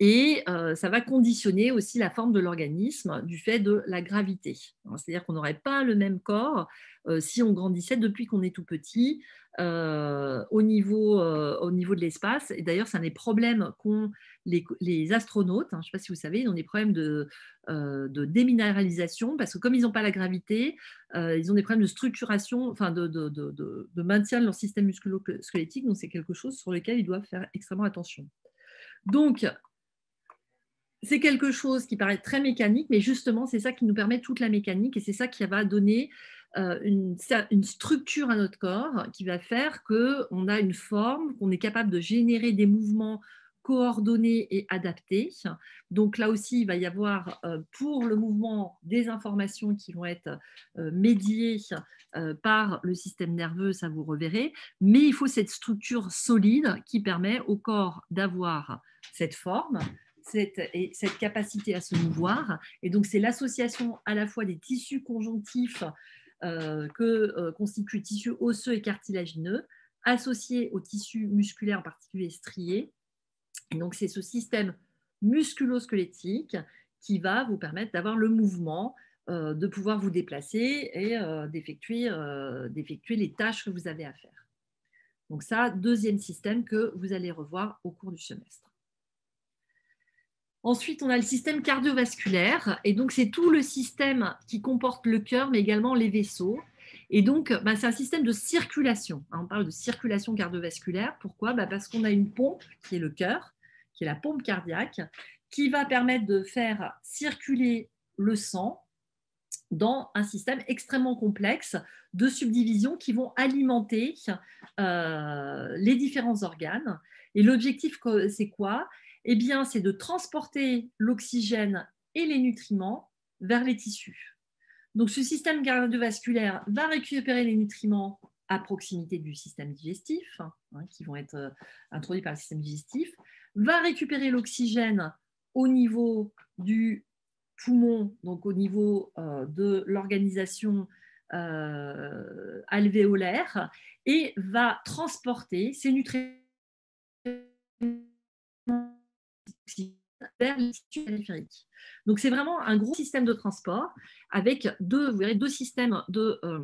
Et ça va conditionner aussi la forme de l'organisme du fait de la gravité. Hein, c'est-à-dire qu'on n'aurait pas le même corps si on grandissait depuis qu'on est tout petit au, niveau, au niveau de l'espace. Et d'ailleurs, c'est un des problèmes qu'on les, astronautes, hein, je ne sais pas si vous savez, ils ont des problèmes de, euh, déminéralisation parce que comme ils n'ont pas la gravité, euh, ils ont des problèmes de structuration, enfin de, maintien de leur système musculo-squelettique. Donc c'est quelque chose sur lequel ils doivent faire extrêmement attention. Donc c'est quelque chose qui paraît très mécanique, mais justement, c'est ça qui nous permet toute la mécanique et c'est ça qui va donner euh, une, une, structure à notre corps qui va faire qu'on a une forme, qu'on est capable de générer des mouvements coordonnées et adaptées Donc là aussi, il va y avoir euh, pour le mouvement des informations qui vont être euh, médiées euh, par le système nerveux, ça vous reverrez, mais il faut cette structure solide qui permet au corps d'avoir cette forme, cette, et cette capacité à se mouvoir. Et donc, c'est l'association à la fois des tissus conjonctifs que constituent tissus osseux et cartilagineux, associés aux tissus musculaires, en particulier striés, donc, c'est ce système musculosquelettique qui va vous permettre d'avoir le mouvement, euh, de pouvoir vous déplacer et euh, euh, d'effectuer, les tâches que vous avez à faire. Donc ça, deuxième système que vous allez revoir au cours du semestre. Ensuite, on a le système cardiovasculaire, et donc c'est tout le système qui comporte le cœur, mais également les vaisseaux. Et donc, bah, c'est un système de circulation. Hein, on parle de circulation cardiovasculaire. Pourquoi bah, Parce qu'on a une pompe qui est le cœur, qui est la pompe cardiaque, qui va permettre de faire circuler le sang dans un système extrêmement complexe de subdivisions qui vont alimenter euh, les différents organes. Et l'objectif, c'est quoi Eh bien, c'est de transporter l'oxygène et les nutriments vers les tissus. Donc, ce système cardiovasculaire va récupérer les nutriments à proximité du système digestif, hein, qui vont être euh, introduits par le système digestif, va récupérer l'oxygène au niveau du poumon, donc au niveau euh, de l'organisation euh, alvéolaire, et va transporter ces nutriments vers les périphériques. Donc c'est vraiment un gros système de transport avec deux, systèmes de euh,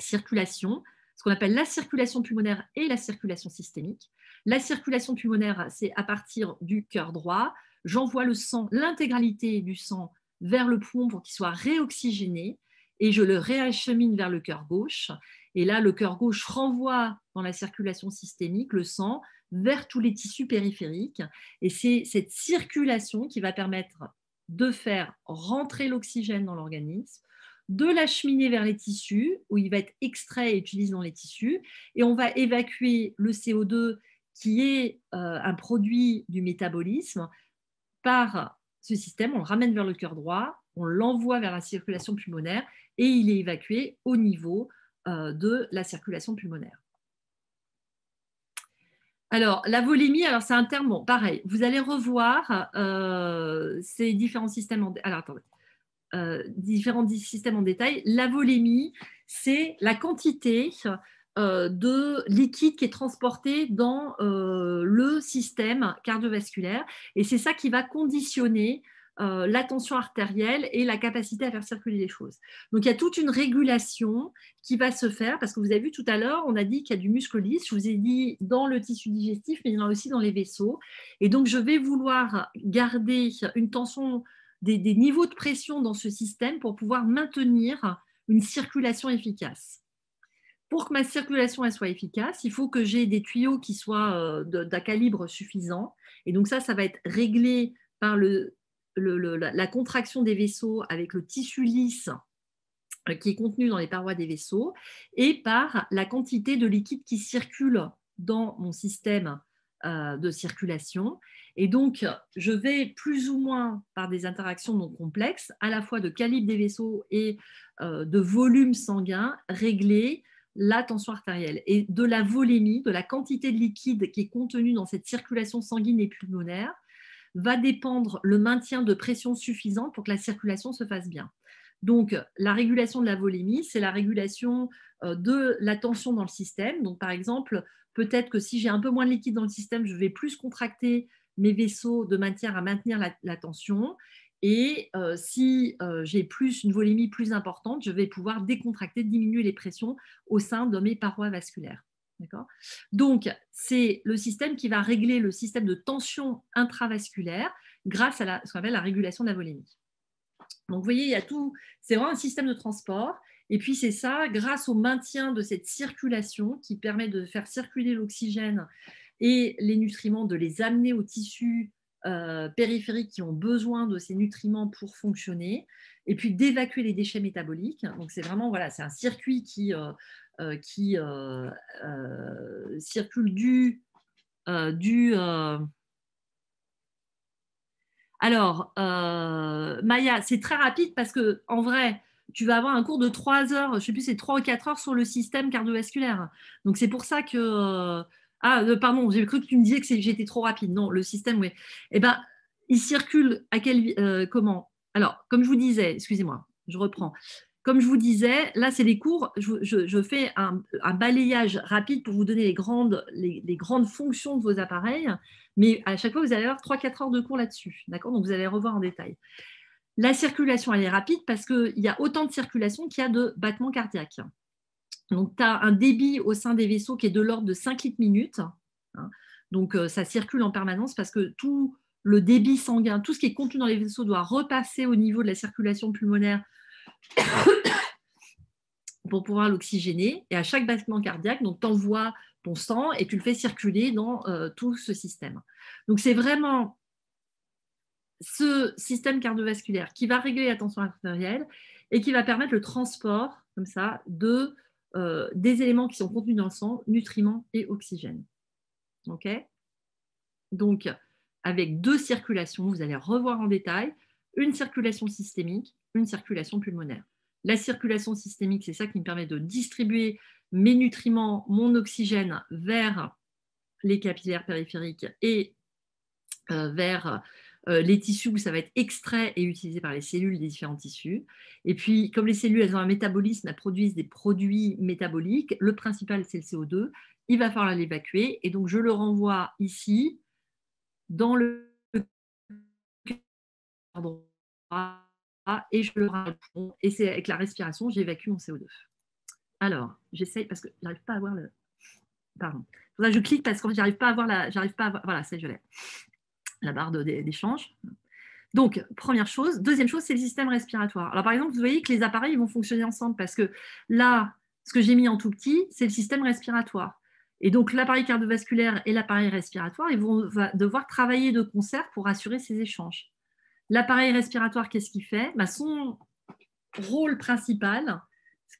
circulation, ce qu'on appelle la circulation pulmonaire et la circulation systémique. La circulation pulmonaire, c'est à partir du cœur droit. J'envoie le sang, l'intégralité du sang, vers le poumon pour qu'il soit réoxygéné et je le réachemine vers le cœur gauche. Et là, le cœur gauche renvoie dans la circulation systémique le sang vers tous les tissus périphériques. Et c'est cette circulation qui va permettre de faire rentrer l'oxygène dans l'organisme, de l'acheminer vers les tissus, où il va être extrait et utilisé dans les tissus. Et on va évacuer le CO2 qui est euh, un produit du métabolisme, par ce système, on le ramène vers le cœur droit, on l'envoie vers la circulation pulmonaire et il est évacué au niveau euh, de la circulation pulmonaire. Alors, la volémie, alors c'est un terme, bon, pareil, vous allez revoir euh, ces différents systèmes alors, attendez, différents systèmes en détail. La volémie, c'est la quantité euh, de liquide qui est transporté dans euh, le système cardiovasculaire. Et c'est ça qui va conditionner euh, la tension artérielle et la capacité à faire circuler les choses. Donc il y a toute une régulation qui va se faire, parce que vous avez vu tout à l'heure, on a dit qu'il y a du muscle lisse, je vous ai dit dans le tissu digestif, mais il y en a aussi dans les vaisseaux. Et donc je vais vouloir garder une tension, des niveaux de pression dans ce système pour pouvoir maintenir une circulation efficace pour que ma circulation soit efficace, il faut que j'ai des tuyaux qui soient euh, d'un calibre suffisant. Et donc ça, ça va être réglé par la contraction des vaisseaux avec le tissu lisse euh, qui est contenu dans les parois des vaisseaux et par la quantité de liquide qui circule dans mon système euh, de circulation. Et donc, je vais plus ou moins par des interactions non complexes, à la fois de calibre des vaisseaux et de volume sanguin, régler la tension artérielle et de la volémie, de la quantité de liquide qui est contenue dans cette circulation sanguine et pulmonaire, va dépendre le maintien de pression suffisante pour que la circulation se fasse bien. Donc, la régulation de la volémie, c'est la régulation euh, de la tension dans le système. Donc, par exemple, peut-être que si j'ai un peu moins de liquide dans le système, je vais plus contracter mes vaisseaux de matière à maintenir la, la tension. Et si j'ai plus une volémie plus importante, je vais pouvoir décontracter, diminuer les pressions au sein de mes parois vasculaires. Donc, c'est le système qui va régler le système de tension intravasculaire grâce à ce qu'on appelle la régulation de la volémie. Donc, vous voyez, il y a tout. C'est vraiment un système de transport. Et puis, c'est ça, grâce au maintien de cette circulation qui permet de faire circuler l'oxygène et les nutriments, de les amener au tissu euh, périphériques qui ont besoin de ces nutriments pour fonctionner, et puis d'évacuer les déchets métaboliques. Donc c'est vraiment voilà, c'est un circuit qui, euh, euh, qui circule du du alors, Maya, c'est très rapide parce que en vrai, tu vas avoir un cours de 3 heures, je ne sais plus, c'est 3 ou 4 heures sur le système cardiovasculaire. Donc, c'est pour ça que ah, euh, pardon, j'ai cru que tu me disais que j'étais trop rapide. Non, le système, oui. Eh bien, il circule à quel. Euh, comment Alors, comme je vous disais, excusez-moi, je reprends. Comme je vous disais, là, c'est les cours. Je, fais un, balayage rapide pour vous donner les grandes, les, les, grandes fonctions de vos appareils. Mais à chaque fois, vous allez avoir 3-4 heures de cours là-dessus. D'accord Donc, vous allez revoir en détail. La circulation, elle est rapide parce qu'il y a autant de circulation qu'il y a de battements cardiaques. Donc, tu as un débit au sein des vaisseaux qui est de l'ordre de 5 litres minutes. Hein. Donc, euh, ça circule en permanence parce que tout le débit sanguin, tout ce qui est contenu dans les vaisseaux doit repasser au niveau de la circulation pulmonaire pour pouvoir l'oxygéner. Et à chaque battement cardiaque, donc, tu envoies ton sang et tu le fais circuler dans euh, tout ce système. Donc, c'est vraiment ce système cardiovasculaire qui va régler la tension artérielle et qui va permettre le transport, comme ça, de euh, des éléments qui sont contenus dans le sang, nutriments et oxygène. OK Donc, avec deux circulations, vous allez revoir en détail, une circulation systémique, une circulation pulmonaire. La circulation systémique, c'est ça qui me permet de distribuer mes nutriments, mon oxygène vers les capillaires périphériques et euh, vers euh, les tissus où ça va être extrait et utilisé par les cellules des différents tissus. Et puis, comme les cellules, elles ont un métabolisme, elles produisent des produits métaboliques. Le principal, c'est le CO2. Il va falloir l'évacuer. Et donc, je le renvoie ici, dans le et je le rends. Et c'est avec la respiration, j'évacue mon CO2. Alors, j'essaye parce que je n'arrive pas à voir le. Pardon. je clique parce que j'arrive pas à voir la. J'arrive pas Voilà, c'est je la barre d'échange. Donc, première chose. Deuxième chose, c'est le système respiratoire. Alors, par exemple, vous voyez que les appareils vont fonctionner ensemble parce que là, ce que j'ai mis en tout petit, c'est le système respiratoire. Et donc, l'appareil cardiovasculaire et l'appareil respiratoire, ils vont devoir travailler de concert pour assurer ces échanges. L'appareil respiratoire, qu'est-ce qu'il fait bah, Son rôle principal,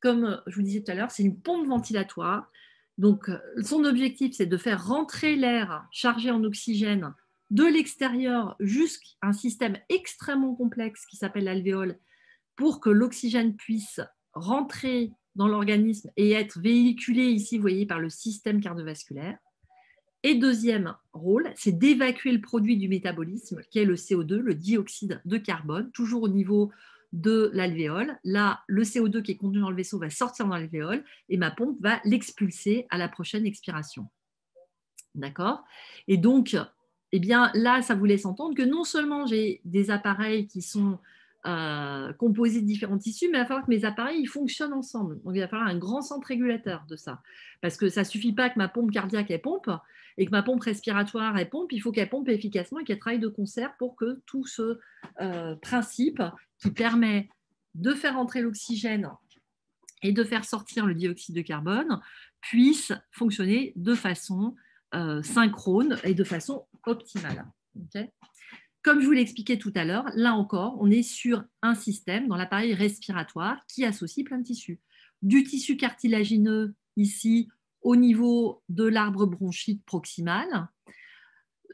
comme je vous disais tout à l'heure, c'est une pompe ventilatoire. Donc, euh, son objectif, c'est de faire rentrer l'air chargé en oxygène de l'extérieur jusqu'à un système extrêmement complexe qui s'appelle l'alvéole pour que l'oxygène puisse rentrer dans l'organisme et être véhiculé ici, vous voyez, par le système cardiovasculaire. Et deuxième rôle, c'est d'évacuer le produit du métabolisme, qui est le CO2, le dioxyde de carbone, toujours au niveau de l'alvéole. Là, le CO2 qui est contenu dans le vaisseau va sortir dans l'alvéole et ma pompe va l'expulser à la prochaine expiration. D'accord Et donc, eh bien là, ça vous laisse entendre que non seulement j'ai des appareils qui sont euh, composés de différents tissus, mais il va falloir que mes appareils fonctionnent ensemble. Donc il va falloir un grand centre régulateur de ça. Parce que ça ne suffit pas que ma pompe cardiaque, est pompe, et que ma pompe respiratoire, est pompe, il faut qu'elle pompe efficacement et qu'elle travaille de concert pour que tout ce euh, principe qui permet de faire entrer l'oxygène et de faire sortir le dioxyde de carbone puisse fonctionner de façon euh, synchrone et de façon optimale. Comme je vous l'expliquais tout à l'heure, là encore, on est sur un système dans l'appareil respiratoire qui associe plein de tissus. Du tissu cartilagineux ici au niveau de l'arbre bronchique proximal,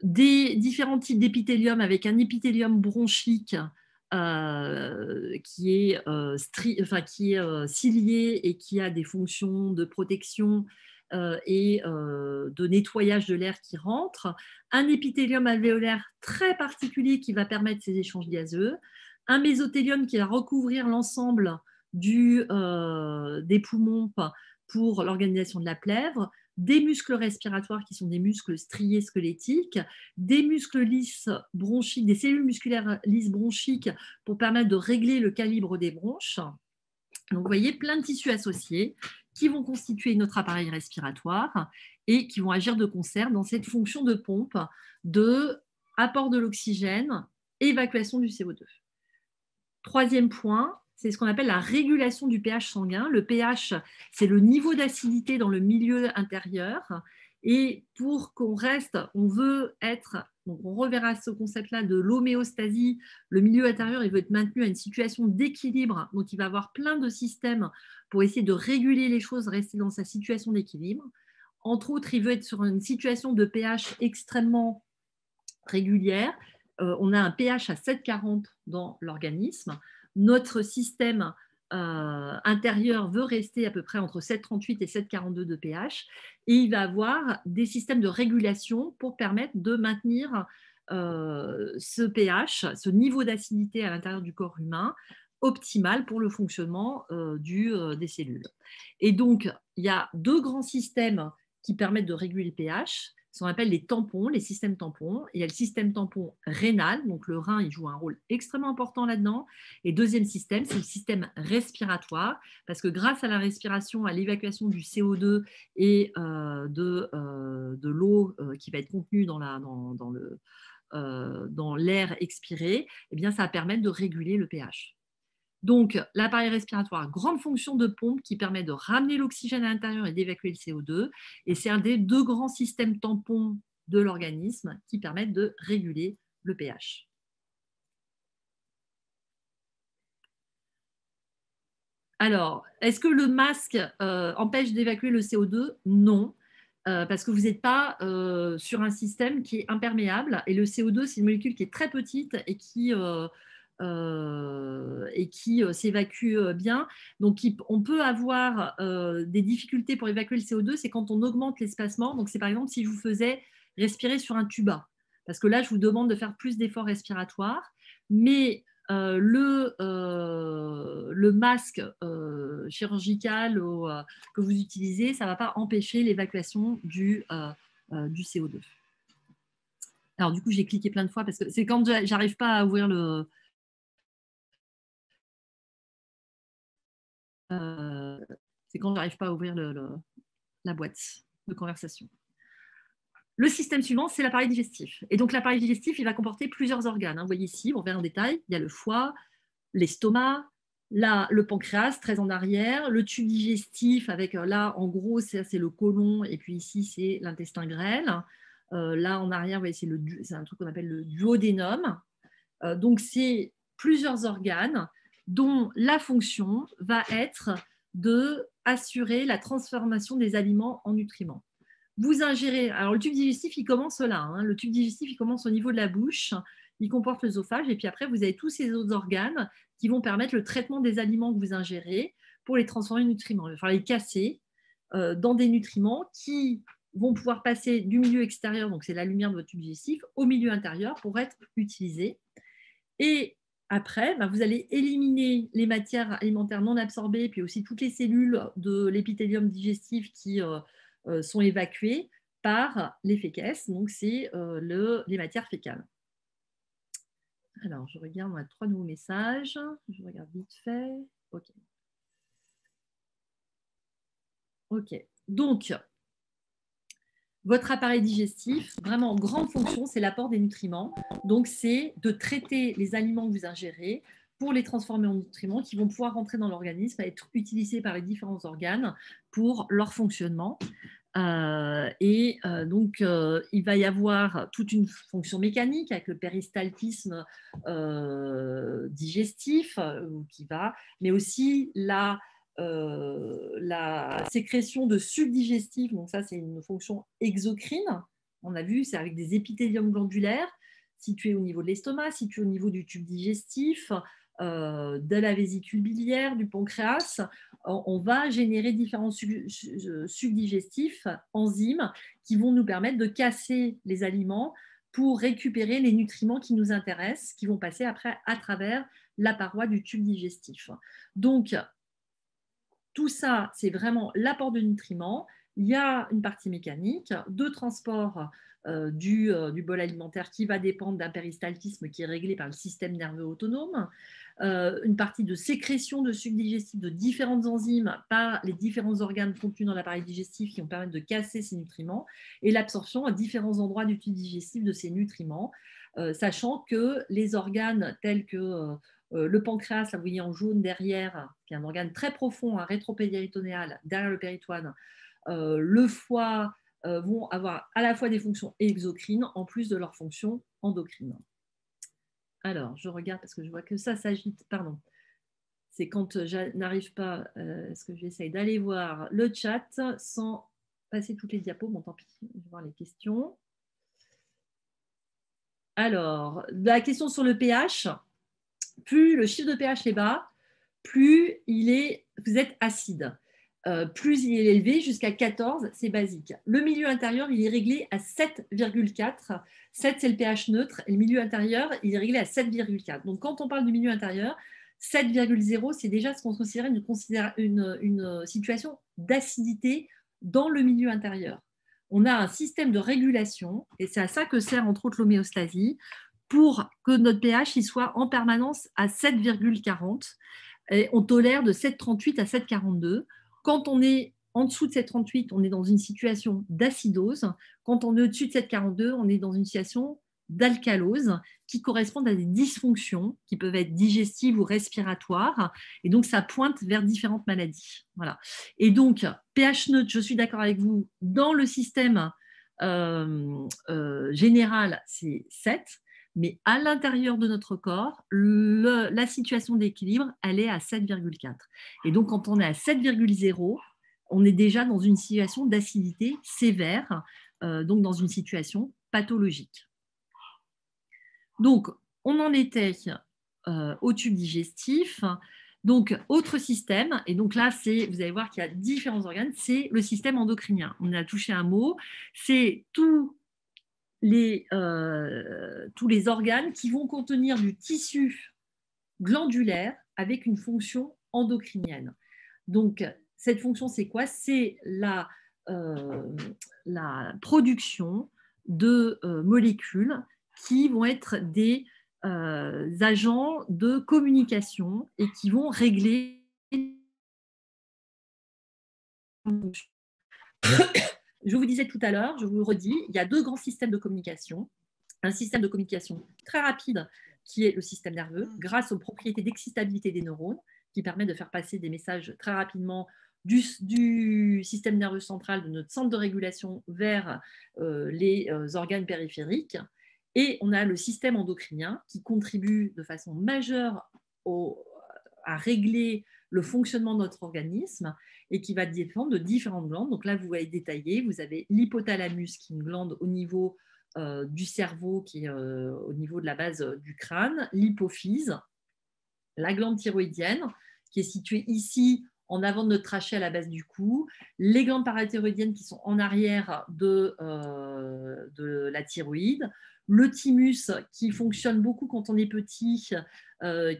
des différents types d'épithélium avec un épithélium bronchique euh, qui est, euh, qui est euh, cilié et qui a des fonctions de protection euh, et euh, de nettoyage de l'air qui rentre, un épithélium alvéolaire très particulier qui va permettre ces échanges gazeux, un mésothélium qui va recouvrir l'ensemble euh, des poumons pour l'organisation de la plèvre, des muscles respiratoires qui sont des muscles striés squelettiques, des muscles lisses bronchiques, des cellules musculaires lisses bronchiques pour permettre de régler le calibre des bronches. Donc, vous voyez, plein de tissus associés qui vont constituer notre appareil respiratoire et qui vont agir de concert dans cette fonction de pompe de apport de l'oxygène, évacuation du CO2. Troisième point, c'est ce qu'on appelle la régulation du pH sanguin. Le pH, c'est le niveau d'acidité dans le milieu intérieur et pour qu'on reste, on veut être, on reverra ce concept-là de l'homéostasie, le milieu intérieur, il veut être maintenu à une situation d'équilibre. Donc il va avoir plein de systèmes pour essayer de réguler les choses, rester dans sa situation d'équilibre. Entre autres, il veut être sur une situation de pH extrêmement régulière. Euh, on a un pH à 7,40 dans l'organisme. Notre système euh, intérieur veut rester à peu près entre 7,38 et 7,42 de pH. Et il va avoir des systèmes de régulation pour permettre de maintenir euh, ce pH, ce niveau d'acidité à l'intérieur du corps humain optimal pour le fonctionnement euh, des cellules. Et donc, il y a deux grands systèmes qui permettent de réguler le pH ce qu'on appelle les tampons, les systèmes tampons. Il y a le système tampon rénal, donc le rein, il joue un rôle extrêmement important là-dedans. Et deuxième système, c'est le système respiratoire, parce que grâce à la respiration, à l'évacuation du CO2 et euh, euh, de, l'eau euh, qui va être contenue dans, l'air expiré, eh bien, ça va permettre de réguler le pH. Donc, l'appareil respiratoire, grande fonction de pompe qui permet de ramener l'oxygène à l'intérieur et d'évacuer le CO2. Et c'est un des deux grands systèmes tampons de l'organisme qui permettent de réguler le pH. Alors, est-ce que le masque euh, empêche d'évacuer le CO2 Non, euh, parce que vous n'êtes pas euh, sur un système qui est imperméable. Et le CO2, c'est une molécule qui est très petite et qui euh, et qui euh, s'évacue euh, bien. Donc, on peut avoir des difficultés pour évacuer le CO2, c'est quand on augmente l'espacement. Donc, c'est par exemple si je vous faisais respirer sur un tuba, parce que là, je vous demande de faire plus d'efforts respiratoires, mais le, le, masque chirurgical que vous utilisez, ça ne va pas empêcher l'évacuation du, du CO2. Alors du coup, j'ai cliqué plein de fois parce que c'est quand j'arrive pas à ouvrir le, Euh, c'est quand j'arrive pas à ouvrir la boîte de conversation. Le système suivant, c'est l'appareil digestif. Et donc l'appareil digestif, il va comporter plusieurs organes. Hein. Vous voyez ici, on verra en détail, il y a le foie, l'estomac, là, le pancréas, très en arrière, le tube digestif avec, euh, là, en gros, c'est le côlon, et puis ici, c'est l'intestin grêle. Euh, là, en arrière, c'est un truc qu'on appelle le duodénum. donc, c'est plusieurs organes dont la fonction va être de assurer la transformation des aliments en nutriments. Vous ingérez, alors le tube digestif, il commence là, hein. le tube digestif, il commence au niveau de la bouche, il comporte l'œsophage, et puis après, vous avez tous ces autres organes qui vont permettre le traitement des aliments que vous ingérez pour les transformer en nutriments, enfin les casser euh, dans des nutriments qui vont pouvoir passer du milieu extérieur, donc c'est la lumière de votre tube digestif, au milieu intérieur pour être utilisés. Et après, bah, vous allez éliminer les matières alimentaires non absorbées, puis aussi toutes les cellules de l'épithélium digestif qui euh, euh, sont évacuées par les fécaisses, donc c'est euh, les matières fécales. Alors, je regarde, on trois nouveaux messages. Je regarde vite fait. OK. OK. Donc, votre appareil digestif, vraiment en grande fonction, c'est l'apport des nutriments. Donc, c'est de traiter les aliments que vous ingérez pour les transformer en nutriments qui vont pouvoir rentrer dans l'organisme, être utilisés par les différents organes pour leur fonctionnement. Euh, et euh, donc, euh, il va y avoir toute une fonction mécanique avec le péristaltisme digestif qui va, mais aussi la euh, la sécrétion de sucs donc ça c'est une fonction exocrine, on a vu, c'est avec des épithéliums glandulaires situés au niveau de l'estomac, situés au niveau du tube digestif, euh, de la vésicule biliaire, du pancréas, on va générer différents subdigestifs enzymes, qui vont nous permettre de casser les aliments pour récupérer les nutriments qui nous intéressent, qui vont passer après à travers la paroi du tube digestif. Donc, tout ça, c'est vraiment l'apport de nutriments. Il y a une partie mécanique de transport euh, euh, du, bol alimentaire qui va dépendre d'un péristaltisme qui est réglé par le système nerveux autonome, euh, une partie de sécrétion de sucs digestif de différentes enzymes par les différents organes contenus dans l'appareil digestif qui vont permettre de casser ces nutriments et l'absorption à différents endroits du tube digestif de ces nutriments, sachant que les organes tels que euh, le pancréas, là, vous voyez en jaune derrière, qui est un organe très profond, un hein, derrière le péritoine, euh, le foie euh, vont avoir à la fois des fonctions exocrines en plus de leurs fonctions endocrines. Alors, je regarde parce que je vois que ça s'agite. Pardon. C'est quand je n'arrive pas, est ce que j'essaye d'aller voir le chat sans passer toutes les diapos. Bon, tant pis, je vais voir les questions. Alors, la question sur le pH plus le chiffre de pH est bas, plus vous êtes acide. Euh, plus il est élevé, jusqu'à 14, c'est basique. Le milieu intérieur, il est réglé à 7,4. 7, c'est le pH neutre. Et le milieu intérieur, il est réglé à 7,4. Donc, quand on parle du milieu intérieur, 7,0, c'est déjà ce qu'on considère une situation d'acidité dans le milieu intérieur. On a un système de régulation, et c'est à ça que sert entre autres l'homéostasie, pour que notre pH soit en permanence à 7,40. on tolère de 7,38 à 7,42. Quand on est en dessous de 7,38, on est dans une situation d'acidose. Quand on est au-dessus de 7,42, on est dans une situation d'alcalose qui correspond à des dysfonctions qui peuvent être digestives ou respiratoires. Et donc, ça pointe vers différentes maladies. Voilà. Et donc, pH neutre, je suis d'accord avec vous, dans le système euh, euh, général, c'est 7. Mais à l'intérieur de notre corps, la situation d'équilibre, elle est à 7,4. Et donc, quand on est à 7,0, on est déjà dans une situation d'acidité sévère, euh, donc dans une situation pathologique. Donc, on en était euh, au tube digestif. Donc, autre système, et donc là, c'est, vous allez voir qu'il y a différents organes, c'est le système endocrinien. On a touché un mot, c'est tout euh, tous les organes qui vont contenir du tissu glandulaire avec une fonction endocrinienne. Donc, cette fonction, c'est quoi C'est euh, la, production de euh, molécules qui vont être des agents de communication et qui vont régler je vous disais tout à l'heure, je vous le redis, il y a deux grands systèmes de communication. Un système de communication très rapide qui est le système nerveux, mm. grâce aux propriétés d'excitabilité des neurones, qui permet de faire passer des messages très rapidement du, système nerveux central, de notre centre de régulation, vers euh, les euh, organes périphériques. Et on a le système endocrinien qui contribue de façon majeure à régler le fonctionnement de notre organisme et qui va dépendre de différentes glandes. Donc là, vous voyez détaillé, vous avez l'hypothalamus qui est une glande au niveau euh, du cerveau, qui est euh, au niveau de la base euh, du crâne, l'hypophyse, la glande thyroïdienne qui est située ici en avant de notre trachée à la base du cou, les glandes parathyroïdiennes qui sont en arrière de, la thyroïde, le thymus qui fonctionne beaucoup quand on est petit,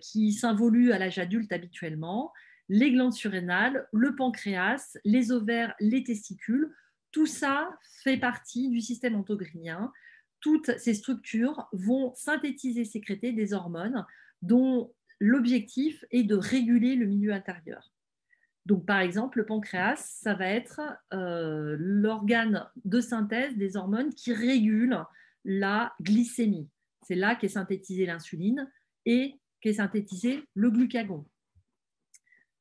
qui s'involue à l'âge adulte habituellement, les glandes surrénales, le pancréas, les ovaires, les testicules. Tout ça fait partie du système endocrinien. Toutes ces structures vont synthétiser, sécréter des hormones dont l'objectif est de réguler le milieu intérieur. Donc, par exemple, le pancréas, ça va être euh, l'organe de synthèse des hormones qui régulent la glycémie. C'est là qu'est synthétisée l'insuline et qu'est synthétisé le glucagon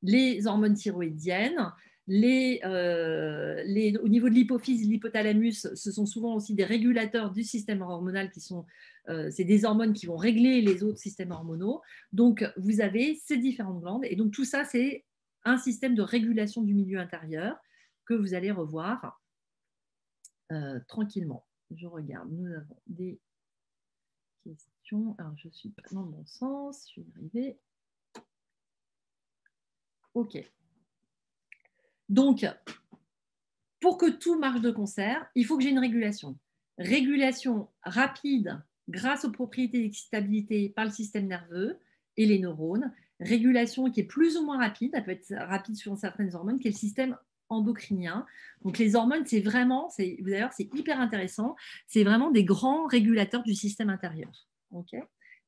les hormones thyroïdiennes. Les, euh, les, au niveau de l'hypophyse, l'hypothalamus, ce sont souvent aussi des régulateurs du système hormonal qui sont, euh, c'est des hormones qui vont régler les autres systèmes hormonaux. Donc, vous avez ces différentes glandes. Et donc, tout ça, c'est un système de régulation du milieu intérieur que vous allez revoir euh, tranquillement. Je regarde, nous avons des questions. Alors, je suis pas dans le bon sens, je suis arrivée. OK. Donc, pour que tout marche de concert, il faut que j'ai une régulation. Régulation rapide grâce aux propriétés d'excitabilité par le système nerveux et les neurones. Régulation qui est plus ou moins rapide, elle peut être rapide sur certaines hormones, qui est le système endocrinien. Donc les hormones, c'est vraiment, d'ailleurs c'est hyper intéressant, c'est vraiment des grands régulateurs du système intérieur. ok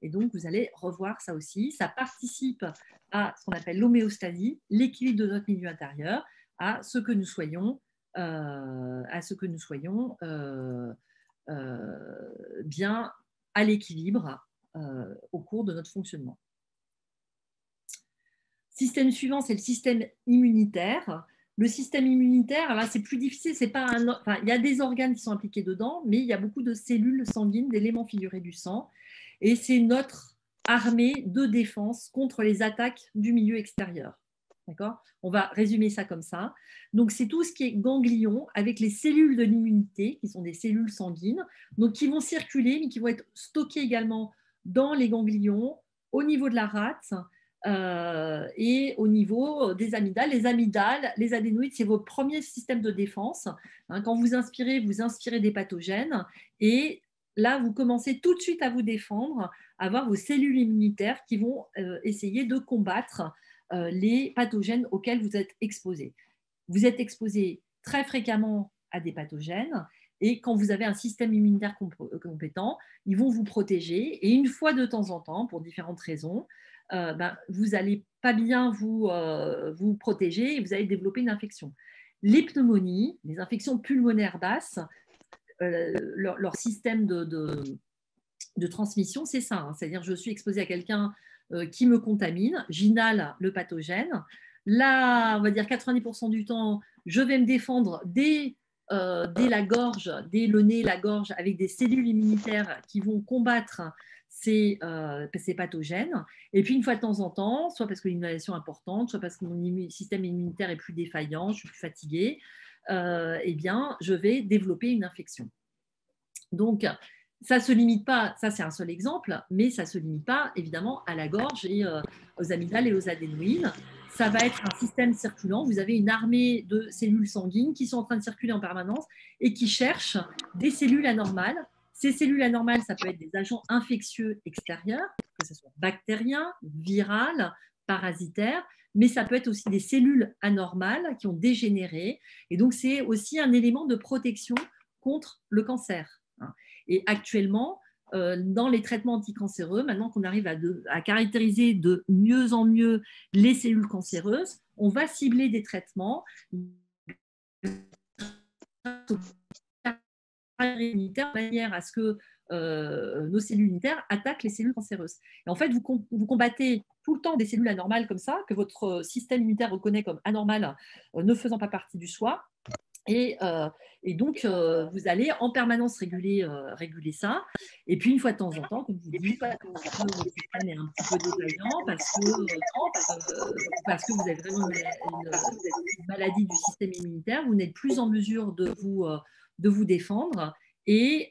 et donc, vous allez revoir ça aussi. Ça participe à ce qu'on appelle l'homéostasie, l'équilibre de notre milieu intérieur, à ce que nous soyons, euh, euh, euh, bien à l'équilibre au cours de notre fonctionnement. Système suivant, c'est le système immunitaire. Le système immunitaire, là, c'est plus difficile. C'est pas un, il y a des organes qui sont impliqués dedans, mais il y a beaucoup de cellules sanguines, d'éléments figurés du sang. Et c'est notre armée de défense contre les attaques du milieu extérieur. D'accord On va résumer ça comme ça. Donc, c'est tout ce qui est ganglion avec les cellules de l'immunité, qui sont des cellules sanguines, donc qui vont circuler, mais qui vont être stockées également dans les ganglions, au niveau de la rate euh, et au niveau des amygdales. Les amygdales, les adénoïdes, c'est vos premiers systèmes de défense. Hein, quand vous inspirez, vous inspirez des pathogènes et là, vous commencez tout de suite à vous défendre, à avoir vos cellules immunitaires qui vont euh, essayer de combattre euh, les pathogènes auxquels vous êtes exposé. Vous êtes exposé très fréquemment à des pathogènes et quand vous avez un système immunitaire euh, compétent, ils vont vous protéger. Et une fois de temps en temps, pour différentes raisons, ben, vous n'allez pas bien vous, vous protéger et vous allez développer une infection. Les pneumonies, les infections pulmonaires basses, euh, leur, système de, de, transmission, c'est ça. Hein. C'est-à-dire, je suis exposé à quelqu'un euh, qui me contamine, j'inhale le pathogène. Là, on va dire 90% du temps, je vais me défendre dès, euh, dès, la gorge, dès le nez, la gorge, avec des cellules immunitaires qui vont combattre ces, ces pathogènes. Et puis, une fois de temps en temps, soit parce que l'inhalation est importante, soit parce que mon système immunitaire est plus défaillant, je suis plus fatiguée, euh, eh bien, je vais développer une infection. Donc, ça ne se limite pas, ça c'est un seul exemple, mais ça ne se limite pas évidemment à la gorge et euh, aux amygdales et aux adénoïdes. Ça va être un système circulant. Vous avez une armée de cellules sanguines qui sont en train de circuler en permanence et qui cherchent des cellules anormales. Ces cellules anormales, ça peut être des agents infectieux extérieurs, que ce soit bactériens, virales, parasitaires, mais ça peut être aussi des cellules anormales qui ont dégénéré. Et donc, c'est aussi un élément de protection contre le cancer. Hein. Et actuellement, euh, dans les traitements anticancéreux, maintenant qu'on arrive à, caractériser de mieux en mieux les cellules cancéreuses, on va cibler des traitements de manière à ce que euh, nos cellules unitaires attaquent les cellules cancéreuses. Et en fait, vous, combattez tout le temps des cellules anormales comme ça, que votre euh, système immunitaire reconnaît comme anormales, euh, ne faisant pas partie du soi. Et, donc, vous allez en permanence réguler, réguler ça. Et puis, une fois de temps en temps, comme vous dites, un petit peu parce que, parce que vous avez vraiment une, une, maladie du système immunitaire, vous n'êtes plus en mesure de vous, de vous défendre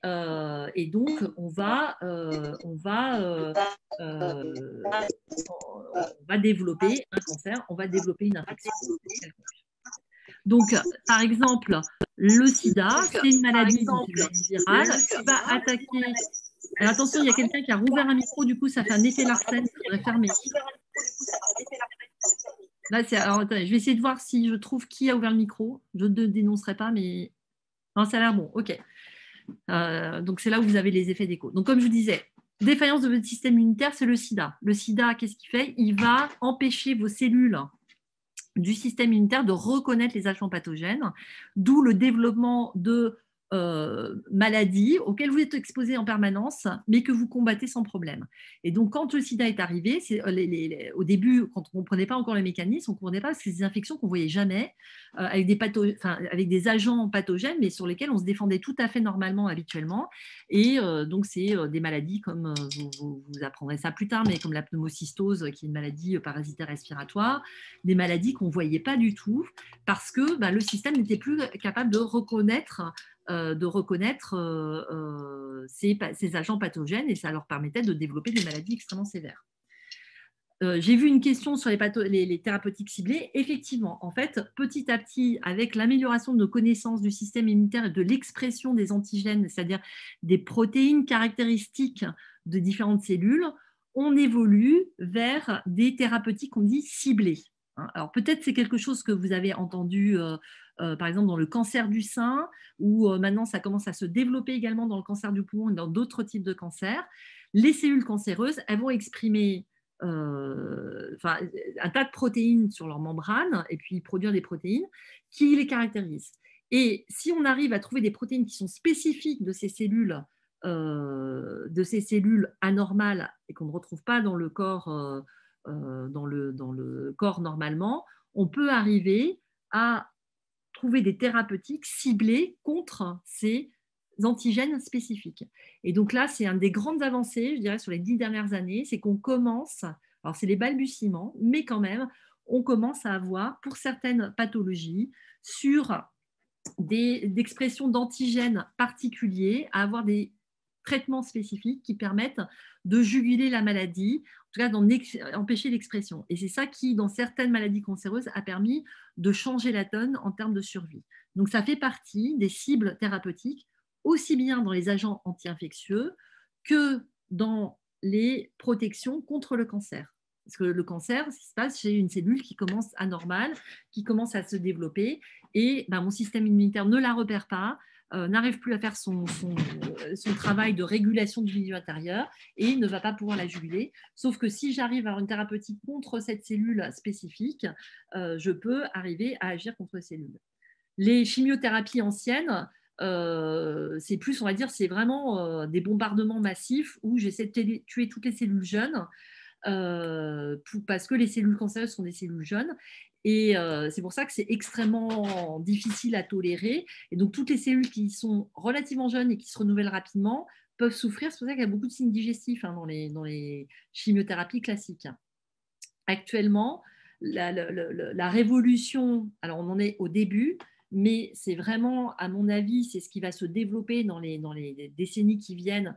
euh, et, donc, on va, euh, on, va, euh, on va développer un cancer, on va développer une infection. Donc, par exemple, le sida, c'est une maladie virale qui va attaquer. attention, il y a quelqu'un qui a rouvert un micro, du coup, ça fait un effet Larsen, fermer. je vais essayer de voir si je trouve qui a ouvert le micro. Je ne dénoncerai pas, mais. Non, ça a l'air bon. OK. Euh, donc c'est là où vous avez les effets d'écho. Donc comme je vous disais, défaillance de votre système immunitaire, c'est le sida. Le sida, qu'est-ce qu'il fait Il va empêcher vos cellules du système immunitaire de reconnaître les agents pathogènes, d'où le développement de euh, maladies auxquelles vous êtes exposé en permanence, mais que vous combattez sans problème. Et donc, quand le sida est arrivé, c'est, euh, au début, quand on ne comprenait pas encore les mécanismes, on ne comprenait pas ces infections qu'on voyait jamais, euh, avec, des agents pathogènes, mais sur lesquels on se défendait tout à fait normalement habituellement. Et donc, c'est des maladies comme, vous, apprendrez ça plus tard, mais comme la pneumocystose, qui est une maladie parasitaire respiratoire, des maladies qu'on ne voyait pas du tout, parce que bah, le système n'était plus capable de reconnaître euh, de reconnaître euh, euh, ces, agents pathogènes et ça leur permettait de développer des maladies extrêmement sévères. J'ai vu une question sur les, thérapeutiques ciblées. Effectivement, en fait, petit à petit, avec l'amélioration de nos connaissances du système immunitaire et de l'expression des antigènes, c'est-à-dire des protéines caractéristiques de différentes cellules, on évolue vers des thérapeutiques qu'on dit ciblées. Hein. Alors peut-être c'est quelque chose que vous avez entendu euh, par exemple dans le cancer du sein, où euh, maintenant ça commence à se développer également dans le cancer du poumon et dans d'autres types de cancers, les cellules cancéreuses, elles vont exprimer euh, un tas de protéines sur leur membrane et puis produire des protéines qui les caractérisent. Et si on arrive à trouver des protéines qui sont spécifiques de ces cellules, de ces cellules anormales et qu'on ne retrouve pas dans le corps, dans le, dans le corps normalement, on peut arriver à trouver des thérapeutiques ciblées contre ces antigènes spécifiques. Et donc là, c'est une des grandes avancées, je dirais, sur les dix dernières années, c'est qu'on commence, alors c'est les balbutiements, mais quand même, on commence à avoir, pour certaines pathologies, sur des expressions d'antigènes particuliers, à avoir des traitements spécifiques qui permettent de juguler la maladie, en tout cas empêcher l'expression. Et c'est ça qui, dans certaines maladies cancéreuses, a permis de changer la donne en termes de survie. Donc ça fait partie des cibles thérapeutiques, aussi bien dans les agents anti-infectieux que dans les protections contre le cancer. Parce que le cancer, ce qui se passe, chez une cellule qui commence anormale, qui commence à se développer, et ben, mon système immunitaire ne la repère pas, euh, n'arrive plus à faire euh, son, travail de régulation du milieu intérieur et il ne va pas pouvoir la juguler. Sauf que si j'arrive à avoir une thérapeutique contre cette cellule spécifique, euh, je peux arriver à agir contre les cellules. Les chimiothérapies anciennes, c'est plus, on va dire, c'est vraiment des bombardements massifs où j'essaie de tuer toutes les cellules jeunes. parce que les cellules cancéreuses sont des cellules jeunes. Et euh, c'est pour ça que c'est extrêmement difficile à tolérer. Et donc, toutes les cellules qui sont relativement jeunes et qui se renouvellent rapidement peuvent souffrir. C'est pour ça qu'il y a beaucoup de signes digestifs hein, dans, les, chimiothérapies classiques. Actuellement, la, révolution, alors on en est au début, mais c'est vraiment, à mon avis, c'est ce qui va se développer dans les, décennies qui viennent.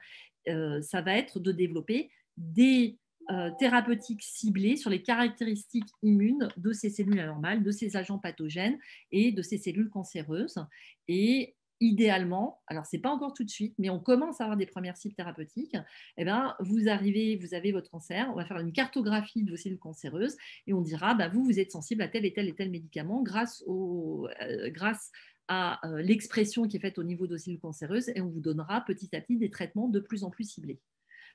Euh, ça va être de développer des euh, thérapeutiques ciblées sur les caractéristiques immunes de ces cellules anormales, de ces agents pathogènes et de ces cellules cancéreuses. Et idéalement, alors c'est pas encore tout de suite, mais on commence à avoir des premières cibles thérapeutiques, eh ben, vous arrivez, vous avez votre cancer, on va faire une cartographie de vos cellules cancéreuses et on dira, bah, vous, vous êtes sensible à tel et tel et tel médicament grâce, euh, grâce à euh, l'expression qui est faite au niveau de vos cellules cancéreuses et on vous donnera petit à petit des traitements de plus en plus ciblés.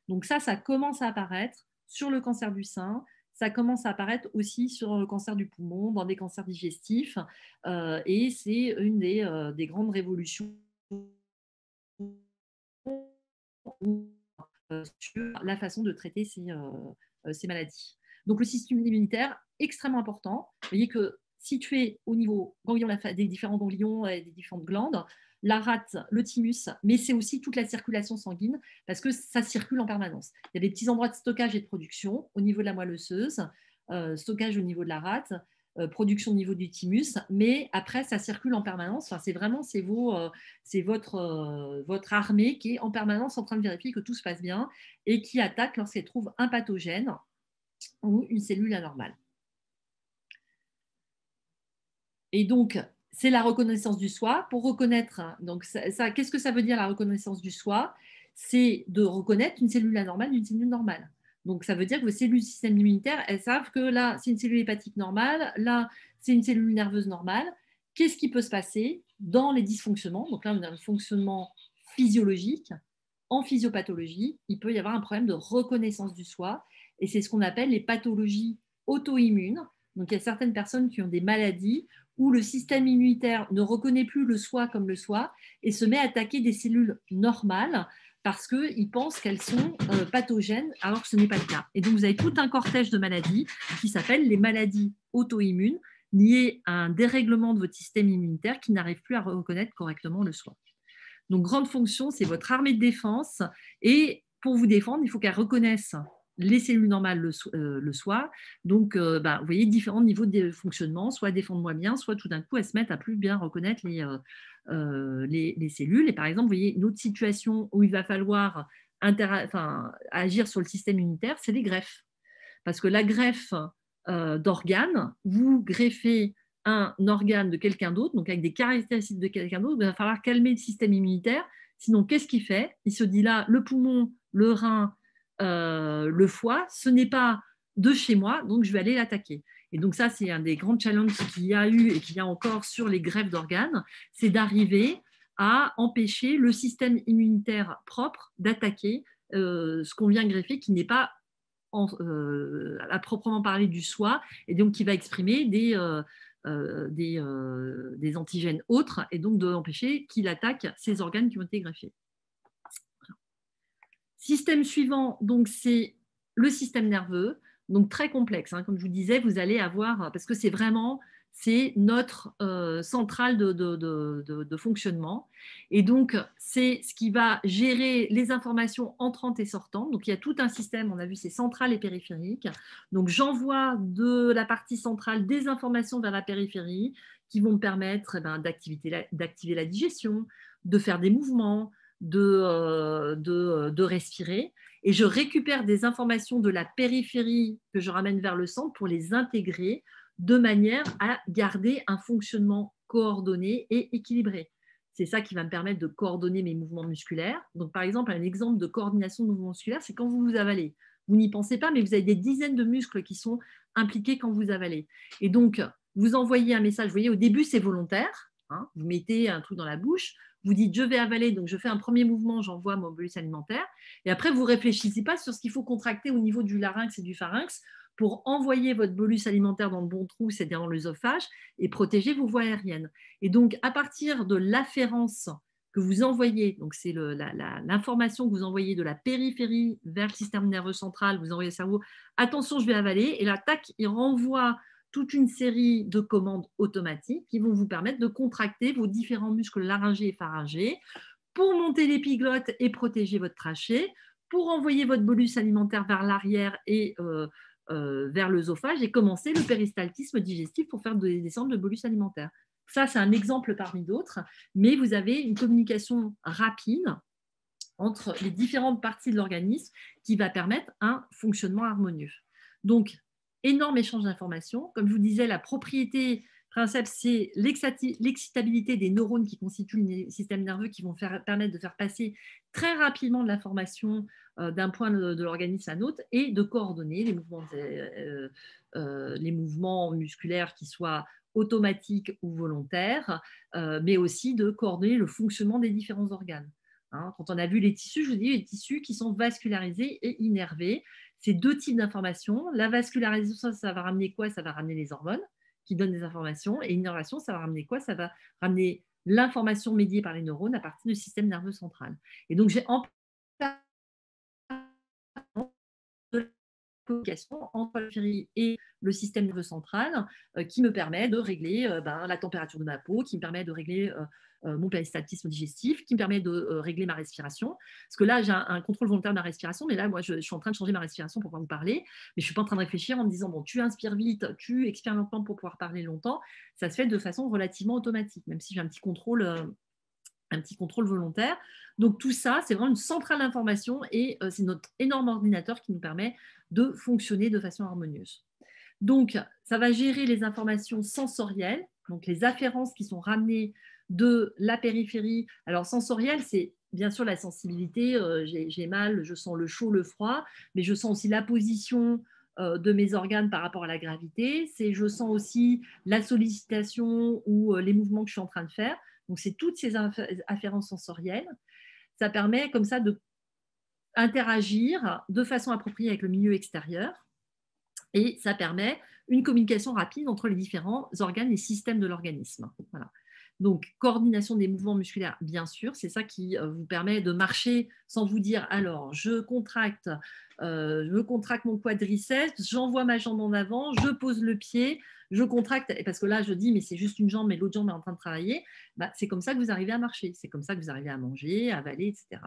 Donc ça, ça commence à apparaître sur le cancer du sein, ça commence à apparaître aussi sur le cancer du poumon, dans des cancers digestifs, euh, et c'est une euh, des, grandes révolutions sur la façon de traiter euh, ces, maladies. Donc le système immunitaire, extrêmement important. Vous voyez que situé au niveau des différents ganglions et des différentes glandes, la rate, le thymus, mais c'est aussi toute la circulation sanguine parce que ça circule en permanence. Il y a des petits endroits de stockage et de production au niveau de la moelle osseuse, euh, stockage au niveau de la rate, euh, production au niveau du thymus, mais après ça circule en permanence. c'est vraiment c'est euh, c'est votre votre armée qui est en permanence en train de vérifier que tout se passe bien et qui attaque lorsqu'elle trouve un pathogène ou une cellule anormale. Et donc, c'est la reconnaissance du soi. Pour reconnaître, hein, donc qu'est-ce que ça veut dire la reconnaissance du soi C'est de reconnaître une cellule anormale d'une cellule normale. Donc ça veut dire que vos cellules du système immunitaire, elles savent que là, c'est une cellule hépatique normale, là, c'est une cellule nerveuse normale. Qu'est-ce qui peut se passer dans les dysfonctionnements Donc là, on a un fonctionnement physiologique. En physiopathologie, il peut y avoir un problème de reconnaissance du soi, et c'est ce qu'on appelle les pathologies auto-immunes. Donc il y a certaines personnes qui ont des maladies où le système immunitaire ne reconnaît plus le soi comme le soi et se met à attaquer des cellules normales parce qu'il pense qu'elles sont euh, pathogènes alors que ce n'est pas le cas. Et donc vous avez tout un cortège de maladies qui s'appellent les maladies auto-immunes liées à un dérèglement de votre système immunitaire qui n'arrive plus à reconnaître correctement le soi. Donc grande fonction, c'est votre armée de défense et pour vous défendre, il faut qu'elle reconnaisse les cellules normales le, euh, soient. Donc, euh, bah, vous voyez, différents niveaux de fonctionnement, soit défendent-moi bien, soit tout d'un coup, elles se mettent à plus bien reconnaître euh, les, les, cellules. Et par exemple, vous voyez, une autre situation où il va falloir agir sur le système immunitaire, c'est les greffes. Parce que la greffe d'organes, vous greffez un organe de quelqu'un d'autre, donc avec des caractéristiques de quelqu'un d'autre, il va falloir calmer le système immunitaire. Sinon, qu'est-ce qu'il fait Il se dit là, le poumon, le rein, euh, le foie, ce n'est pas de chez moi, donc je vais aller l'attaquer. Et donc ça, c'est un des grands challenges qu'il y a eu et qu'il y a encore sur les greffes d'organes, c'est d'arriver à empêcher le système immunitaire propre d'attaquer euh, ce qu'on vient greffer qui n'est pas euh, à proprement parler du soi et donc qui va exprimer des, des antigènes autres et donc d'empêcher qu'il attaque ces organes qui ont été greffés. Système suivant, donc c'est le système nerveux, donc très complexe. Hein. comme je vous disais, vous allez avoir, parce que c'est vraiment, c'est notre euh, centrale de, fonctionnement. Et donc, c'est ce qui va gérer les informations entrantes et sortantes. Donc, il y a tout un système, on a vu, c'est central et périphérique. Donc, j'envoie de la partie centrale des informations vers la périphérie qui vont me permettre eh ben, d'activer la digestion, de faire des mouvements, euh, euh, de, respirer. Et je récupère des informations de la périphérie que je ramène vers le centre pour les intégrer de manière à garder un fonctionnement coordonné et équilibré. C'est ça qui va me permettre de coordonner mes mouvements musculaires. Donc, par exemple, un exemple de coordination de mouvements musculaires, c'est quand vous vous avalez. Vous n'y pensez pas, mais vous avez des dizaines de muscles qui sont impliqués quand vous avalez. Et donc, vous envoyez un message. Vous voyez, au début, c'est volontaire. Hein. vous mettez un truc dans la bouche vous dites je vais avaler, donc je fais un premier mouvement, j'envoie mon bolus alimentaire, et après vous réfléchissez pas sur ce qu'il faut contracter au niveau du larynx et du pharynx pour envoyer votre bolus alimentaire dans le bon trou, c'est-à-dire dans l'œsophage, et protéger vos voies aériennes. Et donc à partir de l'afférence que vous envoyez, donc c'est l'information que vous envoyez de la périphérie vers le système nerveux central, vous envoyez au cerveau, attention, je vais avaler, et là, tac, il renvoie toute une série de commandes automatiques qui vont vous permettre de contracter vos différents muscles laryngés et pharyngés pour monter l'épiglotte et protéger votre trachée, pour envoyer votre bolus alimentaire vers l'arrière et euh, euh, vers l'œsophage et commencer le péristaltisme digestif pour faire descendre le bolus alimentaire. Ça, c'est un exemple parmi d'autres, mais vous avez une communication rapide entre les différentes parties de l'organisme qui va permettre un fonctionnement harmonieux. Donc, énorme échange d'informations. Comme je vous disais, la propriété principe, c'est l'excitabilité des neurones qui constituent le système nerveux qui vont permettre de faire passer très rapidement de l'information euh, d'un point de, l'organisme à un autre et de coordonner les mouvements, euh, euh, musculaires qui soient automatiques ou volontaires, mais aussi de coordonner le fonctionnement des différents organes. Hein, quand on a vu les tissus, je vous dis les tissus qui sont vascularisés et innervés. C'est deux types d'informations. La vascularisation, ça va ramener quoi Ça va ramener les hormones qui donnent des informations. Et l'innervation, ça va ramener quoi Ça va ramener l'information médiée par les neurones à partir du système nerveux central. Et donc, j'ai entre la et le système nerveux central euh, qui me permet de régler euh, ben, la température de ma peau, qui me permet de régler euh, mon péristatisme digestif, qui me permet de régler ma respiration. Parce que là, j'ai un, contrôle volontaire de ma respiration, mais là, moi, je, suis en train de changer ma respiration pour pouvoir vous parler, mais je suis pas en train de réfléchir en me disant, bon, tu inspires vite, tu expires longtemps pour pouvoir parler longtemps. Ça se fait de façon relativement automatique, même si j'ai un petit contrôle un petit contrôle volontaire. Donc tout ça, c'est vraiment une centrale d'information et euh, c'est notre énorme ordinateur qui nous permet de fonctionner de façon harmonieuse. Donc ça va gérer les informations sensorielles, donc les afférences qui sont ramenées de la périphérie. Alors sensorielle, c'est bien sûr la sensibilité, euh, j'ai mal, je sens le chaud, le froid, mais je sens aussi la position euh, de mes organes par rapport à la gravité, c'est je sens aussi la sollicitation ou les mouvements que je suis en train de faire. Donc, c'est toutes ces afférences sensorielles. Ça permet comme ça de interagir de façon appropriée avec le milieu extérieur et ça permet une communication rapide entre les différents organes et systèmes de l'organisme. Voilà. Donc, coordination des mouvements musculaires, bien sûr, c'est ça qui euh, vous permet de marcher sans vous dire alors, je contracte, euh, je contracte mon quadriceps, j'envoie ma jambe en avant, je pose le pied, je contracte, parce que là, je dis, mais c'est juste une jambe, mais l'autre jambe est en train de travailler. Bah, c'est comme ça que vous arrivez à marcher, c'est comme ça que vous arrivez à manger, à avaler, etc.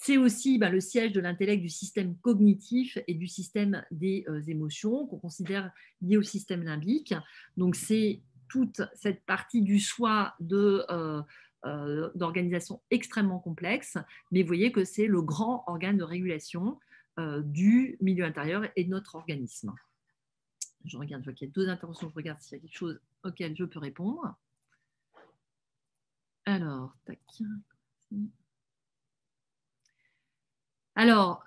C'est aussi bah, le siège de l'intellect du système cognitif et du système des euh, émotions qu'on considère lié au système limbique. Donc c'est toute cette partie du soi de... Euh, euh, d'organisation extrêmement complexe, mais vous voyez que c'est le grand organe de régulation euh, du milieu intérieur et de notre organisme. Je regarde, je vois qu'il y a deux interventions, je regarde s'il y a quelque chose auquel je peux répondre. Alors, tac. Alors,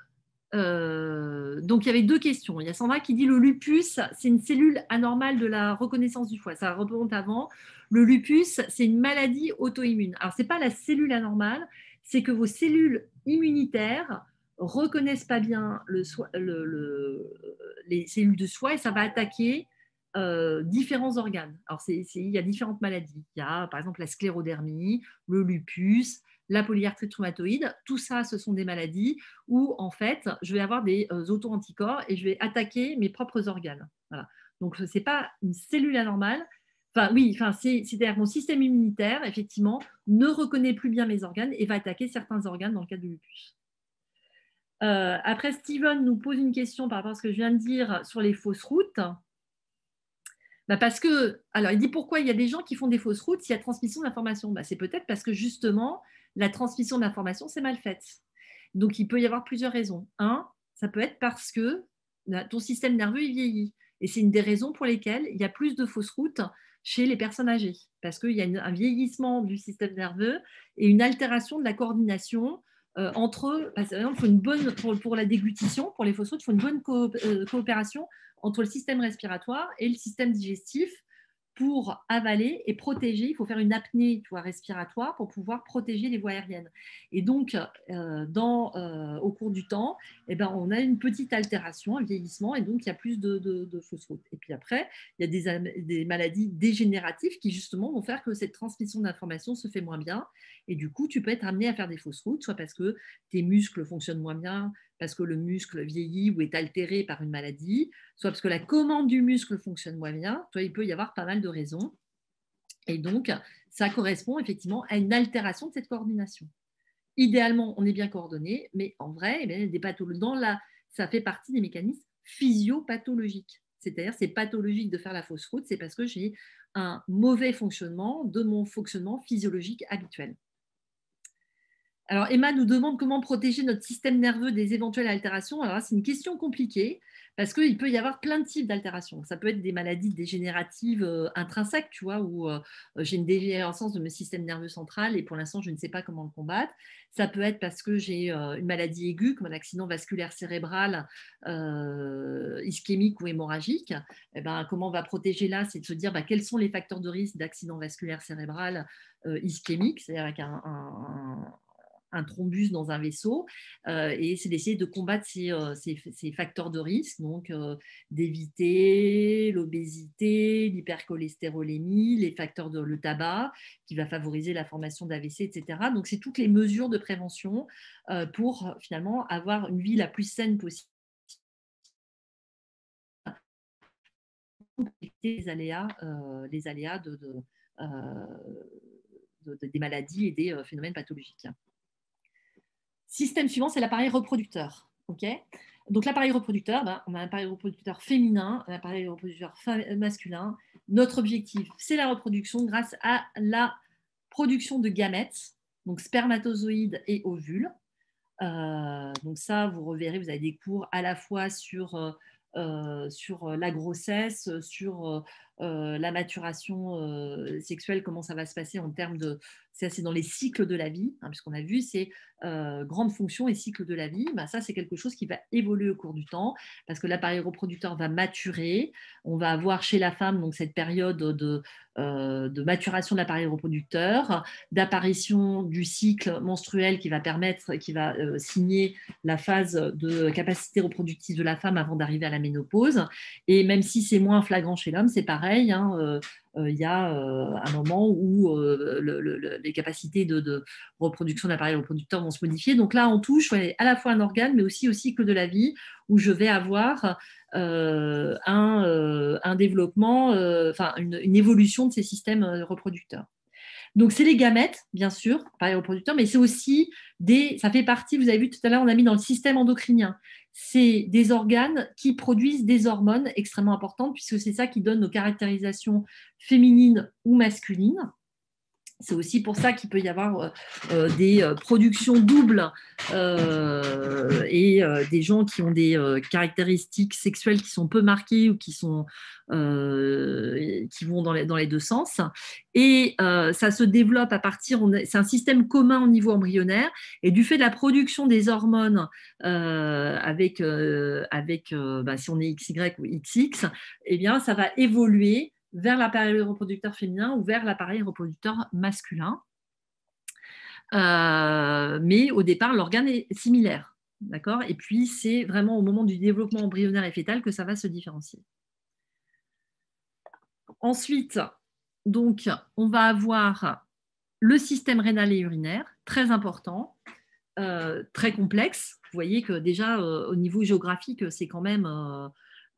euh, donc il y avait deux questions. Il y a Sandra qui dit le lupus, c'est une cellule anormale de la reconnaissance du foie. Ça remonte avant. Le lupus, c'est une maladie auto-immune. Alors c'est pas la cellule anormale, c'est que vos cellules immunitaires reconnaissent pas bien les cellules de soi et ça va attaquer euh, différents organes. Alors, il y a différentes maladies. Il y a, par exemple, la sclérodermie, le lupus, la polyarthrite rhumatoïde. Tout ça, ce sont des maladies où, en fait, je vais avoir des euh, auto-anticorps et je vais attaquer mes propres organes. Donc, ce n'est pas une cellule anormale. Enfin, oui, enfin, c'est-à-dire mon système immunitaire, effectivement, ne reconnaît plus bien mes organes et va attaquer certains organes dans le cas de lupus. Euh, après, Steven nous pose une question par rapport à ce que je viens de dire sur les fausses routes. Bah, parce que, alors, il dit pourquoi il y a des gens qui font des fausses routes s'il y a transmission d'informations bah, C'est peut-être parce que justement, la transmission d'informations, c'est mal faite. Donc, il peut y avoir plusieurs raisons. Un, ça peut être parce que ton système nerveux il vieillit. Et c'est une des raisons pour lesquelles il y a plus de fausses routes chez les personnes âgées, parce qu'il y a un vieillissement du système nerveux et une altération de la coordination euh, entre Par exemple, une bonne, pour, la déglutition, pour les fausses routes, il faut une bonne euh, coopération entre le système respiratoire et le système digestif pour avaler et protéger, il faut faire une apnée tu respiratoire pour pouvoir protéger les voies aériennes. Et donc, euh, dans, euh, au cours du temps, eh ben, on a une petite altération, un vieillissement, et donc il y a plus de, de, fausses routes. Et puis après, il y a des, maladies dégénératives qui justement vont faire que cette transmission d'informations se fait moins bien. Et du coup, tu peux être amené à faire des fausses routes, soit parce que tes muscles fonctionnent moins bien, parce que le muscle vieillit ou est altéré par une maladie, soit parce que la commande du muscle fonctionne moins bien, soit il peut y avoir pas mal de raisons. Et donc, ça correspond effectivement à une altération de cette coordination. Idéalement, on est bien coordonné, mais en vrai, eh des ça fait partie des mécanismes physiopathologiques. C'est-à-dire, c'est pathologique de faire la fausse route, c'est parce que j'ai un mauvais fonctionnement de mon fonctionnement physiologique habituel. Alors, Emma nous demande comment protéger notre système nerveux des éventuelles altérations. Alors, c'est une question compliquée parce qu'il peut y avoir plein de types d'altérations. Ça peut être des maladies dégénératives euh, intrinsèques, tu vois, où euh, euh, j'ai une dégénérescence de mon système nerveux central et pour l'instant, je ne sais pas comment le combattre. Ça peut être parce que j'ai une maladie aiguë, comme un accident vasculaire cérébral ischémique ou hémorragique. Eh ben, comment on va protéger là C'est de se dire bah, quels sont les facteurs de risque d'accident vasculaire cérébral ischémique, c'est-à-dire avec un un thrombus dans un vaisseau. Euh, et c'est d'essayer de combattre ces, euh, facteurs de risque, donc euh, d'éviter l'obésité, l'hypercholestérolémie, les facteurs de le tabac qui va favoriser la formation d'AVC, etc. Donc c'est toutes les mesures de prévention pour finalement avoir une vie la plus saine possible. les aléas, les aléas des maladies et des phénomènes pathologiques. Système suivant, c'est l'appareil reproducteur. ok donc l'appareil reproducteur, ben, on a un appareil reproducteur féminin, un appareil reproducteur masculin. Notre objectif, c'est la reproduction grâce à la production de gamètes, donc spermatozoïdes et ovules. Euh, donc ça, vous reverrez, vous avez des cours à la fois sur, euh, euh, sur la grossesse, sur euh, la maturation euh, sexuelle, comment ça va se passer en termes de... C'est dans les cycles de la vie, hein, puisqu'on a vu, c'est euh, grandes grande et cycle de la vie. Bah, ça, c'est quelque chose qui va évoluer au cours du temps, parce que l'appareil reproducteur va maturer. On va avoir chez la femme donc, cette période de, de maturation de l'appareil reproducteur, d'apparition du cycle menstruel qui va permettre, qui va signer la phase de capacité reproductive de la femme avant d'arriver à la ménopause. Et même si c'est moins flagrant chez l'homme, c'est pareil Hein, euh, euh, il y a euh, un moment où les capacités de, reproduction d'appareils reproducteurs vont se modifier. Donc là, on touche à la fois un organe, mais aussi au cycle de la vie, où je vais avoir un, développement, enfin une, évolution de ces systèmes reproducteurs. Donc, c'est les gamètes, bien sûr, appareils reproducteurs, mais c'est aussi des. Ça fait partie, vous avez vu tout à l'heure, on a mis dans le système endocrinien c'est des organes qui produisent des hormones extrêmement importantes, puisque c'est ça qui donne nos caractérisations féminines ou masculines. C'est aussi pour ça qu'il peut y avoir euh, euh, des euh, productions doubles et des gens qui ont des caractéristiques sexuelles qui sont peu marquées ou qui, sont, vont dans les, deux sens. Et ça se développe à partir, c'est un système commun au niveau embryonnaire. Et du fait de la production des hormones avec, bah, si on est XY ou XX, eh bien, ça va évoluer vers l'appareil reproducteur féminin ou vers l'appareil reproducteur masculin. Euh, mais au départ, l'organe est similaire. D'accord Et puis, c'est vraiment au moment du développement embryonnaire et fœtal que ça va se différencier. Ensuite, donc, on va avoir le système rénal et urinaire, très important, euh, très complexe. Vous voyez que déjà, euh, au niveau géographique, c'est quand même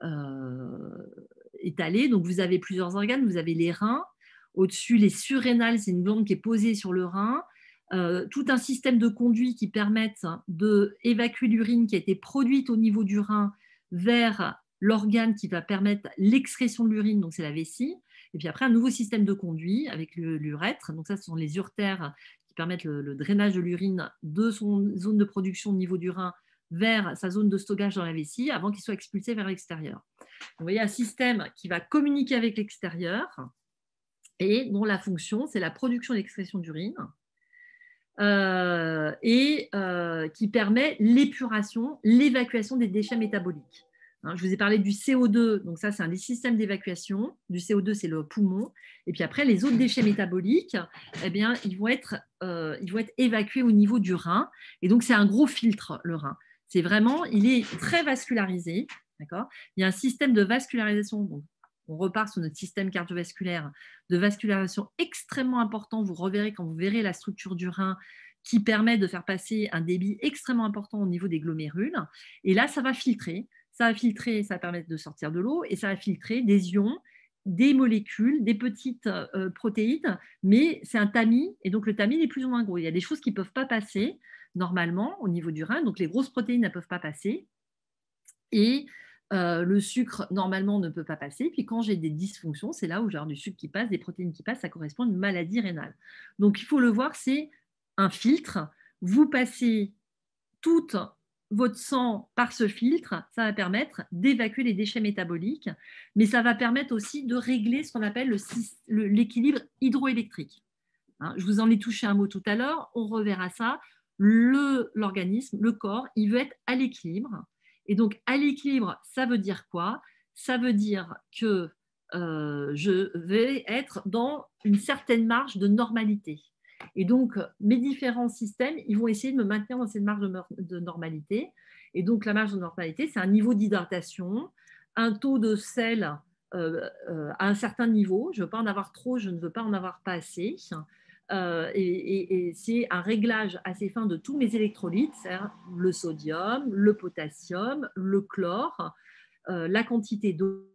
euh, étalée. Donc vous avez plusieurs organes, vous avez les reins, au-dessus les surrénales, c'est une glande qui est posée sur le rein. Euh, tout un système de conduits qui permettent d'évacuer l'urine qui a été produite au niveau du rein vers l'organe qui va permettre l'excrétion de l'urine, donc c'est la vessie. Et puis après, un nouveau système de conduit avec l'urètre. Donc ça, ce sont les urtères qui permettent le drainage de l'urine de son zone de production au niveau du rein vers sa zone de stockage dans la vessie avant qu'il soit expulsé vers l'extérieur. Vous voyez un système qui va communiquer avec l'extérieur et dont la fonction, c'est la production et d'urine. Euh, et euh, qui permet l'épuration, l'évacuation des déchets métaboliques. Hein, je vous ai parlé du CO2, donc ça c'est un des systèmes d'évacuation. Du CO2 c'est le poumon, et puis après les autres déchets métaboliques, eh bien ils vont être, euh, ils vont être évacués au niveau du rein, et donc c'est un gros filtre le rein. C'est vraiment, il est très vascularisé. il y a un système de vascularisation. Donc, on repart sur notre système cardiovasculaire de vascularisation extrêmement important. Vous reverrez quand vous verrez la structure du rein qui permet de faire passer un débit extrêmement important au niveau des glomérules. Et là, ça va filtrer. Ça va filtrer, ça va permettre de sortir de l'eau et ça va filtrer des ions, des molécules, des petites euh, protéines. Mais c'est un tamis et donc le tamis est plus ou moins gros. Il y a des choses qui ne peuvent pas passer normalement au niveau du rein. Donc les grosses protéines ne peuvent pas passer. Et euh, le sucre, normalement, ne peut pas passer. Puis quand j'ai des dysfonctions, c'est là où j'ai du sucre qui passe, des protéines qui passent, ça correspond à une maladie rénale. Donc il faut le voir, c'est un filtre. Vous passez tout votre sang par ce filtre, ça va permettre d'évacuer les déchets métaboliques, mais ça va permettre aussi de régler ce qu'on appelle l'équilibre hydroélectrique. Hein, je vous en ai touché un mot tout à l'heure, on reverra ça l'organisme, le, corps, il veut être à l'équilibre. Et donc, à l'équilibre, ça veut dire quoi Ça veut dire que euh, je vais être dans une certaine marge de normalité. Et donc, mes différents systèmes, ils vont essayer de me maintenir dans cette marge de, normalité. Et donc, la marge de normalité, c'est un niveau d'hydratation, un taux de sel euh, euh, à un certain niveau. Je ne veux pas en avoir trop, je ne veux pas en avoir pas assez. Euh, et, c'est un réglage assez fin de tous mes électrolytes, c'est-à-dire le sodium, le potassium, le chlore, euh, la quantité d'eau.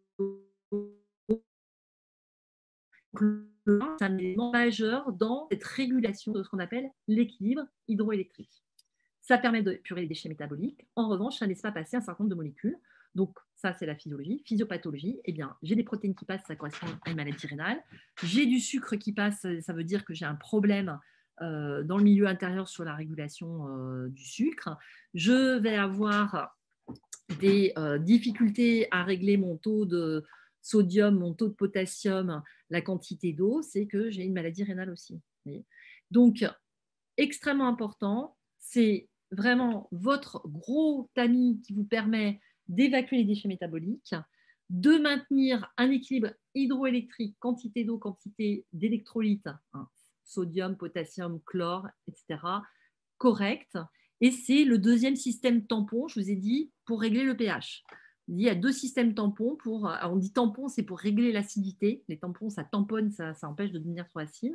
C'est un élément majeur dans cette régulation de ce qu'on appelle l'équilibre hydroélectrique. Ça permet de purer les déchets métaboliques. En revanche, ça laisse pas passer un certain nombre de molécules. Donc, ça, c'est la physiologie. Physiopathologie, eh bien, j'ai des protéines qui passent, ça correspond à une maladie rénale. J'ai du sucre qui passe, ça veut dire que j'ai un problème euh, dans le milieu intérieur sur la régulation euh, du sucre. Je vais avoir des euh, difficultés à régler mon taux de sodium, mon taux de potassium, la quantité d'eau, c'est que j'ai une maladie rénale aussi. Donc, extrêmement important, c'est vraiment votre gros tamis qui vous permet d'évacuer les déchets métaboliques, de maintenir un équilibre hydroélectrique, quantité d'eau, quantité d'électrolytes, hein, sodium, potassium, chlore, etc., correct. Et c'est le deuxième système tampon, je vous ai dit, pour régler le pH. Il y a deux systèmes tampons. Pour, euh, on dit tampon, c'est pour régler l'acidité. Les tampons, ça tamponne, ça, empêche de devenir trop acide.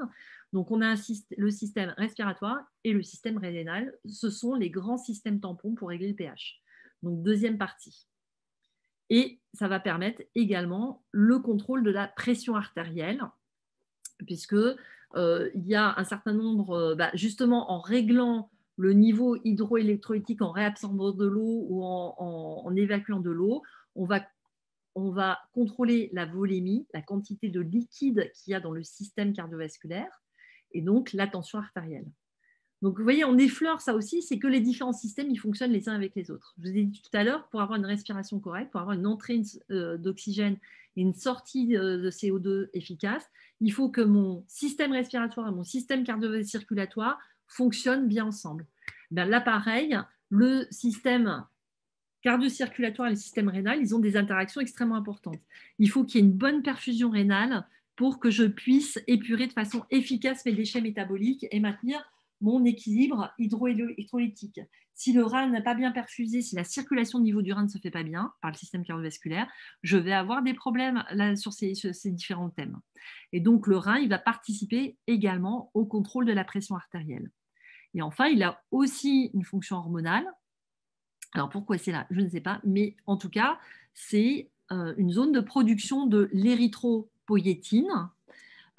Donc, on a le système respiratoire et le système rénal. Ce sont les grands systèmes tampons pour régler le pH donc deuxième partie. Et ça va permettre également le contrôle de la pression artérielle, puisque euh, il y a un certain nombre, euh, bah, justement en réglant le niveau hydroélectrolytique, en réabsorbant de l'eau ou en, évacuant de l'eau, on va, on va contrôler la volémie, la quantité de liquide qu'il y a dans le système cardiovasculaire, et donc la tension artérielle. Donc, vous voyez, on effleure ça aussi, c'est que les différents systèmes, ils fonctionnent les uns avec les autres. Je vous ai dit tout à l'heure, pour avoir une respiration correcte, pour avoir une entrée euh, d'oxygène et une sortie de CO2 efficace, il faut que mon système respiratoire et mon système cardio-circulatoire fonctionnent bien ensemble. Eh ben là, le système cardio-circulatoire et le système rénal, ils ont des interactions extrêmement importantes. Il faut qu'il y ait une bonne perfusion rénale pour que je puisse épurer de façon efficace mes déchets métaboliques et maintenir mon équilibre hydroélectrolytique. Si le rein n'a pas bien perfusé, si la circulation au niveau du rein ne se fait pas bien par le système cardiovasculaire, je vais avoir des problèmes là, sur ces, différents thèmes. Et donc le rein, il va participer également au contrôle de la pression artérielle. Et enfin, il a aussi une fonction hormonale. Alors pourquoi c'est là Je ne sais pas, mais en tout cas, c'est euh, une zone de production de l'érythropoïétine,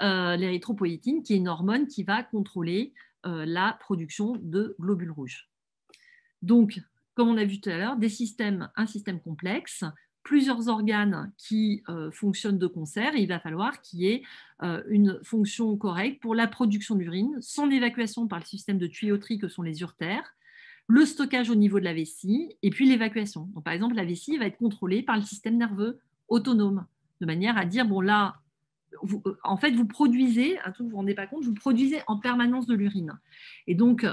euh, l'érythropoïétine, qui est une hormone qui va contrôler euh, la production de globules rouges. Donc, comme on a vu tout à l'heure, des systèmes, un système complexe, plusieurs organes qui euh, fonctionnent de concert, il va falloir qu'il y ait euh, une fonction correcte pour la production d'urine, son évacuation par le système de tuyauterie que sont les urtères, le stockage au niveau de la vessie, et puis l'évacuation. par exemple, la vessie va être contrôlée par le système nerveux autonome, de manière à dire, bon là, en fait, vous produisez, un truc vous vous rendez pas compte, vous produisez en permanence de l'urine. Et donc,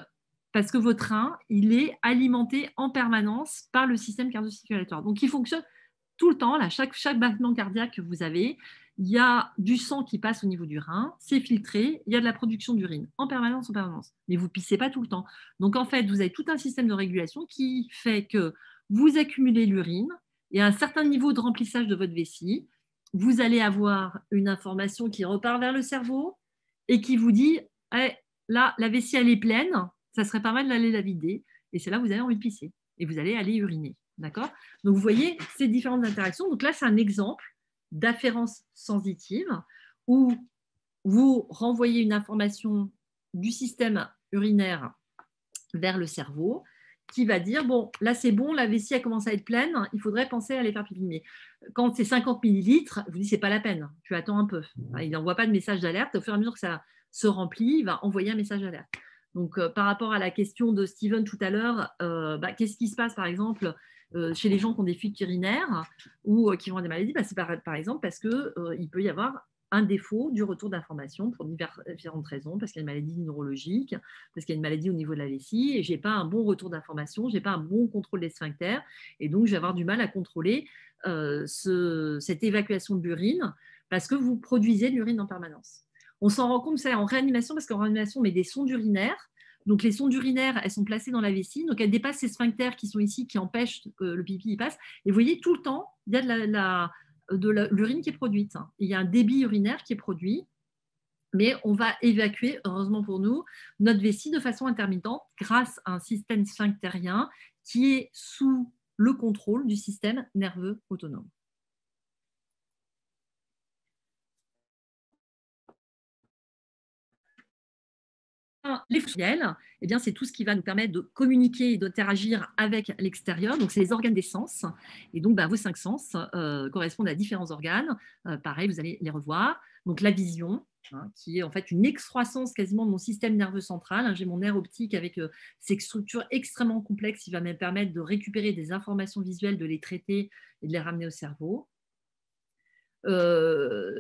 parce que votre rein, il est alimenté en permanence par le système cardio-circulatoire. Donc, il fonctionne tout le temps, là, chaque, battement cardiaque que vous avez, il y a du sang qui passe au niveau du rein, c'est filtré, il y a de la production d'urine en permanence, en permanence. Mais vous pissez pas tout le temps. Donc, en fait, vous avez tout un système de régulation qui fait que vous accumulez l'urine, et y un certain niveau de remplissage de votre vessie, vous allez avoir une information qui repart vers le cerveau et qui vous dit eh, là, la vessie, elle est pleine, ça serait pas mal d'aller la vider. Et c'est là que vous avez envie de pisser et vous allez aller uriner. D'accord Donc, vous voyez ces différentes interactions. Donc là, c'est un exemple d'afférence sensitive où vous renvoyez une information du système urinaire vers le cerveau qui va dire bon, là c'est bon, la vessie a commencé à être pleine, il faudrait penser à aller faire pipi. Mais quand c'est 50 millilitres, vous dis c'est pas la peine, tu attends un peu. Il n'envoie pas de message d'alerte. Au fur et à mesure que ça se remplit, il va envoyer un message d'alerte. Donc euh, par rapport à la question de Steven tout à l'heure, euh, bah, qu'est-ce qui se passe par exemple euh, chez les gens qui ont des fuites urinaires ou qui ont des maladies bah, C'est par, par, exemple parce qu'il peut y avoir un défaut du retour d'information pour différentes raisons, parce qu'il y a une maladie neurologique, parce qu'il y a une maladie au niveau de la vessie, et je n'ai pas un bon retour d'information, je n'ai pas un bon contrôle des sphincters, et donc je vais avoir du mal à contrôler euh, cette évacuation de l'urine, parce que vous produisez de l'urine en permanence. On s'en rend compte, ça, en réanimation, parce qu'en réanimation, on met des sondes urinaires, donc les sondes urinaires, elles sont placées dans la vessie, donc elles dépassent ces sphincters qui sont ici, qui empêchent que le pipi y passe. Et vous voyez, tout le temps, il y a de la de l'urine qui est produite. Hein. Il y a un débit urinaire qui est produit, mais on va évacuer, heureusement pour nous, notre vessie de façon intermittente grâce à un système sphinctérien qui est sous le contrôle du système nerveux autonome. les fonctionnels, eh bien, c'est tout ce qui va nous permettre de communiquer et d'interagir avec l'extérieur. Donc, c'est les organes des sens. Et donc, bah, vos cinq sens euh, correspondent à différents organes. Euh, pareil, vous allez les revoir. Donc, la vision, hein, qui est en fait une excroissance quasiment de mon système nerveux central. J'ai mon nerf optique avec euh, ces structures extrêmement complexes. qui va me permettre de récupérer des informations visuelles, de les traiter et de les ramener au cerveau.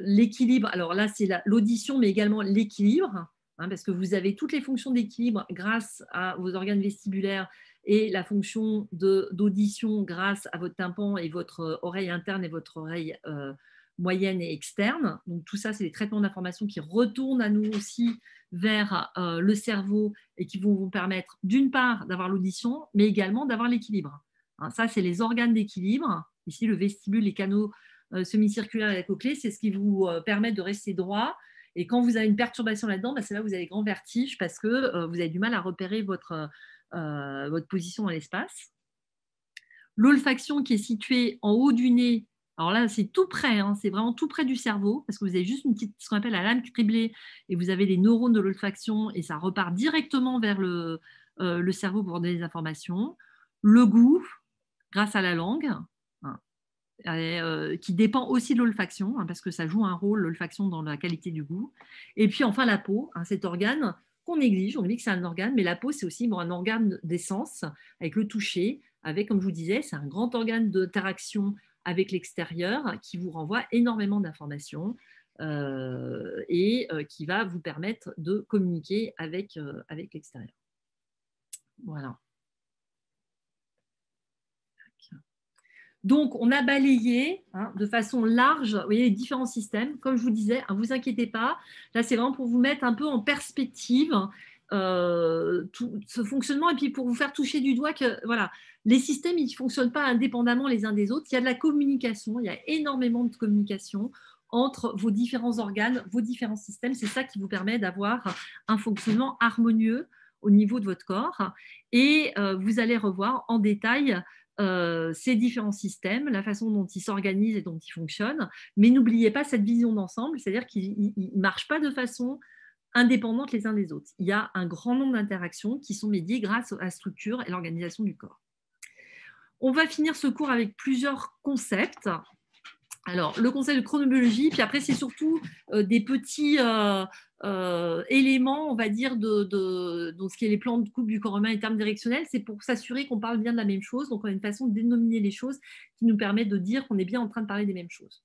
l'équilibre, alors là, c'est l'audition, mais également l'équilibre Hein, parce que vous avez toutes les fonctions d'équilibre grâce à vos organes vestibulaires et la fonction d'audition grâce à votre tympan et votre euh, oreille interne et votre oreille euh, moyenne et externe. Donc tout ça, c'est des traitements d'information qui retournent à nous aussi vers euh, le cerveau et qui vont vous permettre d'une part d'avoir l'audition, mais également d'avoir l'équilibre. Hein, ça, c'est les organes d'équilibre. Ici, le vestibule, les canaux semi-circulaires et la cochlée, c'est ce qui vous permet de rester droit, et quand vous avez une perturbation là-dedans, bah, c'est là que vous avez grand vertige parce que euh, vous avez du mal à repérer euh, euh, votre, position dans l'espace. L'olfaction qui est située en haut du nez, alors là, c'est tout près, hein, c'est vraiment tout près du cerveau, parce que vous avez juste une petite, ce qu'on appelle la lame criblée, et vous avez les neurones de l'olfaction, et ça repart directement vers le, le cerveau pour donner des informations. Le goût, grâce à la langue, euh, qui dépend aussi de l'olfaction, hein, parce que ça joue un rôle, l'olfaction, dans la qualité du goût. Et puis enfin la peau, hein, cet organe qu'on néglige, on dit que c'est un organe, mais la peau, c'est aussi un organe d'essence, avec le toucher, avec, comme je vous disais, c'est un grand organe d'interaction avec l'extérieur qui vous renvoie énormément d'informations euh, et euh, qui va vous permettre de communiquer avec, avec l'extérieur. Voilà. Donc, on a balayé hein, de façon large les différents systèmes. Comme je vous disais, ne hein, vous inquiétez pas. Là, c'est vraiment pour vous mettre un peu en perspective euh, ce fonctionnement et puis pour vous faire toucher du doigt que voilà, les systèmes ils fonctionnent pas indépendamment les uns des autres. Il y a de la communication, il y a énormément de communication entre vos différents organes, vos différents systèmes. C'est ça qui vous permet d'avoir un fonctionnement harmonieux au niveau de votre corps. Et euh, vous allez revoir en détail euh, ces différents systèmes, la façon dont ils s'organisent et dont ils fonctionnent. Mais n'oubliez pas cette vision d'ensemble, c'est-à-dire qu'ils ne marchent pas de façon indépendante les uns des autres. Il y a un grand nombre d'interactions qui sont médiées grâce à la structure et l'organisation du corps. On va finir ce cours avec plusieurs concepts alors, le conseil de chronobiologie, puis après, c'est surtout euh, des petits euh, euh, éléments, on va dire, de, dans ce qui est les plans de coupe du corps humain et termes directionnels. C'est pour s'assurer qu'on parle bien de la même chose. Donc, on a une façon de dénominer les choses qui nous permet de dire qu'on est bien en train de parler des mêmes choses.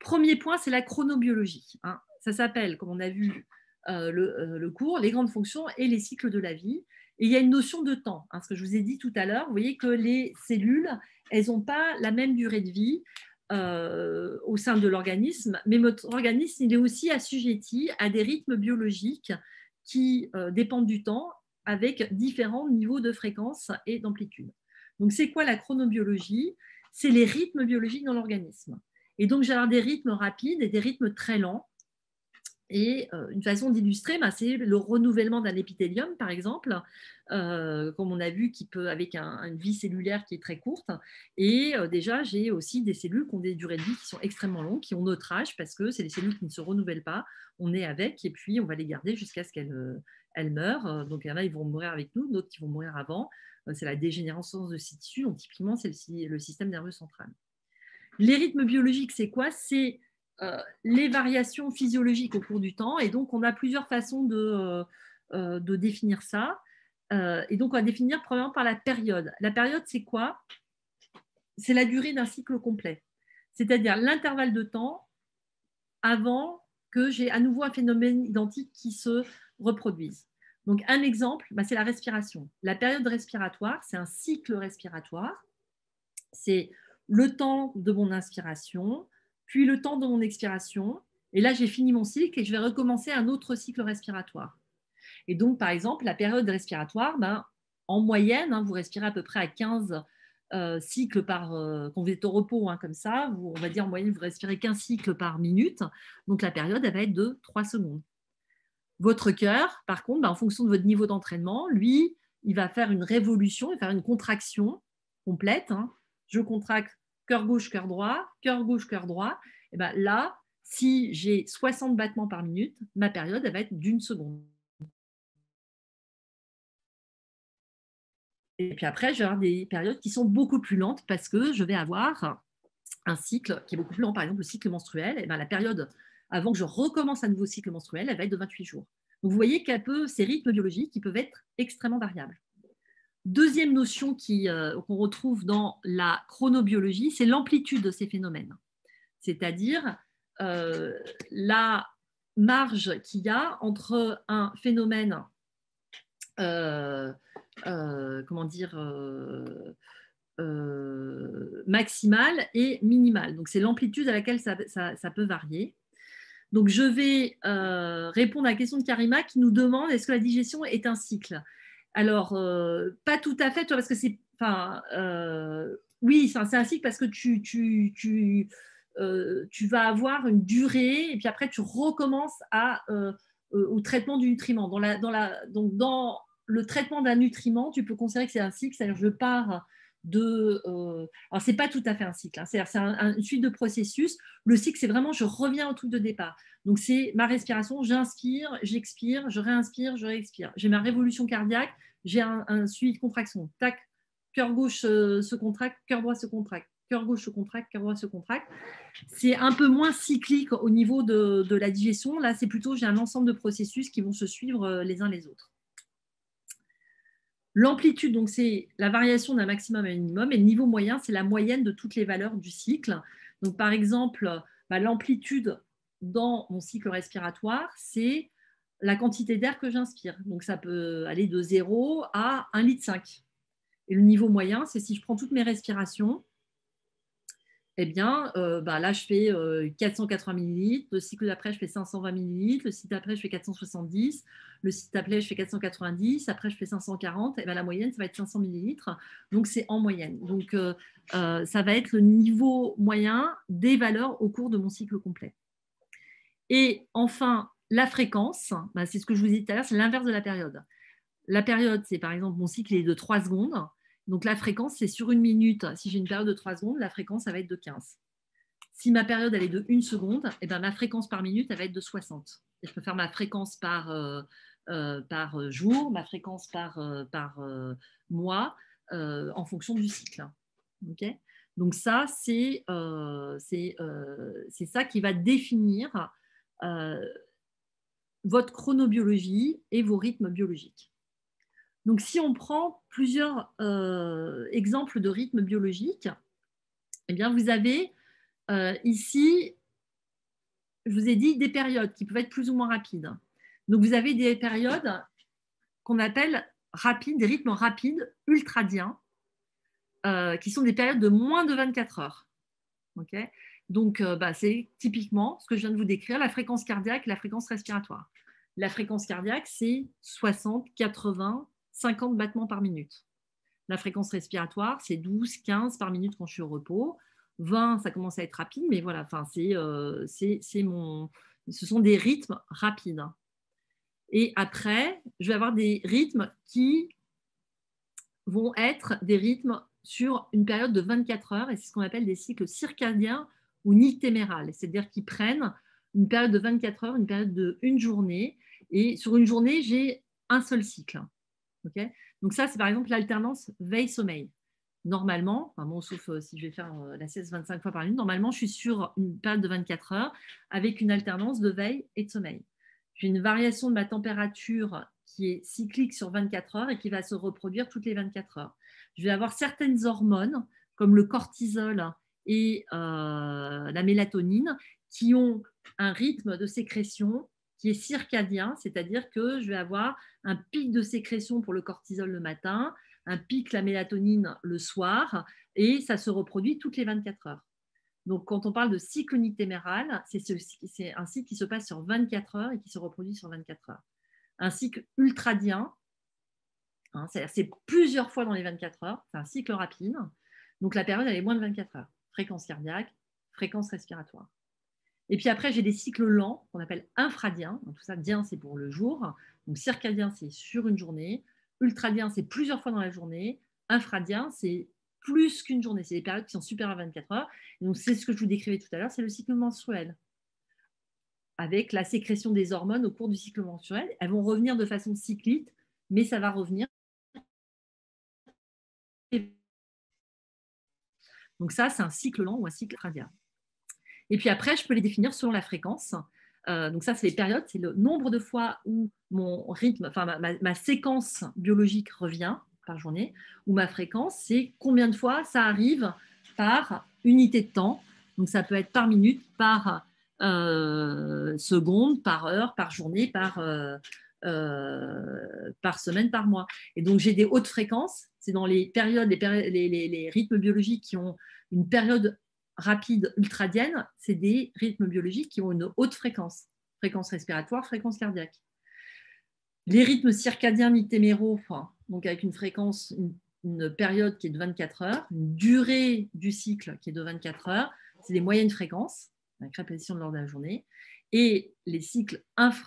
Premier point, c'est la chronobiologie. Hein. Ça s'appelle, comme on a vu le, cours, les grandes fonctions et les cycles de la vie. Et il y a une notion de temps. Hein, ce que je vous ai dit tout à l'heure, vous voyez que les cellules, elles n'ont pas la même durée de vie. Euh, au sein de l'organisme, mais notre organisme, il est aussi assujetti à des rythmes biologiques qui euh, dépendent du temps avec différents niveaux de fréquence et d'amplitude. Donc, c'est quoi la chronobiologie C'est les rythmes biologiques dans l'organisme. Et donc, j'ai des rythmes rapides et des rythmes très lents et euh, une façon d'illustrer, ben, c'est le renouvellement d'un épithélium, par exemple, euh, comme on a vu, qui peut, avec une vie cellulaire qui est très courte. Et euh, déjà, j'ai aussi des cellules qui ont des durées de vie qui sont extrêmement longues, qui ont notre âge, parce que c'est des cellules qui ne se renouvellent pas. On est avec, et puis on va les garder jusqu'à ce qu'elles meurent. Donc, il y en a, ils vont mourir avec nous, d'autres qui vont mourir avant. C'est la dégénérescence de ces tissus, donc typiquement, c'est le, le système nerveux central. Les rythmes biologiques, c'est quoi C'est euh, les variations physiologiques au cours du temps. Et donc, on a plusieurs façons de, euh, euh, de définir ça. et donc, on va définir premièrement par la période. La période, c'est quoi C'est la durée d'un cycle complet, c'est-à-dire l'intervalle de temps avant que j'ai à nouveau un phénomène identique qui se reproduise. Donc, un exemple, bah, c'est la respiration. La période respiratoire, c'est un cycle respiratoire. C'est le temps de mon inspiration, puis le temps de mon expiration. Et là, j'ai fini mon cycle et je vais recommencer un autre cycle respiratoire. Et donc, par exemple, la période respiratoire, ben, en moyenne, hein, vous respirez à peu près à 15 euh, cycles par. Euh, quand vous êtes au repos, hein, comme ça, on va dire en moyenne, vous respirez 15 cycles par minute. Donc, la période, elle va être de 3 secondes. Votre cœur, par contre, ben, en fonction de votre niveau d'entraînement, lui, il va faire une révolution, il va faire une contraction complète. Hein. Je contracte cœur gauche, cœur droit, cœur gauche, cœur droit, et eh ben là, si j'ai 60 battements par minute, ma période va être d'une seconde. Et puis après, je vais des périodes qui sont beaucoup plus lentes parce que je vais avoir un cycle qui est beaucoup plus lent. Par exemple, le cycle menstruel, et eh ben la période avant que je recommence un nouveau cycle menstruel, elle va être de 28 jours. Donc vous voyez qu'un peu ces rythmes biologiques qui peuvent être extrêmement variables. Deuxième notion euh, qu'on retrouve dans la chronobiologie, c'est l'amplitude de ces phénomènes, c'est-à-dire euh, la marge qu'il y a entre un phénomène, euh, comment dire, maximal et minimal. Donc c'est l'amplitude à laquelle ça, ça, peut varier. Donc je vais répondre à la question de Karima qui nous demande est-ce que la digestion est un cycle alors, euh, pas tout à fait, parce que c'est. Euh, oui, c'est un cycle parce que euh, tu, vas avoir une durée et puis après, tu recommences au traitement du nutriment. Dans la, dans donc, dans le traitement d'un nutriment, tu peux considérer que c'est un cycle, c'est-à-dire je pars de. Euh, alors, c'est pas tout à fait un cycle, hein. cest c'est une suite de processus. Le cycle, c'est vraiment je reviens au truc de départ. Donc, c'est ma respiration, j'inspire, j'expire, je réinspire, je réexpire. J'ai ma révolution cardiaque, j'ai un, suite suivi de contraction. Tac, cœur gauche euh, se contracte, cœur droit se contracte, cœur gauche se contracte, cœur droit se contracte. C'est un peu moins cyclique au niveau de, de la digestion. Là, c'est plutôt j'ai un ensemble de processus qui vont se suivre euh, les uns les autres. L'amplitude, donc c'est la variation d'un maximum à un minimum, et le niveau moyen, c'est la moyenne de toutes les valeurs du cycle. Donc par exemple, bah, l'amplitude dans mon cycle respiratoire, c'est la quantité d'air que j'inspire. Donc ça peut aller de 0 à 1,5 litre. Et le niveau moyen, c'est si je prends toutes mes respirations, eh bien, euh, bah, là, je fais 480 euh, ml, le cycle d'après, je fais 520 ml, le cycle d'après, je fais 470, le site appelé, je fais 490, après je fais 540, et ben, la moyenne, ça va être 500 millilitres. Donc c'est en moyenne. Donc euh, euh, ça va être le niveau moyen des valeurs au cours de mon cycle complet. Et enfin, la fréquence, ben, c'est ce que je vous disais tout à l'heure, c'est l'inverse de la période. La période, c'est par exemple mon cycle est de 3 secondes. Donc la fréquence, c'est sur une minute. Si j'ai une période de 3 secondes, la fréquence, ça va être de 15. Si ma période, elle est de 1 seconde, et ben, ma fréquence par minute, elle va être de 60. Et je peux faire ma fréquence par, euh, euh, par euh, jour, ma fréquence par, euh, mois, en fonction du cycle. Hein, Donc ça, c'est ça qui va définir votre chronobiologie et vos rythmes biologiques. Donc si on prend plusieurs exemples de rythmes biologiques, eh bien, vous avez ici, je vous ai dit, des périodes qui peuvent être plus ou moins rapides. Donc, vous avez des périodes qu'on appelle rapides, des rythmes rapides, ultradiens, euh, qui sont des périodes de moins de 24 heures. Donc, euh, bah, c'est typiquement ce que je viens de vous décrire, la fréquence cardiaque et la fréquence respiratoire. La fréquence cardiaque, c'est 60, 80, 50 battements par minute. La fréquence respiratoire, c'est 12, 15 par minute quand je suis au repos. 20, ça commence à être rapide, mais voilà, euh, c'est, c'est ce sont des rythmes rapides. Et après, je vais avoir des rythmes qui vont être des rythmes sur une période de 24 heures, et c'est ce qu'on appelle des cycles circadiens ou noctémérales, c'est-à-dire qu'ils prennent une période de 24 heures, une période de une journée, et sur une journée, j'ai un seul cycle. Donc ça, c'est par exemple l'alternance veille-sommeil. Normalement, sauf euh, si je vais faire euh, la sieste 25 fois par nuit, normalement, je suis sur une période de 24 heures avec une alternance de veille et de sommeil j'ai une variation de ma température qui est cyclique sur 24 heures et qui va se reproduire toutes les 24 heures. Je vais avoir certaines hormones, comme le cortisol et euh, la mélatonine, qui ont un rythme de sécrétion qui est circadien, c'est-à-dire que je vais avoir un pic de sécrétion pour le cortisol le matin, un pic la mélatonine le soir, et ça se reproduit toutes les 24 heures. Donc, quand on parle de cyclonie témérale, c'est un cycle qui se passe sur 24 heures et qui se reproduit sur 24 heures. Un cycle ultradien, hein, cest plusieurs fois dans les 24 heures, c'est un cycle rapide. Donc, la période, elle est moins de 24 heures. Fréquence cardiaque, fréquence respiratoire. Et puis après, j'ai des cycles lents qu'on appelle infradiens. Donc, tout ça, dien, c'est pour le jour. Donc, circadien, c'est sur une journée. Ultradien, c'est plusieurs fois dans la journée. Infradien, c'est plus qu'une journée. C'est des périodes qui sont supérieures à 24 heures. Donc, c'est ce que je vous décrivais tout à l'heure, c'est le cycle menstruel. Avec la sécrétion des hormones au cours du cycle menstruel, elles vont revenir de façon cyclite, mais ça va revenir. Donc ça, c'est un cycle lent ou un cycle radial. Et puis après, je peux les définir selon la fréquence. Euh, donc ça, c'est les périodes, c'est le nombre de fois où mon rythme, enfin ma séquence biologique revient par journée, où ma fréquence, c'est combien de fois ça arrive par unité de temps. Donc ça peut être par minute, par euh, seconde, par heure, par journée, euh, euh, par, semaine, par mois. Et donc j'ai des hautes fréquences, c'est dans les périodes, les, rythmes biologiques qui ont une période rapide ultradienne, c'est des rythmes biologiques qui ont une haute fréquence, fréquence respiratoire, fréquence cardiaque. Les rythmes circadiens mi-téméraux, donc avec une fréquence, une, période qui est de 24 heures, une durée du cycle qui est de 24 heures, c'est des moyennes fréquences, avec répétition de l'ordre de la journée, et les cycles,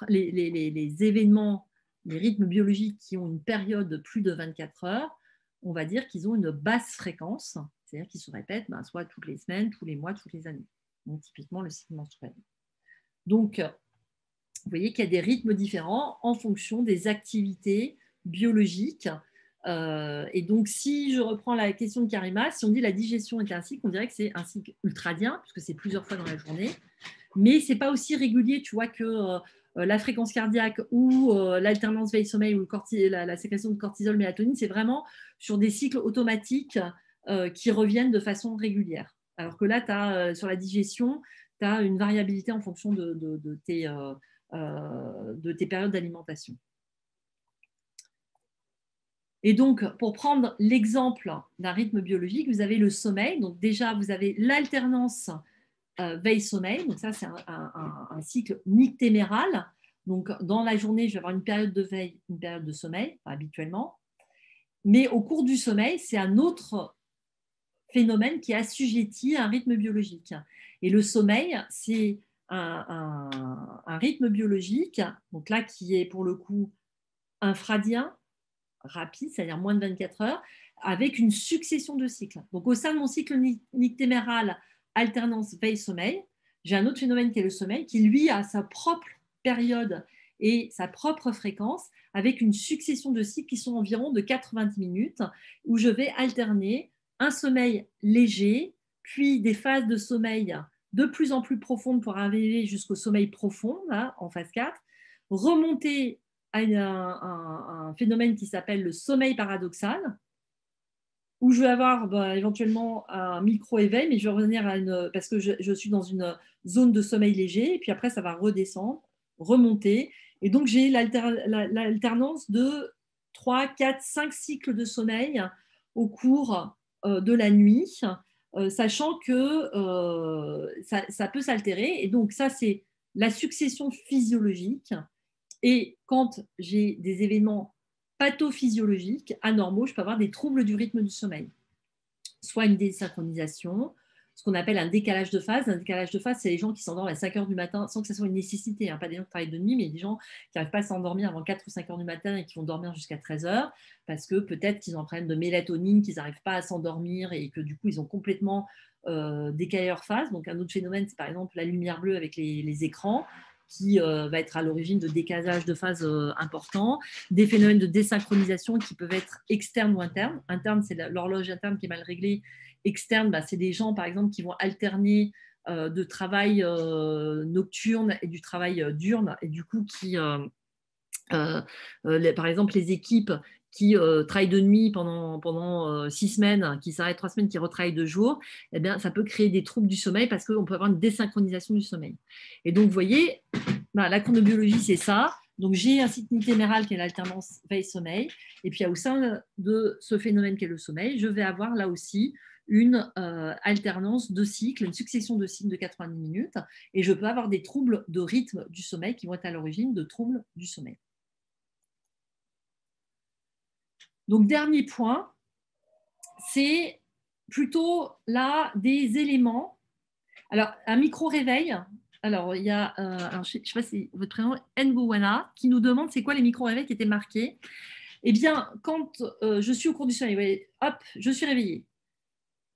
les, événements, les rythmes biologiques qui ont une période de plus de 24 heures, on va dire qu'ils ont une basse fréquence, c'est-à-dire qu'ils se répètent ben, soit toutes les semaines, tous les mois, toutes les années. Donc, typiquement le cycle menstruel. Donc, euh, vous voyez qu'il y a des rythmes différents en fonction des activités biologique. Euh, et donc, si je reprends la question de Karima, si on dit la digestion est un cycle, on dirait que c'est un cycle ultradien, puisque c'est plusieurs fois dans la journée. Mais ce n'est pas aussi régulier, tu vois, que euh, la fréquence cardiaque ou euh, l'alternance veille-sommeil ou la, sécrétion de cortisol, mélatonine. C'est vraiment sur des cycles automatiques qui reviennent de façon régulière. Alors que là, as, sur la digestion, tu as une variabilité en fonction de tes périodes d'alimentation. Et donc, pour prendre l'exemple d'un rythme biologique, vous avez le sommeil. Donc déjà, vous avez l'alternance euh, veille-sommeil. Donc ça, c'est un, un, un, cycle nictéméral. Donc dans la journée, je vais avoir une période de veille, une période de sommeil, habituellement. Mais au cours du sommeil, c'est un autre phénomène qui est assujetti à un rythme biologique. Et le sommeil, c'est un, un, rythme biologique, donc là qui est pour le coup infradien, rapide, c'est-à-dire moins de 24 heures, avec une succession de cycles. Donc au sein de mon cycle nictéméral, alternance veille-sommeil, j'ai un autre phénomène qui est le sommeil, qui lui a sa propre période et sa propre fréquence, avec une succession de cycles qui sont environ de 90 minutes, où je vais alterner un sommeil léger, puis des phases de sommeil de plus en plus profondes pour arriver jusqu'au sommeil profond, en phase 4, remonter à ah, un, phénomène qui s'appelle le sommeil paradoxal, où je vais avoir bah, éventuellement un micro-éveil, mais je vais revenir à une. parce que je, suis dans une zone de sommeil léger, et puis après, ça va redescendre, remonter. Et donc, j'ai l'alternance de 3, 4, 5 cycles de sommeil au cours euh, de la nuit, euh, sachant que euh, ça peut s'altérer. Et donc, ça, c'est la succession physiologique et quand j'ai des événements pathophysiologiques anormaux, je peux avoir des troubles du rythme du sommeil, soit une désynchronisation, ce qu'on appelle un décalage de phase. Un décalage de phase, c'est les gens qui s'endorment à 5 heures du matin sans que ce soit une nécessité, hein, pas des gens qui travaillent de nuit, mais des gens qui n'arrivent pas à s'endormir avant 4 ou 5 heures du matin et qui vont dormir jusqu'à 13 heures parce que peut-être qu'ils en prennent de mélatonine, qu'ils n'arrivent pas à s'endormir et que du coup ils ont complètement euh, décalé leur phase. Donc un autre phénomène, c'est par exemple la lumière bleue avec les écrans qui euh, va être à l'origine de décasages de phases euh, importants, des phénomènes de désynchronisation qui peuvent être externes ou internes. Interne, c'est l'horloge interne qui est mal réglée. Externe, bah, c'est des gens, par exemple, qui vont alterner euh, de travail nocturne et du travail diurne, et du coup qui... par exemple, les équipes qui euh, travaille de nuit pendant, pendant euh, six semaines, qui s'arrête trois semaines, qui retravaille deux jours, eh bien, ça peut créer des troubles du sommeil parce qu'on peut avoir une désynchronisation du sommeil. Et donc, vous voyez, bah, la chronobiologie, c'est ça. Donc, j'ai un cycle téméral qui est l'alternance veille-sommeil. Et puis, au sein de ce phénomène qui est le sommeil, je vais avoir là aussi une euh, alternance de cycles, une succession de cycles de 90 minutes, et je peux avoir des troubles de rythme du sommeil qui vont être à l'origine de troubles du sommeil. Donc, dernier point, c'est plutôt là des éléments. Alors, un micro-réveil. Alors, il y a, euh, je ne sais pas si votre prénom, Wana, qui nous demande c'est quoi les micro-réveils qui étaient marqués. Eh bien, quand euh, je suis au cours du sommeil, hop, je suis réveillée.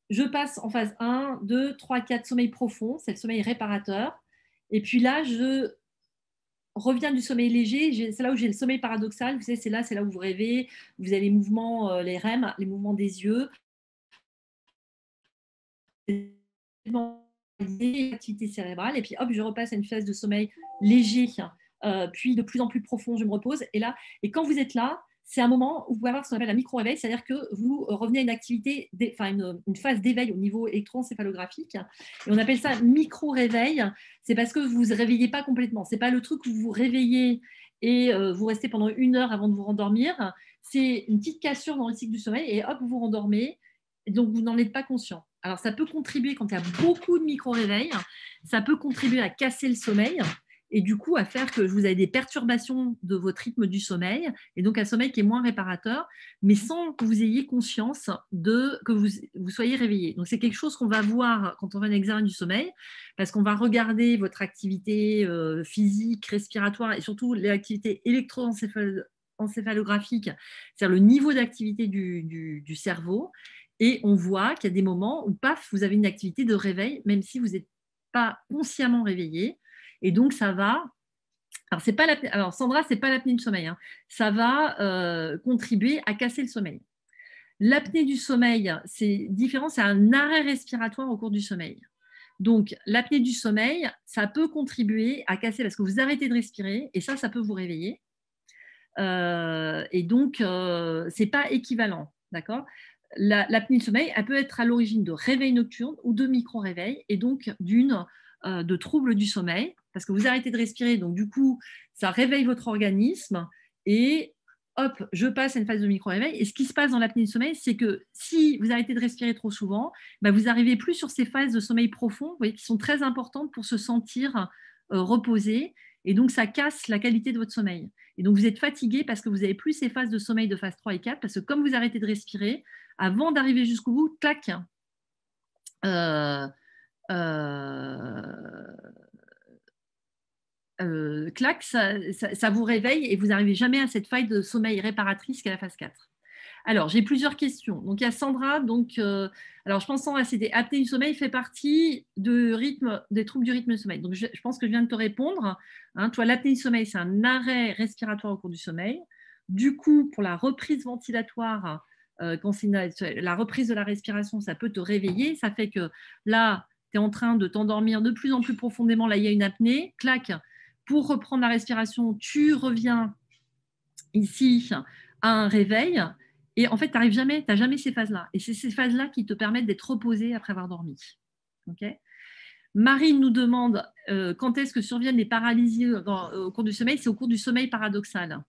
Je passe en phase 1, 2, 3, 4, sommeil profond, c'est le sommeil réparateur. Et puis là, je reviens du sommeil léger, c'est là où j'ai le sommeil paradoxal, vous savez, c'est là, c'est là où vous rêvez, vous avez les mouvements, euh, les REM, les mouvements des yeux, activité cérébrale, et puis hop, je repasse à une phase de sommeil léger, euh, puis de plus en plus profond, je me repose, et là, et quand vous êtes là, c'est un moment où vous pouvez avoir ce qu'on appelle un micro réveil cest c'est-à-dire que vous revenez à une activité, enfin une, phase d'éveil au niveau électroencéphalographique. Et on appelle ça micro-réveil. C'est parce que vous ne vous réveillez pas complètement. Ce n'est pas le truc où vous vous réveillez et euh, vous restez pendant une heure avant de vous rendormir. C'est une petite cassure dans le cycle du sommeil et hop, vous vous rendormez. donc, vous n'en êtes pas conscient. Alors, ça peut contribuer quand il y a beaucoup de micro réveil Ça peut contribuer à casser le sommeil et du coup à faire que vous avez des perturbations de votre rythme du sommeil et donc un sommeil qui est moins réparateur, mais sans que vous ayez conscience de que vous, vous soyez réveillé. Donc c'est quelque chose qu'on va voir quand on fait un examen du sommeil parce qu'on va regarder votre activité euh, physique, respiratoire et surtout l'activité électroencéphalographique, c'est-à-dire le niveau d'activité du, du cerveau. Et on voit qu'il y a des moments où, paf, vous avez une activité de réveil, même si vous n'êtes pas consciemment réveillé. Et donc, ça va. Alors, c'est pas la... Alors Sandra, ce n'est pas l'apnée du sommeil. Hein. Ça va euh, contribuer à casser le sommeil. L'apnée du sommeil, c'est différent, c'est un arrêt respiratoire au cours du sommeil. Donc, l'apnée du sommeil, ça peut contribuer à casser parce que vous arrêtez de respirer et ça, ça peut vous réveiller. Euh, et donc, euh, ce n'est pas équivalent. D'accord L'apnée du sommeil, elle peut être à l'origine de réveil nocturne ou de micro-réveil et donc d'une euh, de troubles du sommeil, parce que vous arrêtez de respirer, donc du coup, ça réveille votre organisme et hop, je passe à une phase de micro-réveil. Et ce qui se passe dans l'apnée du sommeil, c'est que si vous arrêtez de respirer trop souvent, bah, vous n'arrivez plus sur ces phases de sommeil profond, qui sont très importantes pour se sentir euh, reposé. Et donc, ça casse la qualité de votre sommeil. Et donc, vous êtes fatigué parce que vous n'avez plus ces phases de sommeil de phase 3 et 4, parce que comme vous arrêtez de respirer, avant d'arriver jusqu'au bout, clac, euh, euh, euh, claque, ça, vous réveille et vous n'arrivez jamais à cette faille de sommeil réparatrice qu'est la phase 4. Alors, j'ai plusieurs questions. Donc, il y a Sandra. Donc, euh, alors, je pense en ACD, apnée du sommeil fait partie de rythme, des troubles du rythme du sommeil. Donc, je, pense que je viens de te répondre. Hein. toi, l'apnée du sommeil, c'est un arrêt respiratoire au cours du sommeil. Du coup, pour la reprise ventilatoire, la reprise de la respiration, ça peut te réveiller. Ça fait que là, tu es en train de t'endormir de plus en plus profondément, là il y a une apnée, clac, pour reprendre la respiration, tu reviens ici à un réveil, et en fait, tu n'arrives jamais, tu n'as jamais ces phases-là. Et c'est ces phases-là qui te permettent d'être reposé après avoir dormi. Okay Marine nous demande euh, quand est-ce que surviennent les paralysies euh, euh, au cours du sommeil C'est au cours du sommeil paradoxal.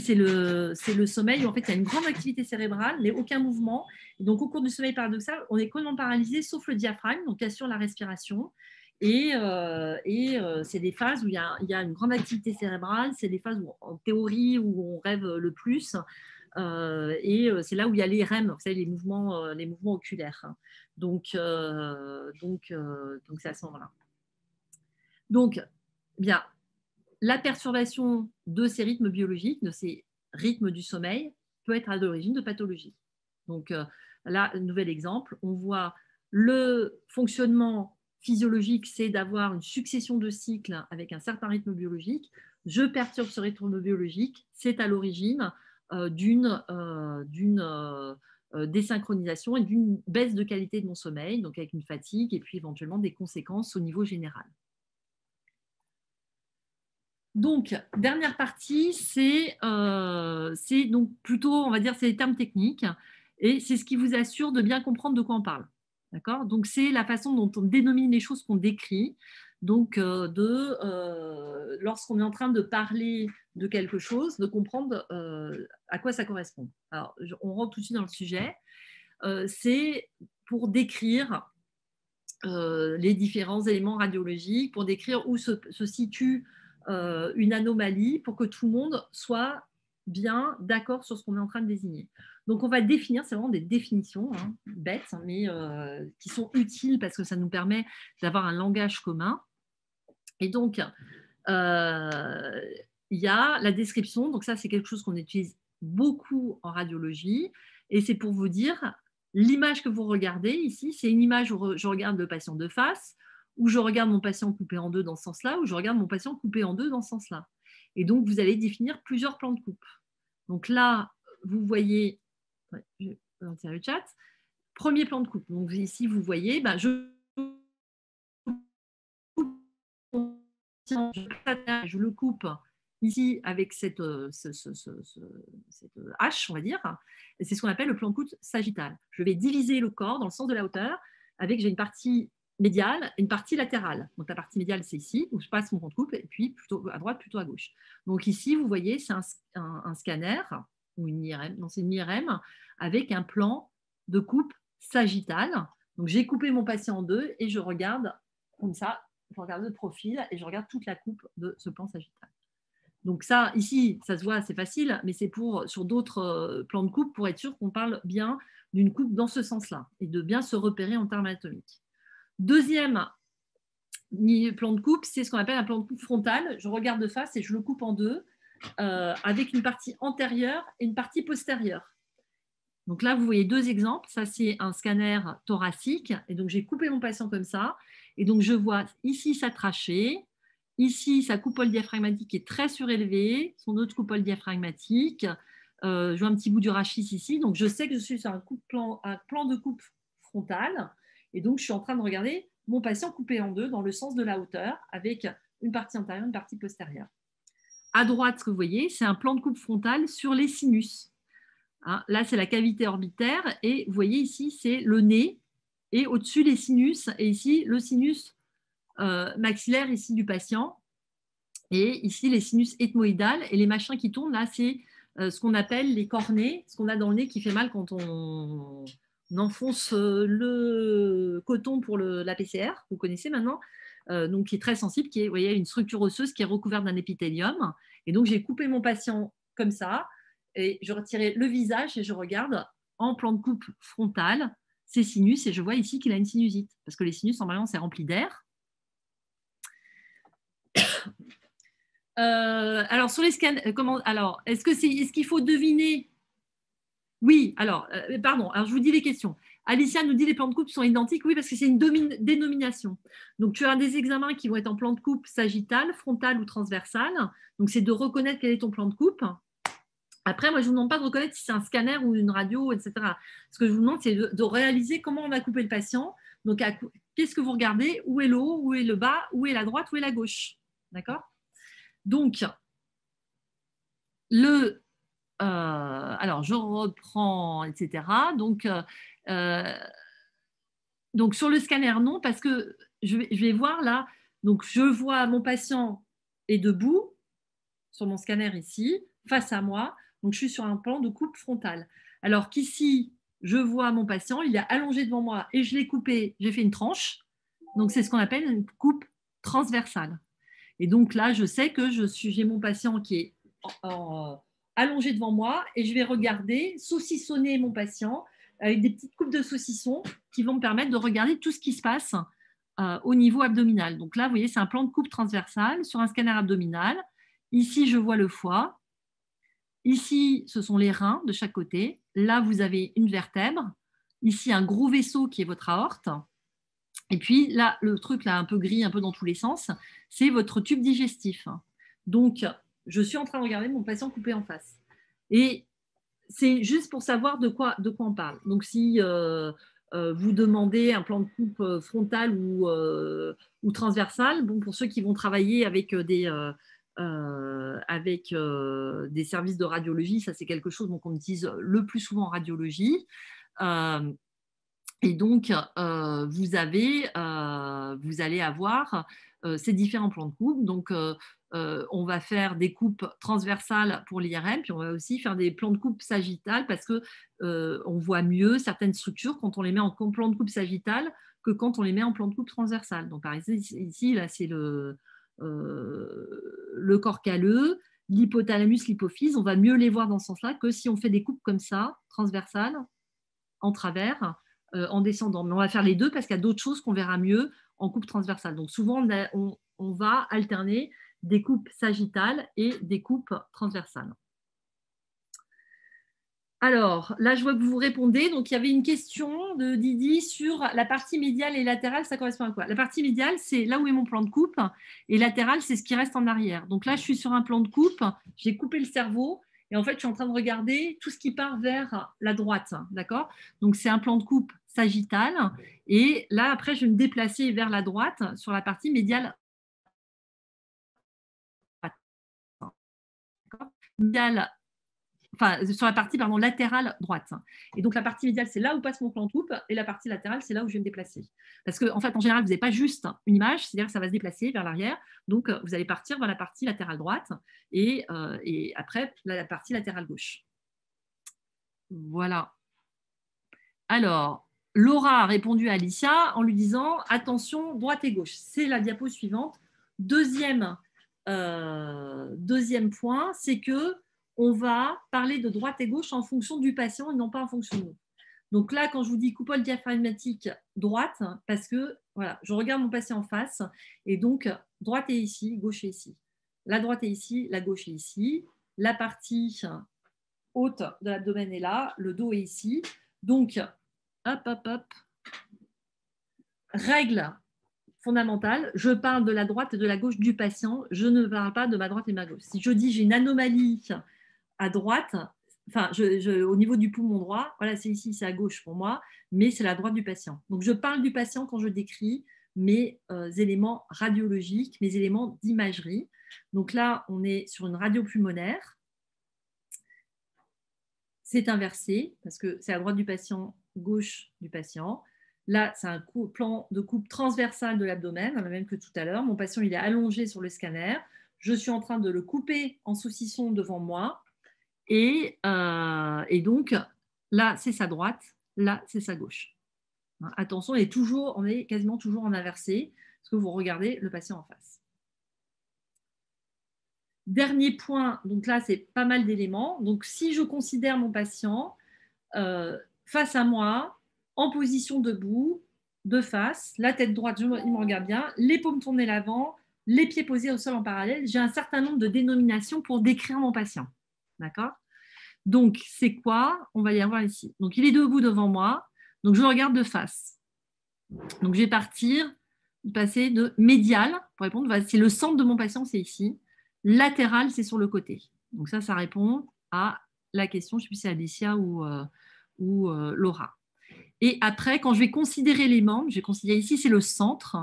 C'est le, le sommeil où en fait il y a une grande activité cérébrale, mais aucun mouvement. donc au cours du sommeil paradoxal, on est complètement paralysé sauf le diaphragme, donc qui assure la respiration. Et, euh, euh, c'est des phases où il y, a, une grande activité cérébrale, c'est des phases où, en théorie où on rêve le plus. Euh, et c'est là où il y a les REM, les mouvements, les mouvements oculaires. Donc, donc, donc c'est à ce moment-là. Donc, bien, la perturbation de ces rythmes biologiques, de ces rythmes du sommeil, peut être à l'origine de pathologies. Donc euh, là, nouvel exemple, on voit le fonctionnement physiologique, c'est d'avoir une succession de cycles avec un certain rythme biologique. Je perturbe ce rythme biologique, c'est à l'origine euh, d'une euh, désynchronisation et d'une baisse de qualité de mon sommeil, donc avec une fatigue et puis éventuellement des conséquences au niveau général. Donc, dernière partie, euh, c'est donc plutôt, on va dire, c'est les termes techniques et c'est ce qui vous assure de bien comprendre de quoi on parle. D'accord Donc, c'est la façon dont on dénomine les choses qu'on décrit. Donc, euh, de euh, lorsqu'on est en train de parler de quelque chose, de comprendre à quoi ça correspond. Alors, on rentre tout de suite dans le sujet. c'est pour décrire les différents éléments radiologiques, pour décrire où se, se situe euh, une anomalie pour que tout le monde soit bien d'accord sur ce qu'on est en train de désigner. Donc on va définir, c'est vraiment des définitions hein, bêtes, hein, mais euh, qui sont utiles parce que ça nous permet d'avoir un langage commun. Et donc, euh, il y a la description, donc ça c'est quelque chose qu'on utilise beaucoup en radiologie, et c'est pour vous dire, l'image que vous regardez ici, c'est une image où je regarde le patient de face, ou je regarde mon patient coupé en deux dans ce sens-là, ou je regarde mon patient coupé en deux dans ce sens-là. Et donc, vous allez définir plusieurs plans de coupe. Donc là, vous voyez, je vais le chat, premier plan de coupe. Donc ici, vous voyez, ben, je je le coupe ici avec cette, euh, euh, hache, on va dire. C'est ce qu'on appelle le plan de coupe sagittal. Je vais diviser le corps dans le sens de la hauteur avec, j'ai une partie médiale et une partie latérale. Donc la partie médiale, c'est ici, où je passe mon compte coupe, et puis plutôt à droite, plutôt à gauche. Donc ici, vous voyez, c'est un, scanner, ou une IRM, non, c'est une IRM, avec un plan de coupe sagittale. Donc j'ai coupé mon patient en deux et je regarde comme ça, je regarde le profil et je regarde toute la coupe de ce plan sagittal. Donc ça, ici, ça se voit, c'est facile, mais c'est pour sur d'autres euh, plans de coupe pour être sûr qu'on parle bien d'une coupe dans ce sens-là et de bien se repérer en termes anatomiques. Deuxième plan de coupe, c'est ce qu'on appelle un plan de coupe frontal. Je regarde de face et je le coupe en deux, euh, avec une partie antérieure et une partie postérieure. Donc là, vous voyez deux exemples. Ça, c'est un scanner thoracique. Et donc, j'ai coupé mon patient comme ça. Et donc, je vois ici sa trachée, ici sa coupole diaphragmatique est très surélevée, son autre coupole diaphragmatique. Euh, je vois un petit bout du rachis ici. Donc, je sais que je suis sur un, plan, un plan de coupe frontal. Et donc, je suis en train de regarder mon patient coupé en deux dans le sens de la hauteur, avec une partie antérieure, une partie postérieure. À droite, ce que vous voyez, c'est un plan de coupe frontale sur les sinus. Hein, là, c'est la cavité orbitaire et vous voyez ici, c'est le nez et au-dessus les sinus et ici le sinus euh, maxillaire ici du patient et ici les sinus ethmoïdales et les machins qui tournent là, c'est euh, ce qu'on appelle les cornets, ce qu'on a dans le nez qui fait mal quand on, on enfonce euh, le coton pour le, la PCR, vous connaissez maintenant, euh, donc qui est très sensible, qui est, une structure osseuse qui est recouverte d'un épithélium. Et donc j'ai coupé mon patient comme ça, et je retirais le visage et je regarde en plan de coupe frontale ses sinus, et je vois ici qu'il a une sinusite, parce que les sinus, en c'est rempli d'air. Euh, alors, sur les scans, comment, alors, est-ce que c'est, est-ce qu'il faut deviner oui, alors, euh, euh, pardon, alors je vous dis les questions. Alicia nous dit les plans de coupe sont identiques. Oui, parce que c'est une dénomination. Donc, tu as des examens qui vont être en plan de coupe sagittal, frontal ou transversal. Donc, c'est de reconnaître quel est ton plan de coupe. Après, moi, je ne vous demande pas de reconnaître si c'est un scanner ou une radio, etc. Ce que je vous demande, c'est de, de, réaliser comment on va couper le patient. Donc, qu'est-ce que vous regardez Où est le haut Où est le bas Où est la droite Où est la gauche D'accord Donc, le euh, alors, je reprends, etc. Donc, euh, euh, donc, sur le scanner, non, parce que je vais, voir là. Donc, je vois mon patient est debout sur mon scanner ici, face à moi. Donc, je suis sur un plan de coupe frontale. Alors qu'ici, je vois mon patient, il est allongé devant moi et je l'ai coupé, j'ai fait une tranche. Donc, c'est ce qu'on appelle une coupe transversale. Et donc là, je sais que je suis, j'ai mon patient qui est en, allongé devant moi et je vais regarder, saucissonner mon patient avec des petites coupes de saucisson qui vont me permettre de regarder tout ce qui se passe euh, au niveau abdominal. Donc là, vous voyez, c'est un plan de coupe transversale sur un scanner abdominal. Ici, je vois le foie. Ici, ce sont les reins de chaque côté. Là, vous avez une vertèbre. Ici, un gros vaisseau qui est votre aorte. Et puis là, le truc là un peu gris, un peu dans tous les sens, c'est votre tube digestif. Donc, je suis en train de regarder mon patient coupé en face. Et c'est juste pour savoir de quoi, de quoi on parle. Donc, si euh, euh, vous demandez un plan de coupe euh, frontal ou, ou transversal, bon, pour ceux qui vont travailler avec des, avec, des services de radiologie, ça c'est quelque chose qu'on utilise le plus souvent en radiologie. et donc, vous, avez, vous allez avoir ces différents plans de coupe. Donc, euh, on va faire des coupes transversales pour l'IRM, puis on va aussi faire des plans de coupe sagittales parce que euh, on voit mieux certaines structures quand on les met en plan de coupe sagittale que quand on les met en plan de coupe transversale. Donc par exemple ici, là c'est le, euh, corps caleux l'hypothalamus, l'hypophyse, on va mieux les voir dans ce sens-là que si on fait des coupes comme ça, transversales, en travers, en descendant. Mais on va faire les deux parce qu'il y a d'autres choses qu'on verra mieux en coupe transversale. Donc souvent on va alterner des coupes sagittales et des coupes transversales. Alors, là, je vois que vous répondez. Donc, il y avait une question de Didi sur la partie médiale et latérale, ça correspond à quoi La partie médiale, c'est là où est mon plan de coupe, et latérale, c'est ce qui reste en arrière. Donc là, je suis sur un plan de coupe, j'ai coupé le cerveau, et en fait, je suis en train de regarder tout ce qui part vers la droite, d'accord Donc, c'est un plan de coupe sagittal, et là, après, je vais me déplacer vers la droite sur la partie médiale sur la partie pardon, latérale droite. Et donc, la partie médiale, c'est là où passe mon plan de coupe, et la partie latérale, c'est là où je vais me déplacer. Parce qu'en en fait, en général, vous n'avez pas juste une image, c'est-à-dire que ça va se déplacer vers l'arrière. Donc, euh, vous allez partir vers la partie latérale droite, et, euh, et après, la partie latérale gauche. Voilà. Alors, Laura a répondu à Alicia en lui disant attention, droite et gauche. C'est la diapo suivante. Deuxième euh, deuxième point, c'est que on va parler de droite et gauche en fonction du patient et non pas en fonction de nous. Donc là, quand je vous dis coupole diaphragmatique droite, parce que voilà, je regarde mon patient en face et donc droite est ici, gauche est ici. La droite est ici, la gauche est ici. La partie haute de l'abdomen est là, le dos est ici. Donc, hop, hop, hop. Règle fondamentale. Je parle de la droite et de la gauche du patient. Je ne parle pas de ma droite et ma gauche. Si je dis j'ai une anomalie à droite, enfin, au niveau du poumon droit, voilà, c'est ici, c'est à gauche pour moi, mais c'est la droite du patient. Donc, je parle du patient quand je décris mes euh, éléments radiologiques, mes éléments d'imagerie. Donc là, on est sur une radio pulmonaire. C'est inversé parce que c'est à droite du patient, gauche du patient. Là, c'est un plan de coupe transversale de l'abdomen, le même que tout à l'heure. Mon patient, il est allongé sur le scanner. Je suis en train de le couper en saucisson devant moi. Et, euh, donc, là, c'est sa droite, là, c'est sa gauche. Hein, attention, et toujours, on est quasiment toujours en inversé, parce que vous regardez le patient en face. Dernier point, donc là, c'est pas mal d'éléments. Donc, si je considère mon patient euh, face à moi, en position debout, de face, la tête droite, il me regarde bien, les paumes tournées l'avant, les pieds posés au sol en parallèle. J'ai un certain nombre de dénominations pour décrire mon patient. D'accord Donc, c'est quoi On va y avoir ici. Donc, il est debout devant moi. Donc, je regarde de face. Donc, je vais partir, passer de médial, pour répondre, c'est le centre de mon patient, c'est ici. Latéral, c'est sur le côté. Donc, ça, ça répond à la question, je ne sais plus si c'est Alicia ou, euh, euh, Laura. Et après, quand je vais considérer les membres, je vais considérer ici, c'est le centre.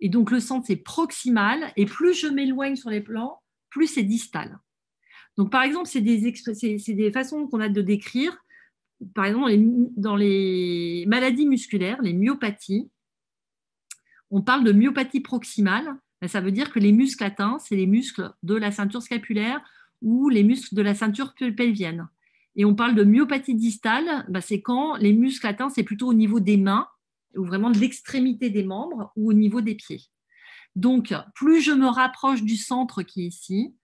Et donc, le centre, c'est proximal. Et plus je m'éloigne sur les plans, plus c'est distal. Donc, par exemple, c'est des, des, façons qu'on a de décrire, par exemple, dans les maladies musculaires, les myopathies. On parle de myopathie proximale. Ben, ça veut dire que les muscles atteints, c'est les muscles de la ceinture scapulaire ou les muscles de la ceinture pelvienne. Et on parle de myopathie distale, bah, c'est quand les muscles atteints, c'est plutôt au niveau des mains, ou vraiment de l'extrémité des membres, ou au niveau des pieds. Donc, plus je me rapproche du centre qui est ici,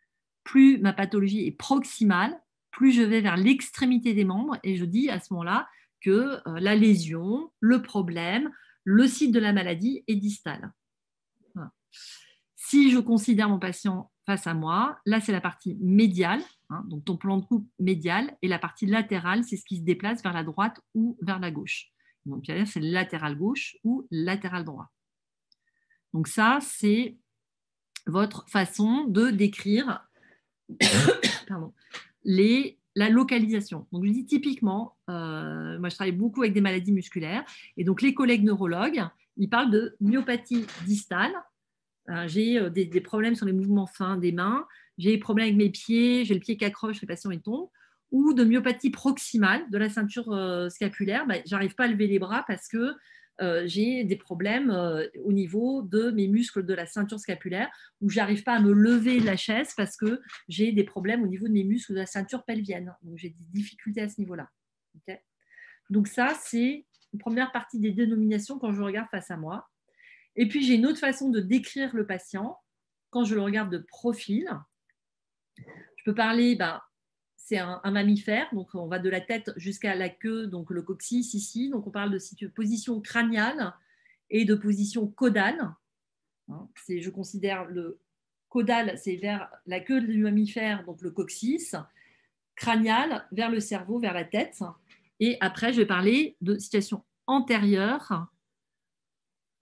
plus ma pathologie est proximale, plus je vais vers l'extrémité des membres, et je dis à ce moment-là que euh, la lésion, le problème, le site de la maladie est distal. Si je considère mon patient face à moi, là c'est la partie médiale, hein, donc ton plan de coupe médial, et la partie latérale, c'est ce qui se déplace vers la droite ou vers la gauche. Donc c'est latéral gauche ou latéral droit. Donc ça, c'est votre façon de décrire la localisation. Donc je dis typiquement, euh, moi je travaille beaucoup avec des maladies musculaires, et donc les collègues neurologues, ils parlent de myopathie distale euh, j'ai euh, des, problèmes sur les mouvements fins des mains, j'ai des problèmes avec mes pieds, j'ai le pied qui accroche, les patients il tombe, ou de myopathie proximale de la ceinture euh, scapulaire, ben, j'arrive pas à lever les bras parce que j'ai des problèmes au niveau de mes muscles de la ceinture scapulaire où j'arrive pas à me lever de la chaise parce que j'ai des problèmes au niveau de mes muscles de la ceinture pelvienne. Donc j'ai des difficultés à ce niveau-là. Donc ça, c'est une première partie des dénominations quand je regarde face à moi. Et puis, j'ai une autre façon de décrire le patient quand je le regarde de profil. Je peux parler, bah, c'est un, mammifère, donc on va de la tête jusqu'à la queue, donc le coccyx ici. Donc, on parle de position crâniale et de position caudale. Hein, je considère le caudal, c'est vers la queue du mammifère, donc le coccyx, crânial, vers le cerveau, vers la tête. Et après, je vais parler de situation antérieure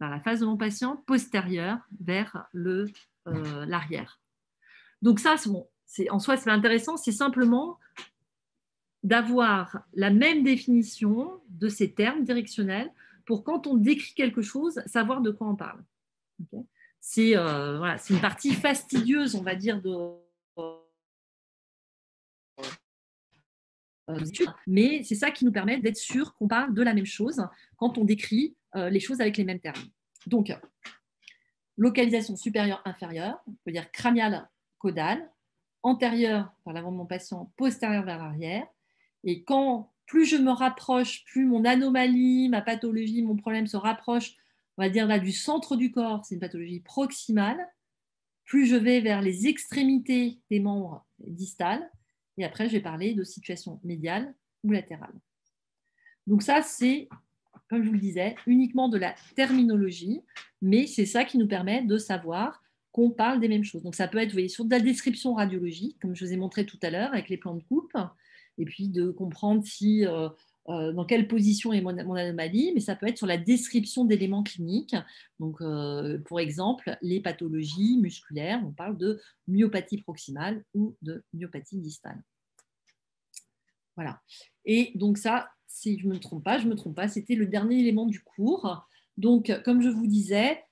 la face de mon patient, postérieure vers le, euh, l'arrière. Donc ça, c'est en soi, c'est intéressant, c'est simplement d'avoir la même définition de ces termes directionnels pour quand on décrit quelque chose, savoir de quoi on parle. c'est, euh, c'est une partie fastidieuse, on va dire, de, Euh, mais c'est ça qui nous permet d'être sûr qu'on parle de la même chose quand on décrit euh, les choses avec les mêmes termes. Donc, localisation supérieure, inférieure, on peut dire craniale, caudale, antérieure par l'avant de mon patient, postérieur vers l'arrière. Et quand plus je me rapproche, plus mon anomalie, ma pathologie, mon problème se rapproche, on va dire là du centre du corps, c'est une pathologie proximale, plus je vais vers les extrémités des membres distales, et après, je vais parler de situation médiale ou latérale. Donc ça, c'est, comme je vous le disais, uniquement de la terminologie, mais c'est ça qui nous permet de savoir qu'on parle des mêmes choses. Donc ça peut être, vous voyez, sur de la description radiologique, comme je vous ai montré tout à l'heure avec les plans de coupe, et puis de comprendre si euh, euh, dans quelle position est mon, anomalie, mais ça peut être sur la description d'éléments cliniques. Donc, euh, pour exemple, les pathologies musculaires, on parle de myopathie proximale ou de myopathie distale. Voilà. Et donc ça, si je ne me trompe pas, je ne me trompe pas, c'était le dernier élément du cours. Donc, comme je vous disais,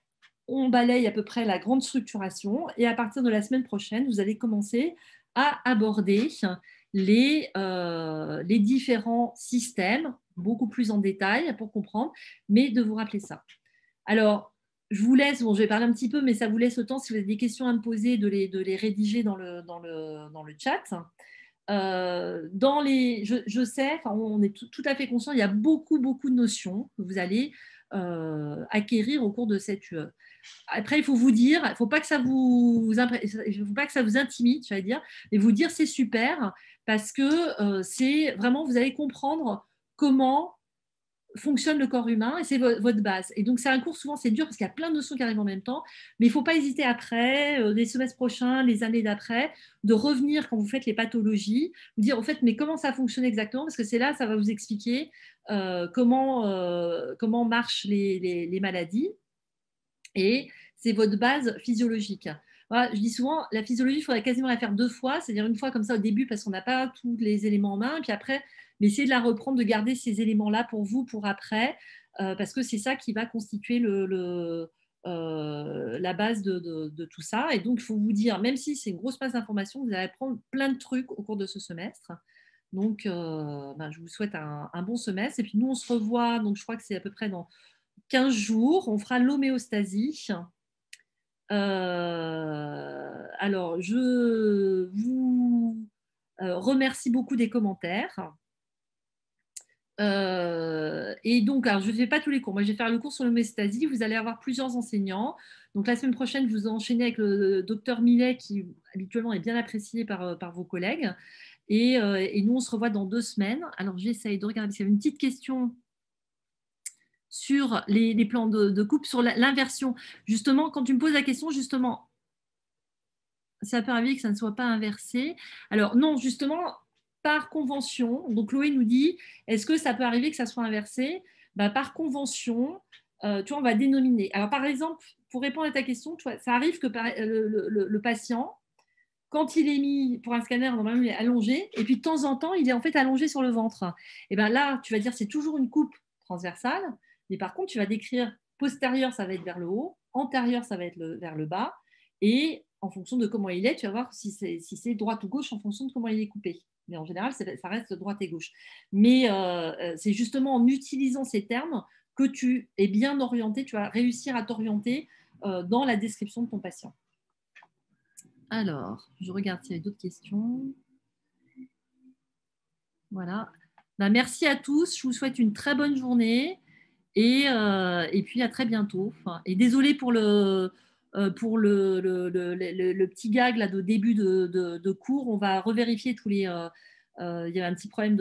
on balaye à peu près la grande structuration et à partir de la semaine prochaine, vous allez commencer à aborder les, euh, les différents systèmes, beaucoup plus en détail pour comprendre, mais de vous rappeler ça. Alors, je vous laisse, bon, je vais parler un petit peu, mais ça vous laisse autant si vous avez des questions à me poser, de les, de les rédiger dans le, dans le, dans le chat. Euh, dans les, je, je sais, enfin, on est tout, à fait conscient, il y a beaucoup, beaucoup de notions que vous allez euh, acquérir au cours de cette Après, il faut vous dire, il ne faut pas que ça vous, il faut pas que ça vous intimide, je vais dire, mais vous dire c'est super, parce que euh, c'est vraiment, vous allez comprendre comment fonctionne le corps humain et c'est votre base. Et donc c'est un cours souvent c'est dur parce qu'il y a plein de notions qui arrivent en même temps, mais il ne faut pas hésiter après, euh, les semestres prochains, les années d'après, de revenir quand vous faites les pathologies, vous dire en fait mais comment ça fonctionne exactement parce que c'est là ça va vous expliquer euh, comment marchent les maladies et c'est votre base physiologique je dis souvent, la physiologie, il faudrait quasiment la faire deux fois, c'est-à-dire une fois comme ça au début parce qu'on n'a pas tous les éléments en main, puis après, mais essayez de la reprendre, de garder ces éléments-là pour vous, pour après, euh, parce que c'est ça qui va constituer euh, la base de, tout ça. Et donc, il faut vous dire, même si c'est une grosse masse d'informations, vous allez apprendre plein de trucs au cours de ce semestre. Donc, euh, ben, je vous souhaite un, un, bon semestre. Et puis, nous, on se revoit, donc je crois que c'est à peu près dans 15 jours, on fera l'homéostasie. Euh, alors, je vous euh, remercie beaucoup des commentaires. Euh, et donc, alors, je ne fais pas tous les cours. Moi, je vais faire le cours sur l'homéostasie. Vous allez avoir plusieurs enseignants. Donc, la semaine prochaine, je vous enchaîner avec le docteur Millet, qui habituellement est bien apprécié par, par vos collègues. Et, nous, on se revoit dans deux semaines. Alors, j'essaye de regarder. s'il y a une petite question sur les, plans de, coupe, sur l'inversion. Justement, quand tu me poses la question, justement, ça peut arriver que ça ne soit pas inversé. Alors non, justement, par convention, donc Chloé nous dit, est-ce que ça peut arriver que ça soit inversé bah, Par convention, euh, tu vois, on va dénominer. Alors par exemple, pour répondre à ta question, tu vois, ça arrive que le, le, patient, quand il est mis pour un scanner, normalement il est allongé, et puis de temps en temps, il est en fait allongé sur le ventre. Et bien là, tu vas dire, c'est toujours une coupe transversale. Mais par contre, tu vas décrire postérieur, ça va être vers le haut, antérieur, ça va être vers le bas. Et en fonction de comment il est, tu vas voir si c'est si droite ou gauche en fonction de comment il est coupé. Mais en général, ça reste droite et gauche. Mais euh, euh, c'est justement en utilisant ces termes que tu es bien orienté, tu vas réussir à t'orienter euh, dans la description de ton patient. Alors, je regarde s'il y a d'autres questions. Voilà. Bah, merci à tous. Je vous souhaite une très bonne journée. Euh, et, puis à très bientôt. Et désolé pour le, euh, petit gag de début de, cours. On va revérifier tous les. Euh, il y avait un petit problème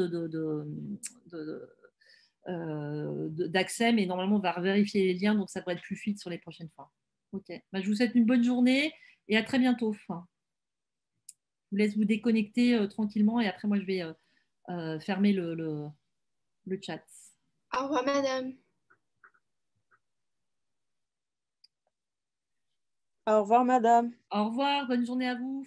d'accès, mais normalement on va revérifier les liens, donc ça devrait être plus fluide sur les prochaines fois. Ok. Bah, je vous souhaite une bonne journée et à très bientôt. Je vous laisse vous déconnecter tranquillement et après moi je vais fermer le, le chat. Au revoir, madame. Au revoir, madame. Au revoir, bonne journée à vous.